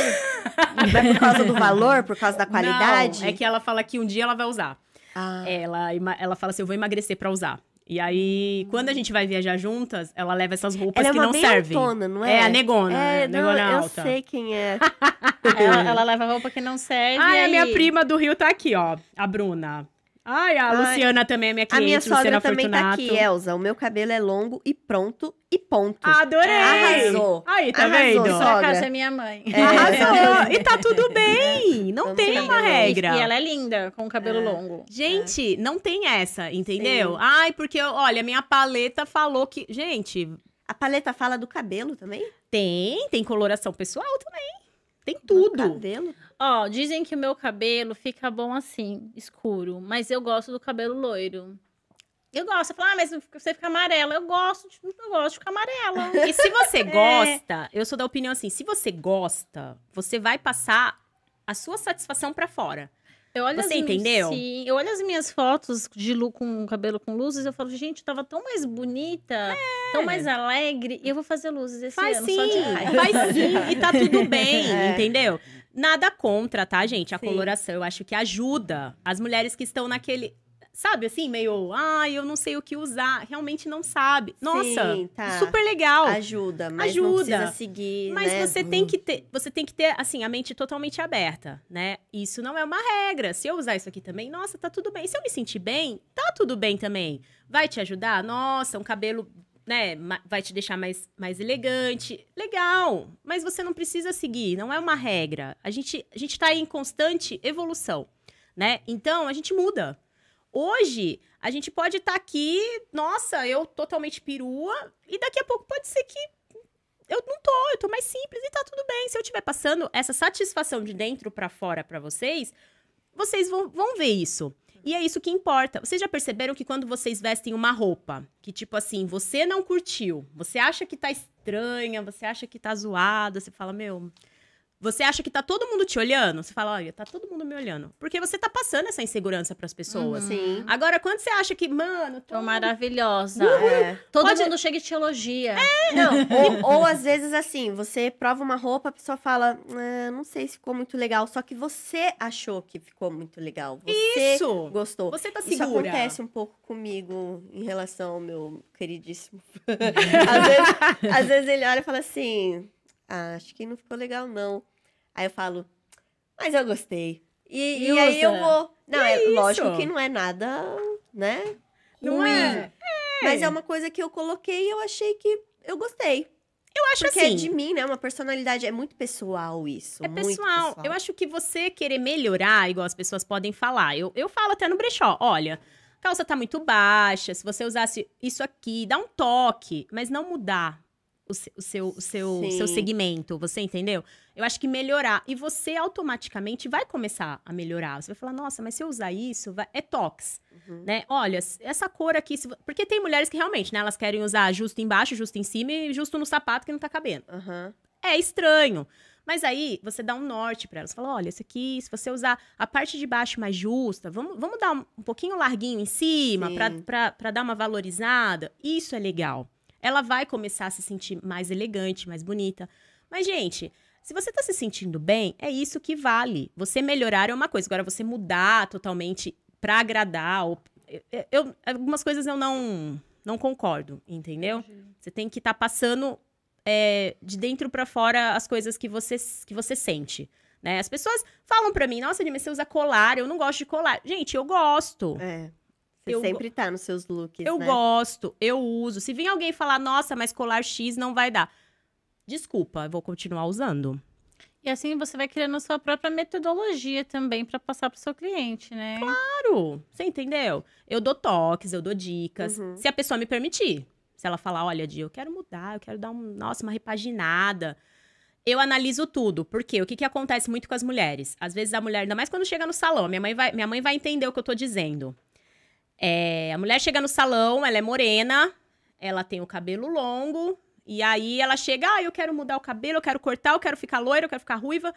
A... Mas por causa do valor, por causa da qualidade? Não, é que ela fala que um dia ela vai usar. Ah. Ela, ela fala assim: eu vou emagrecer para usar. E aí, quando a gente vai viajar juntas, ela leva essas roupas ela é que é, é? é não servem. Altona, não é? É, a negona. É, negona não, alta. Eu sei quem é. [laughs] ela, ela leva roupa que não serve. Ah, e... a minha prima do Rio tá aqui, ó. A Bruna. Ai, a Ai, Luciana também é minha cliente, A minha sogra Luciana também Fortunato. tá aqui, Elza. O meu cabelo é longo e pronto e ponto. Adorei! Arrasou. Aí, tá Arrasou, vendo? Sogra. casa é minha mãe. É. Arrasou! e tá tudo [laughs] bem! Não, tem, tem uma regra. E ela é linda, com o cabelo é. longo. Gente, é. não tem essa, entendeu? Sim. Ai, porque, olha, minha paleta falou que... Gente... A paleta fala do cabelo também? Tem, tem coloração pessoal também. Tem tudo. Meu cabelo. Ó, dizem que o meu cabelo fica bom assim, escuro. Mas eu gosto do cabelo loiro. Eu gosto. Você fala, ah, mas você fica amarela. Eu gosto, de, eu gosto de ficar amarela. E se você [laughs] é. gosta, eu sou da opinião assim, se você gosta, você vai passar a sua satisfação para fora. Eu olho Você as, entendeu? Sim, eu olho as minhas fotos de Lu com cabelo com luzes, eu falo, gente, eu tava tão mais bonita, é. tão mais alegre, e eu vou fazer luzes esse faz ano. Sim, só de [laughs] Faz sim, e tá tudo [laughs] é. bem, é. entendeu? Nada contra, tá, gente? A sim. coloração, eu acho que ajuda as mulheres que estão naquele sabe assim, meio, ah, eu não sei o que usar, realmente não sabe. Nossa, Sim, tá. super legal. Ajuda, mas Ajuda. não precisa seguir, Mas né? você hum. tem uhum. que ter, você tem que ter assim a mente totalmente aberta, né? Isso não é uma regra. Se eu usar isso aqui também, nossa, tá tudo bem. Se eu me sentir bem, tá tudo bem também. Vai te ajudar? Nossa, um cabelo né, vai te deixar mais, mais elegante. Legal, mas você não precisa seguir, não é uma regra. A gente a gente tá em constante evolução, né? Então a gente muda. Hoje, a gente pode estar tá aqui, nossa, eu totalmente perua, e daqui a pouco pode ser que eu não tô, eu tô mais simples e tá tudo bem. Se eu estiver passando essa satisfação de dentro para fora para vocês, vocês vão, vão ver isso. E é isso que importa. Vocês já perceberam que quando vocês vestem uma roupa, que tipo assim, você não curtiu, você acha que tá estranha, você acha que tá zoada, você fala, meu, você acha que tá todo mundo te olhando? Você fala, olha, tá todo mundo me olhando. Porque você tá passando essa insegurança pras pessoas. Uhum. Sim. Agora, quando você acha que, mano, tô, tô maravilhosa. Uhum. É. Todo Pode... mundo chega e te elogia. É. Não, [laughs] ou, ou, às vezes assim, você prova uma roupa, a pessoa fala, ah, não sei se ficou muito legal, só que você achou que ficou muito legal. Você Isso. gostou. Você tá segura. Isso acontece um pouco comigo em relação ao meu queridíssimo. [laughs] às, vezes, às vezes ele olha e fala assim, ah, acho que não ficou legal não. Aí eu falo, mas eu gostei. E, e, aí eu vou. Não, é lógico que não é nada, né? Não ruim. É. Mas é, é uma coisa que eu coloquei e eu achei que eu gostei. Eu acho Porque é assim. é de mim, né? Uma personalidade. É muito pessoal isso. É pessoal. pessoal. Eu acho que você querer melhorar, igual as pessoas podem falar. Eu, eu falo até no brechó: olha, calça tá muito baixa. Se você usasse isso aqui, dá um toque, mas não mudar o, seu, o seu, o seu, seu segmento, você entendeu? Eu acho que melhorar. E você automaticamente vai começar a melhorar. Você vai falar, nossa, mas se eu usar isso, vai... é tox. Uhum. Né? Olha, essa cor aqui. Se... Porque tem mulheres que realmente, né, elas querem usar justo embaixo, justo em cima e justo no sapato que não tá cabendo. Uhum. É estranho. Mas aí você dá um norte para elas. Fala, olha, isso aqui, se você usar a parte de baixo mais justa, vamos, vamos dar um, um pouquinho larguinho em cima para dar uma valorizada. Isso é legal ela vai começar a se sentir mais elegante, mais bonita. Mas, gente, se você está se sentindo bem, é isso que vale. Você melhorar é uma coisa, agora você mudar totalmente para agradar. Ou... Eu, eu, algumas coisas eu não, não concordo, entendeu? Entendi. Você tem que estar tá passando é, de dentro para fora as coisas que você, que você sente. Né? As pessoas falam para mim, nossa, Dima, você usa colar, eu não gosto de colar. Gente, eu gosto. É. Você eu sempre tá nos seus looks, Eu né? gosto, eu uso. Se vir alguém falar, nossa, mas colar X não vai dar. Desculpa, eu vou continuar usando. E assim você vai criando a sua própria metodologia também para passar para seu cliente, né? Claro! Você entendeu? Eu dou toques, eu dou dicas, uhum. se a pessoa me permitir. Se ela falar, olha, Di, eu quero mudar, eu quero dar um, nossa, uma repaginada. Eu analiso tudo, porque o que, que acontece muito com as mulheres? Às vezes a mulher, ainda mais quando chega no salão, minha mãe vai, minha mãe vai entender o que eu estou dizendo. É, a mulher chega no salão, ela é morena, ela tem o cabelo longo, e aí ela chega, ah, eu quero mudar o cabelo, eu quero cortar, eu quero ficar loira, eu quero ficar ruiva.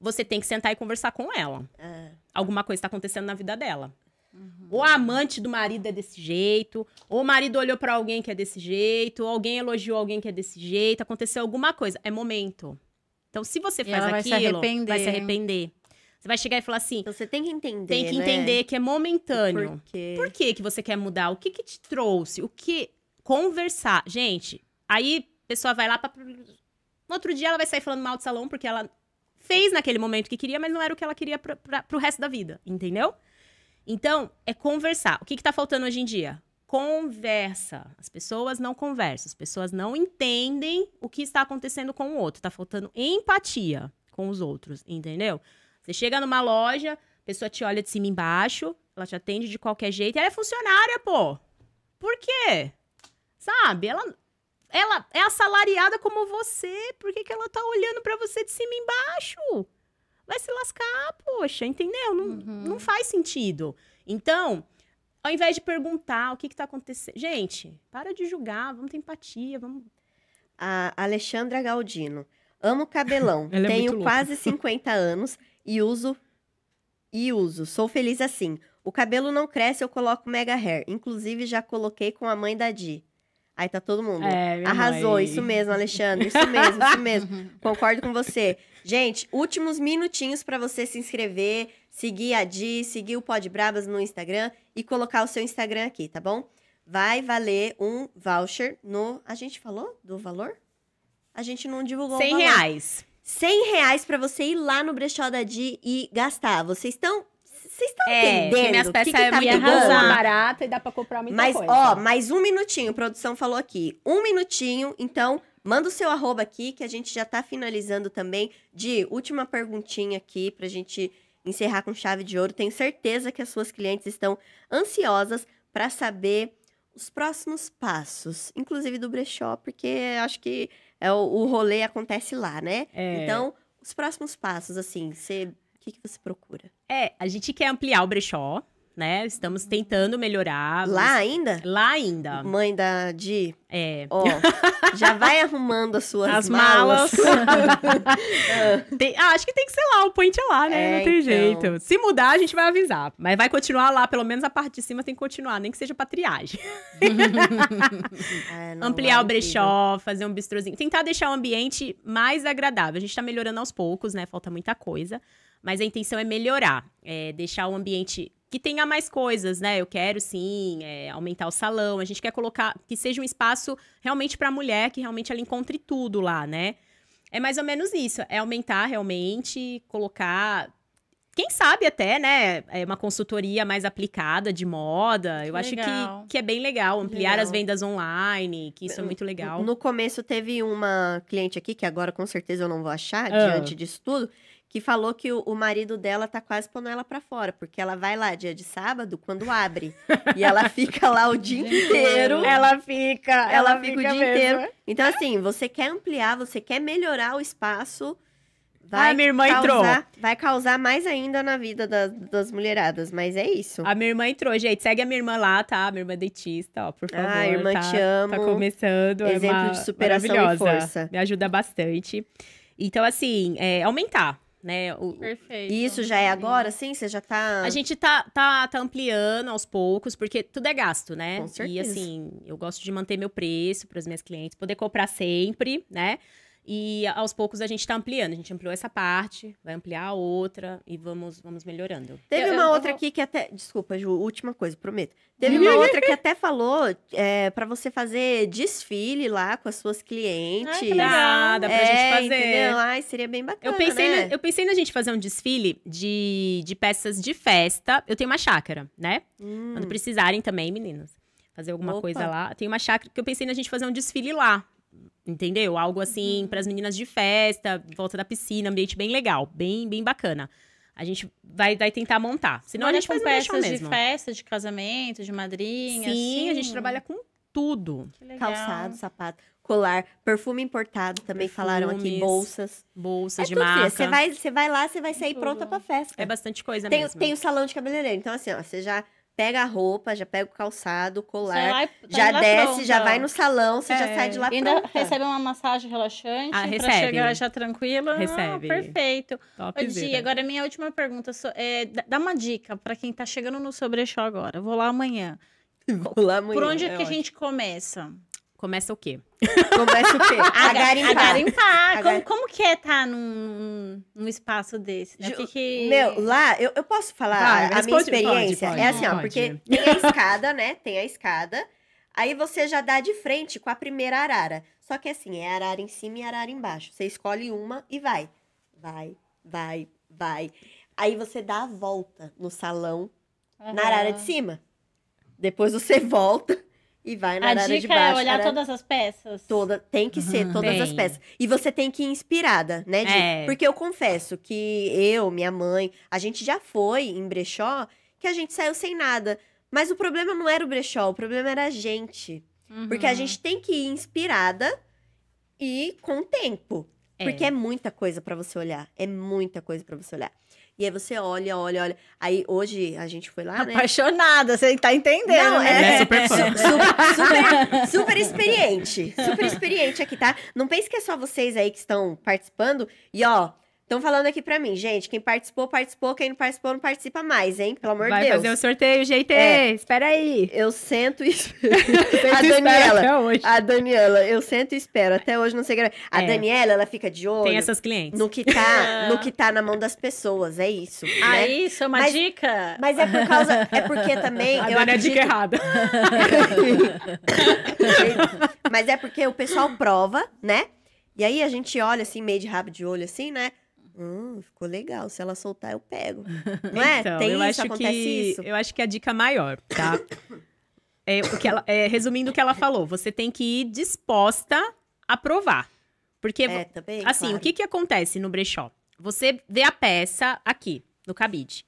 Você tem que sentar e conversar com ela. É. Alguma coisa está acontecendo na vida dela. Uhum. Ou a amante do marido é desse jeito, ou o marido olhou para alguém que é desse jeito, ou alguém elogiou alguém que é desse jeito, aconteceu alguma coisa. É momento. Então, se você faz vai aquilo, se vai se arrepender. Você vai chegar e falar assim. Então, você tem que entender. Tem que né? entender né? que é momentâneo. Por quê? Por que, que você quer mudar? O que, que te trouxe? O que. Conversar. Gente, aí a pessoa vai lá para No outro dia ela vai sair falando mal do salão porque ela fez naquele momento que queria, mas não era o que ela queria pra, pra, pro resto da vida, entendeu? Então, é conversar. O que, que tá faltando hoje em dia? Conversa. As pessoas não conversam, as pessoas não entendem o que está acontecendo com o outro. Tá faltando empatia com os outros, entendeu? Você chega numa loja, a pessoa te olha de cima embaixo, ela te atende de qualquer jeito. Ela é funcionária, pô. Por quê? Sabe? Ela, ela é assalariada como você. Por que, que ela tá olhando para você de cima embaixo? Vai se lascar, poxa, entendeu? Não, uhum. não faz sentido. Então, ao invés de perguntar o que, que tá acontecendo. Gente, para de julgar, vamos ter empatia, vamos. A Alexandra Galdino. Amo cabelão. [laughs] É Tenho é quase 50 anos e uso. E uso. Sou feliz assim. O cabelo não cresce, eu coloco mega hair. Inclusive, já coloquei com a mãe da Di. Aí tá todo mundo. É, Arrasou, mãe. isso mesmo, Alexandre. Isso mesmo, isso mesmo. [laughs] Concordo com você. Gente, últimos minutinhos para você se inscrever, seguir a Di, seguir o Pod Brabas no Instagram e colocar o seu Instagram aqui, tá bom? Vai valer um voucher no. A gente falou do valor? A gente não divulgou 100 o valor. reais. 100 reais pra você ir lá no brechó da Di e gastar. Vocês estão vocês estão é, entendendo? Minhas peças que que tá é muito barata e dá pra comprar muita mas, coisa. Mas, ó, mais um minutinho. A produção falou aqui. Um minutinho. Então, manda o seu arroba aqui, que a gente já tá finalizando também. De última perguntinha aqui pra gente encerrar com chave de ouro. Tenho certeza que as suas clientes estão ansiosas para saber os próximos passos, inclusive do brechó, porque acho que é, o, o rolê acontece lá, né? É. Então, os próximos passos, assim, você, o que, que você procura? É, a gente quer ampliar o brechó, né? Estamos tentando melhorar. Lá ainda? Lá ainda. Mãe da Di. É. Ó, já vai arrumando as suas as malas. malas. [laughs] tem, ah, acho que tem que ser lá, o point é lá, né? É, Não tem então... jeito. Se mudar, a gente vai avisar. Mas vai continuar lá, pelo menos a parte de cima tem que continuar, nem que seja pra triagem. [laughs] é, Ampliar é o brechó, fazer um bistrozinho. Tentar deixar o ambiente mais agradável. A gente tá melhorando aos poucos, né? Falta muita coisa. Mas a intenção é melhorar, é deixar o ambiente que tenha mais coisas, né? Eu quero sim é, aumentar o salão, a gente quer colocar que seja um espaço realmente para a mulher, que realmente ela encontre tudo lá, né? É mais ou menos isso, é aumentar realmente, colocar quem sabe até, né, é uma consultoria mais aplicada de moda. Eu legal. acho que, que é bem legal ampliar legal. as vendas online, que isso é muito legal. No começo teve uma cliente aqui que agora com certeza eu não vou achar ah. diante disso tudo, que falou que o, o marido dela tá quase pondo ela para fora, porque ela vai lá dia de sábado quando abre. e ela [laughs] fica lá o dia inteiro. Ela fica, ela, ela fica, fica, o dia mesmo. inteiro. Então, assim, você quer ampliar, você quer melhorar o espaço. Vai ah, minha irmã causar, entrou. Vai causar mais ainda na vida das, das mulheradas, mas é isso. A minha irmã entrou, gente. Segue a minha irmã lá, tá? A minha irmã é dentista, ó, por favor. Ah, irmã, tá, te tá amo. Tá começando. Exemplo é uma, de superação e força. Me ajuda bastante. Então, assim, é, aumentar né? O, Perfeito. E isso já é agora, sim? Você já tá. A gente tá, tá, tá ampliando aos poucos, porque tudo é gasto, né? Com certeza. E assim, eu gosto de manter meu preço para as minhas clientes, poder comprar sempre, né? E aos poucos a gente está ampliando. A gente ampliou essa parte, vai ampliar a outra e vamos, vamos melhorando. Teve eu, uma eu, outra eu... aqui que até. Desculpa, Ju, última coisa, prometo. Teve uma uhum. outra que até falou é, para você fazer desfile lá com as suas clientes. Ai, que Nada, pra é, gente fazer. Ai, seria bem bacana. Eu pensei, né? na, eu pensei na gente fazer um desfile de, de peças de festa. Eu tenho uma chácara, né? Hum. Quando precisarem também, meninas. Fazer alguma Opa. coisa lá. Tem uma chácara que eu pensei na gente fazer um desfile lá. Entendeu? Algo assim uhum. para as meninas de festa, volta da piscina, ambiente bem legal, bem bem bacana. A gente vai, vai tentar montar. Senão Olha a gente faz peças de festa, de casamento, de madrinha. Sim, assim. a gente trabalha com tudo. Calçado, sapato, colar, perfume importado também Perfumes, falaram aqui, bolsas. Bolsas é de marca. Você vai, você vai lá, você vai sair tudo. pronta pra festa. É bastante coisa tem, mesmo. Tem o salão de cabeleireiro. Então, assim, ó, você já pega a roupa, já pega o calçado, o colar, lá, tá já desce, pronta. já vai no salão, você é. já sai de é. lá Ainda pronta. recebe uma massagem relaxante ah, recebe. chegar já tranquila. Ah, recebe. Ah, perfeito. Top agora minha última pergunta. É, dá uma dica para quem tá chegando no Sobre Show agora. vou lá amanhã. [laughs] Vou lá amanhã. Por onde é que ótimo. a gente começa? Começa o quê? Começa o quê? [laughs] A, a garimpar. A garimpar. A como, gar... como, que é estar tá num, num espaço desse? Né? Ju... Que... Meu, lá, eu, eu posso falar Vai, a minha experiência? É pode, pode, é assim, ó, porque tem a escada, né? Tem a escada. Aí você já dá de frente com a primeira arara. Só que assim, é arara em cima e arara embaixo. Você escolhe uma e vai. Vai, vai, vai. Aí você dá a volta no salão, uhum. na arara de cima. Depois você [laughs] volta e vai na a arara de é baixo. É olhar arara... todas as peças. Toda, tem que ser uhum. todas Bem. as peças. E você tem que ir inspirada, né, Di? É. Porque eu confesso que eu, minha mãe, a gente já foi em brechó que a gente saiu sem nada. Mas o problema não era o brechó, o problema era a gente. Uhum. Porque a gente tem que ir inspirada e com o tempo. É. Porque é muita coisa para você olhar. É muita coisa para você olhar. E aí você olha, olha, olha. Aí hoje a gente foi lá, né? Apaixonada, você tá entendendo, Não, né? É, é super, fã. Super, super, super, experiente. Super experiente aqui, tá? Não pense que é só vocês aí que estão participando. E ó, Estão falando aqui pra mim, gente, quem participou, participou, quem não participou, não participa mais, hein? Pelo amor de Deus. Vai fazer o sorteio, GT, é, espera aí. Eu sento e [laughs] [laughs] espero. a Daniela, até hoje. a Daniela, eu sento e espero, até hoje não sei... É. A Daniela, ela fica de olho... Tem essas clientes. No que tá, no [laughs] que tá na mão das pessoas, é isso. Né? Ah, isso, é uma mas, dica. Mas é por causa, é porque também... A eu Dani é acredito... é dica errada. mas é porque o pessoal prova, né? E aí a gente olha assim, meio de rabo de olho, assim, né? Hum, ficou legal. Se ela soltar, eu pego. [laughs] Não é? então, Tem eu isso, acho que, isso? Eu acho que a dica maior, tá? é, o que ela, é, resumindo o que ela falou, você tem que ir disposta a provar. Porque, é, também, assim, claro. o que, que acontece no brechó? Você vê a peça aqui, no cabide.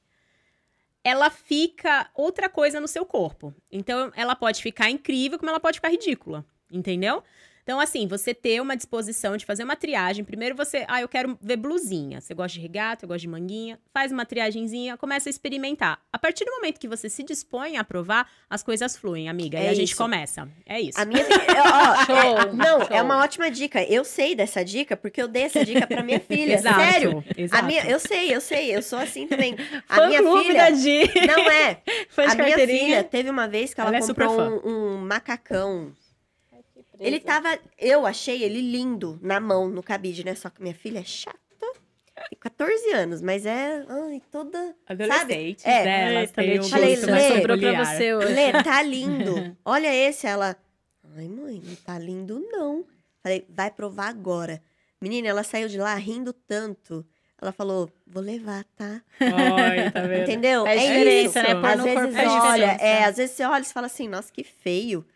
Ela fica outra coisa no seu corpo. Então, ela pode ficar incrível, como ela pode ficar ridícula. Entendeu? Então, assim, você ter uma disposição de fazer uma triagem. Primeiro você, ah, eu quero ver blusinha. Você gosta de regata, eu gosto de manguinha. Faz uma triagenzinha, começa a experimentar. A partir do momento que você se dispõe a provar, as coisas fluem, amiga. É e a gente começa. É isso. A minha... [laughs] É, show, é, não, show. é uma ótima dica. Eu sei dessa dica porque eu dei essa dica pra minha [laughs] filha. exato, Sério. Exato. A minha... Eu sei, eu sei. Eu sou assim também. A Fã minha filha... Não é. Fã de a minha filha teve uma vez que ela, ela é comprou é um, um macacão ele tava, eu achei ele lindo na mão, no cabide, né? Só que minha filha é chata. 14 anos, mas é ai, toda. Adolescente, sabe? né? Ela tem o falei, Lê, sobrou pra você hoje. Lê, tá lindo. [laughs] Olha esse. Ela, ai, mãe, não tá lindo, não. Falei, vai provar agora. Menina, ela saiu de lá rindo tanto. Ela falou, vou levar, tá? Oi, tá vendo? Entendeu? É, é isso. Né? Às vezes, é olha, é, às vezes você olha e fala assim, nossa, que feio.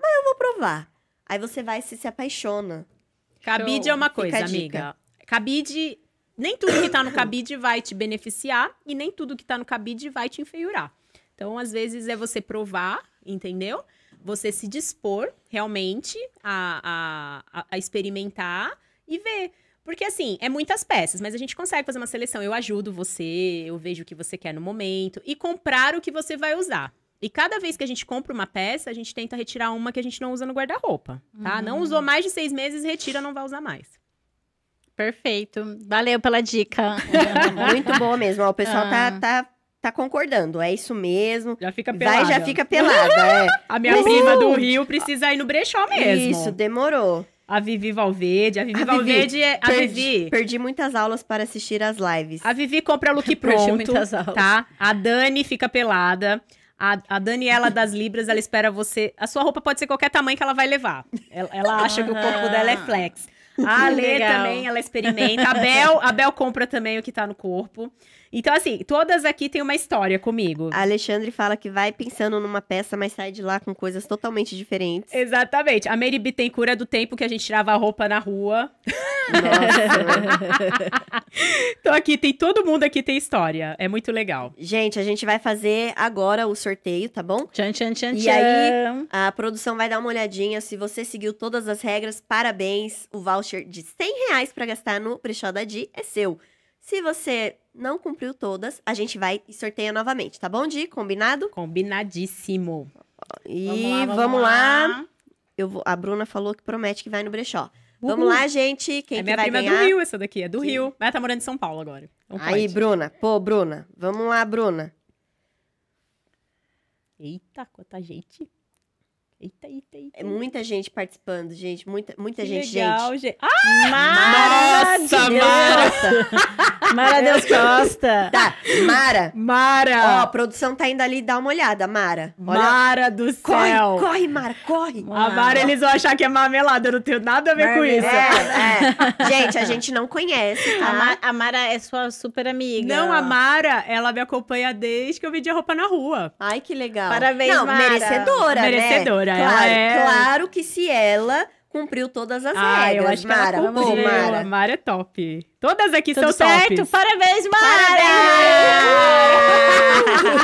Mas eu vou provar. Aí você vai se, se apaixona. Cabide é Show. é uma coisa, amiga. Cabide. Nem tudo que tá no cabide vai te beneficiar e nem tudo que tá no cabide vai te enfeiurar. Então, às vezes, é você provar, entendeu? Você se dispor realmente a, a, a experimentar e ver. Porque, assim, é muitas peças, mas a gente consegue fazer uma seleção. Eu ajudo você, eu vejo o que você quer no momento e comprar o que você vai usar. E cada vez que a gente compra uma peça, a gente tenta retirar uma que a gente não usa no guarda-roupa, tá? Uhum. Não usou mais de seis meses, retira, não vai usar mais. Perfeito. Valeu pela dica. [laughs] Muito boa mesmo. O pessoal tá, ah. tá, tá, tá concordando. É isso mesmo. Já fica pelada. Vai, já fica pelada. É. [laughs] A minha Uhul. prima do Rio precisa ir no brechó mesmo. Isso, demorou. A Vivi Valverde. A Vivi a Valverde é. A perdi, Vivi. Perdi muitas aulas para assistir as lives. A Vivi compra look pronto. perdi muitas aulas. Tá? A Dani fica pelada. A, a Daniela das Libras, ela espera você. A sua roupa pode ser qualquer tamanho que ela vai levar. Ela, ela acha que o corpo dela é flex. A Ale também, ela experimenta. A Bel, a Bel compra também o que tá no corpo. Então, assim, todas aqui têm uma história comigo. A Alexandre fala que vai pensando numa peça, mas sai de lá com coisas totalmente diferentes. Exatamente. A Mary B tem cura é do tempo que a gente tirava a roupa na rua. Nossa. então, [laughs] aqui tem todo mundo aqui tem história. É muito legal. Gente, a gente vai fazer agora o sorteio, tá bom? Tchan, tchan, tchan, e aí, a produção vai dar uma olhadinha. Se você seguiu todas as regras, parabéns. O voucher de 100 reais pra gastar no Brechó da Di é seu. Se você não cumpriu todas, a gente vai e sorteia novamente, tá bom, Di? Combinado? Combinadíssimo. E vamos lá. Vamos vamos lá. lá. Eu vou, a Bruna falou que promete que vai no brechó. Uhul. Vamos lá, gente. É quem é minha que vai prima do Rio, essa daqui. É do Sim. Rio. Mas tá morando em São Paulo agora. Então Aí, pode. Bruna. Pô, Bruna. Vamos lá, Bruna. Eita, quanta gente. Eita, eita, eita. É muita gente participando, gente. Muita, muita que gente, legal, gente. gente. Ah! Mara! Nossa, Deus Mara! Costa. [laughs] Mara Deus Costa. Tá, Mara. Mara. Ó, a produção tá indo ali, dá uma olhada, Mara. Olha. Mara do céu. Corre, corre, Mara, corre. A Mara, eles vão achar que é marmelada, eu não tenho nada a ver marmelada. com isso. É, é. gente, a gente não conhece, tá? A, Ma a Mara é sua super amiga. Não, a Mara, ela me acompanha desde que eu vendi a roupa na rua. Ai, que legal. Parabéns, não, Mara. merecedora, né? Merecedora. Né? claro, ela é... Claro que se ela cumpriu todas as ah, regras. Eu acho que Mara, ela cumpriu. Mara. A Mara é top. Todas aqui Tudo são certo? tops. Parabéns, Mara!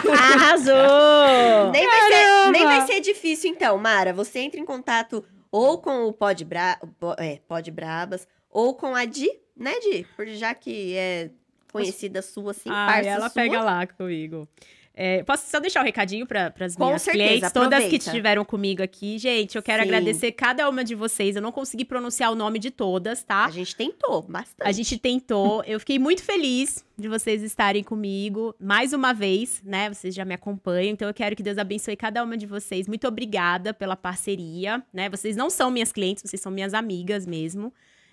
Parabéns! [laughs] Arrasou! Nem vai, ser, nem vai, ser, difícil, então, Mara. Você entra em contato ou com o Pod, Bra... é, Pod Brabas ou com a Di, né, Di? Porque já que é conhecida sua, assim, ah, parça ela pega lá comigo. É, posso só deixar o um recadinho para as minhas certeza, clientes, todas que estiveram comigo aqui. Gente, eu quero Sim. agradecer cada uma de vocês. Eu não consegui pronunciar o nome de todas, tá? A gente tentou, bastante. A gente tentou. eu fiquei muito feliz de vocês estarem comigo mais uma vez, né? Vocês já me acompanham, então eu quero que Deus abençoe cada uma de vocês. Muito obrigada pela parceria, né? Vocês não são minhas clientes, vocês são minhas amigas mesmo.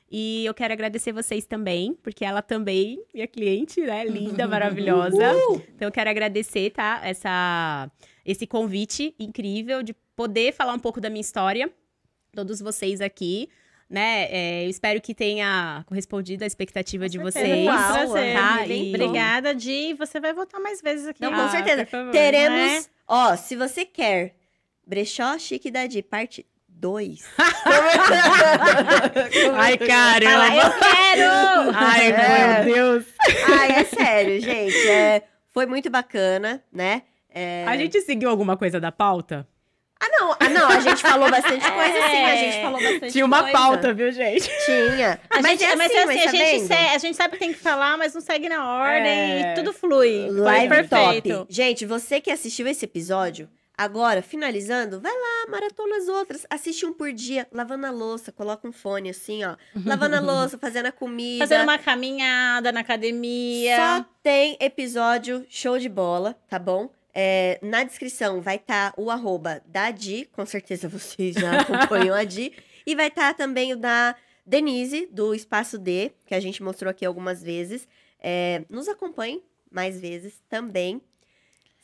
E eu quero agradecer vocês também, porque ela também, minha cliente, né? Linda, uhum. maravilhosa. Uhul. Então eu quero agradecer, tá? Essa, esse convite incrível de poder falar um pouco da minha história. Todos vocês aqui né? É, eu espero que tenha correspondido à expectativa com de certeza. vocês. Uau, tá? prazer, tá? e... Obrigada, Di. Você vai voltar mais vezes aqui. Não, ah, com certeza. Favor, Teremos. Né? Ó, se você quer Brechó Chique da Di, parte dois. [laughs] Ai, caramba. Ai, eu quero! Ai, é. meu Deus. Ai, é sério, gente. É, foi muito bacana, né? É... A gente seguiu alguma coisa da pauta? Ah, não. Ah, não. A gente falou bastante [laughs] é. coisa, sim. A gente falou bastante Tinha uma coisa. pauta, viu, gente? Tinha. A mas, gente, é assim, mas, é assim, mas a, gente sabe a, gente sabe que tem que falar, mas não segue na ordem. E é. tudo flui. Live perfeito. Top. Gente, você que assistiu esse episódio Agora, finalizando, vai lá, maratona as outras, assiste um por dia, lavando a louça, coloca um fone assim, ó, [laughs] lavando a louça, fazendo a comida, fazendo uma caminhada na academia. Só tem episódio show de bola, tá bom? É, na descrição vai estar tá o arroba da Di, com certeza vocês já [laughs] acompanham a Di, e vai estar tá também o da Denise, do Espaço D, que a gente mostrou aqui algumas vezes. É, nos acompanhe mais vezes também.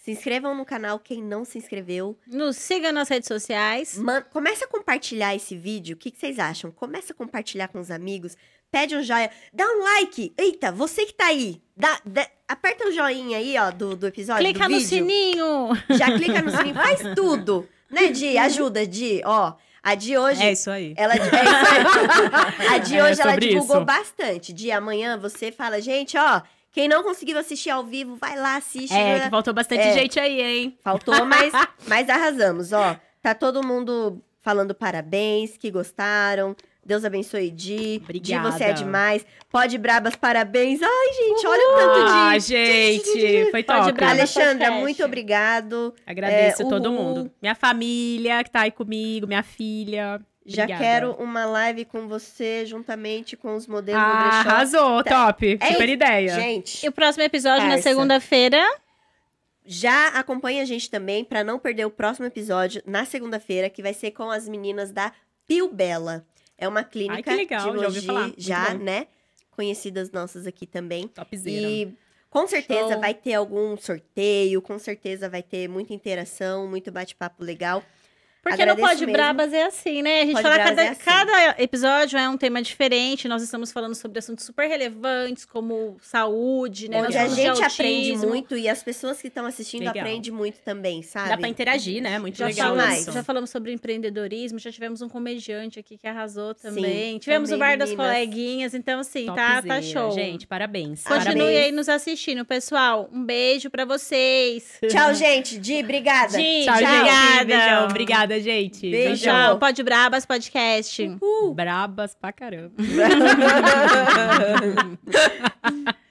Se inscrevam no canal quem não se inscreveu. Nos sigam nas redes sociais. Man Começa a compartilhar esse vídeo. O que, que, vocês acham? Começa a compartilhar com os amigos. Pede um joinha. Dá um like. Eita, você que tá aí. Dá, dá, aperta o joinha aí, ó, do, do episódio. Clica do no sininho. Já clica no sininho. Faz tudo. Né, Di? Ajuda, Di. Ó. A de hoje. É isso aí. Ela, é isso aí. [laughs] a de é hoje é ela divulgou isso. bastante. De amanhã você fala, gente, ó, quem não conseguiu assistir ao vivo, vai lá, assiste. É, né? faltou bastante é, gente aí, hein? Faltou, mas, [laughs] mas arrasamos, ó. Tá todo mundo falando parabéns, que gostaram. Deus abençoe Di. Obrigada. Di, você é demais. Pode Brabas, parabéns. Ai, gente, olha o tanto de... Ah, gente, foi top. Pode Brabas, Alexandra, é muito obrigado. Agradeço é, todo mundo. Minha família que tá aí comigo, minha filha. Já quero uma live com você juntamente com os modelos ah, do brechó. Arrasou, tá. top. É Super isso. ideia. Gente. E o próximo episódio parça. na segunda-feira. Já acompanha a gente também para não perder o próximo episódio na segunda-feira, que vai ser com as meninas da Pio Bela. É uma clínica Ai, legal, de Logi, já, já né? Conhecidas nossas aqui também. Topzera. E com certeza Show. vai ter algum sorteio, com certeza vai ter muita interação, muito bate-papo legal. Porque no Pode Brabas é assim, né? A gente Pode fala cada, é assim. cada episódio é um tema diferente, nós estamos falando sobre assuntos super relevantes, como saúde, né? Onde a gente aprende muito e as pessoas que estão assistindo aprendem muito também, sabe? Dá pra interagir, né? Muito já legal. Falamos, isso. Já falamos sobre empreendedorismo, já tivemos um comediante aqui que arrasou também. Sim, tivemos também, o bar das meninas. coleguinhas, então assim, tá, tá show. Gente, parabéns. Continue parabéns. aí nos assistindo, pessoal. Um beijo pra vocês. Tchau, gente. Di, obrigada. Di, Tchau, tchau, gente. Obrigada. Beijão, obrigada. Obrigada, gente. Beijo. Tchau. Pode Brabas Podcast. Uhul. Brabas pra caramba. [laughs]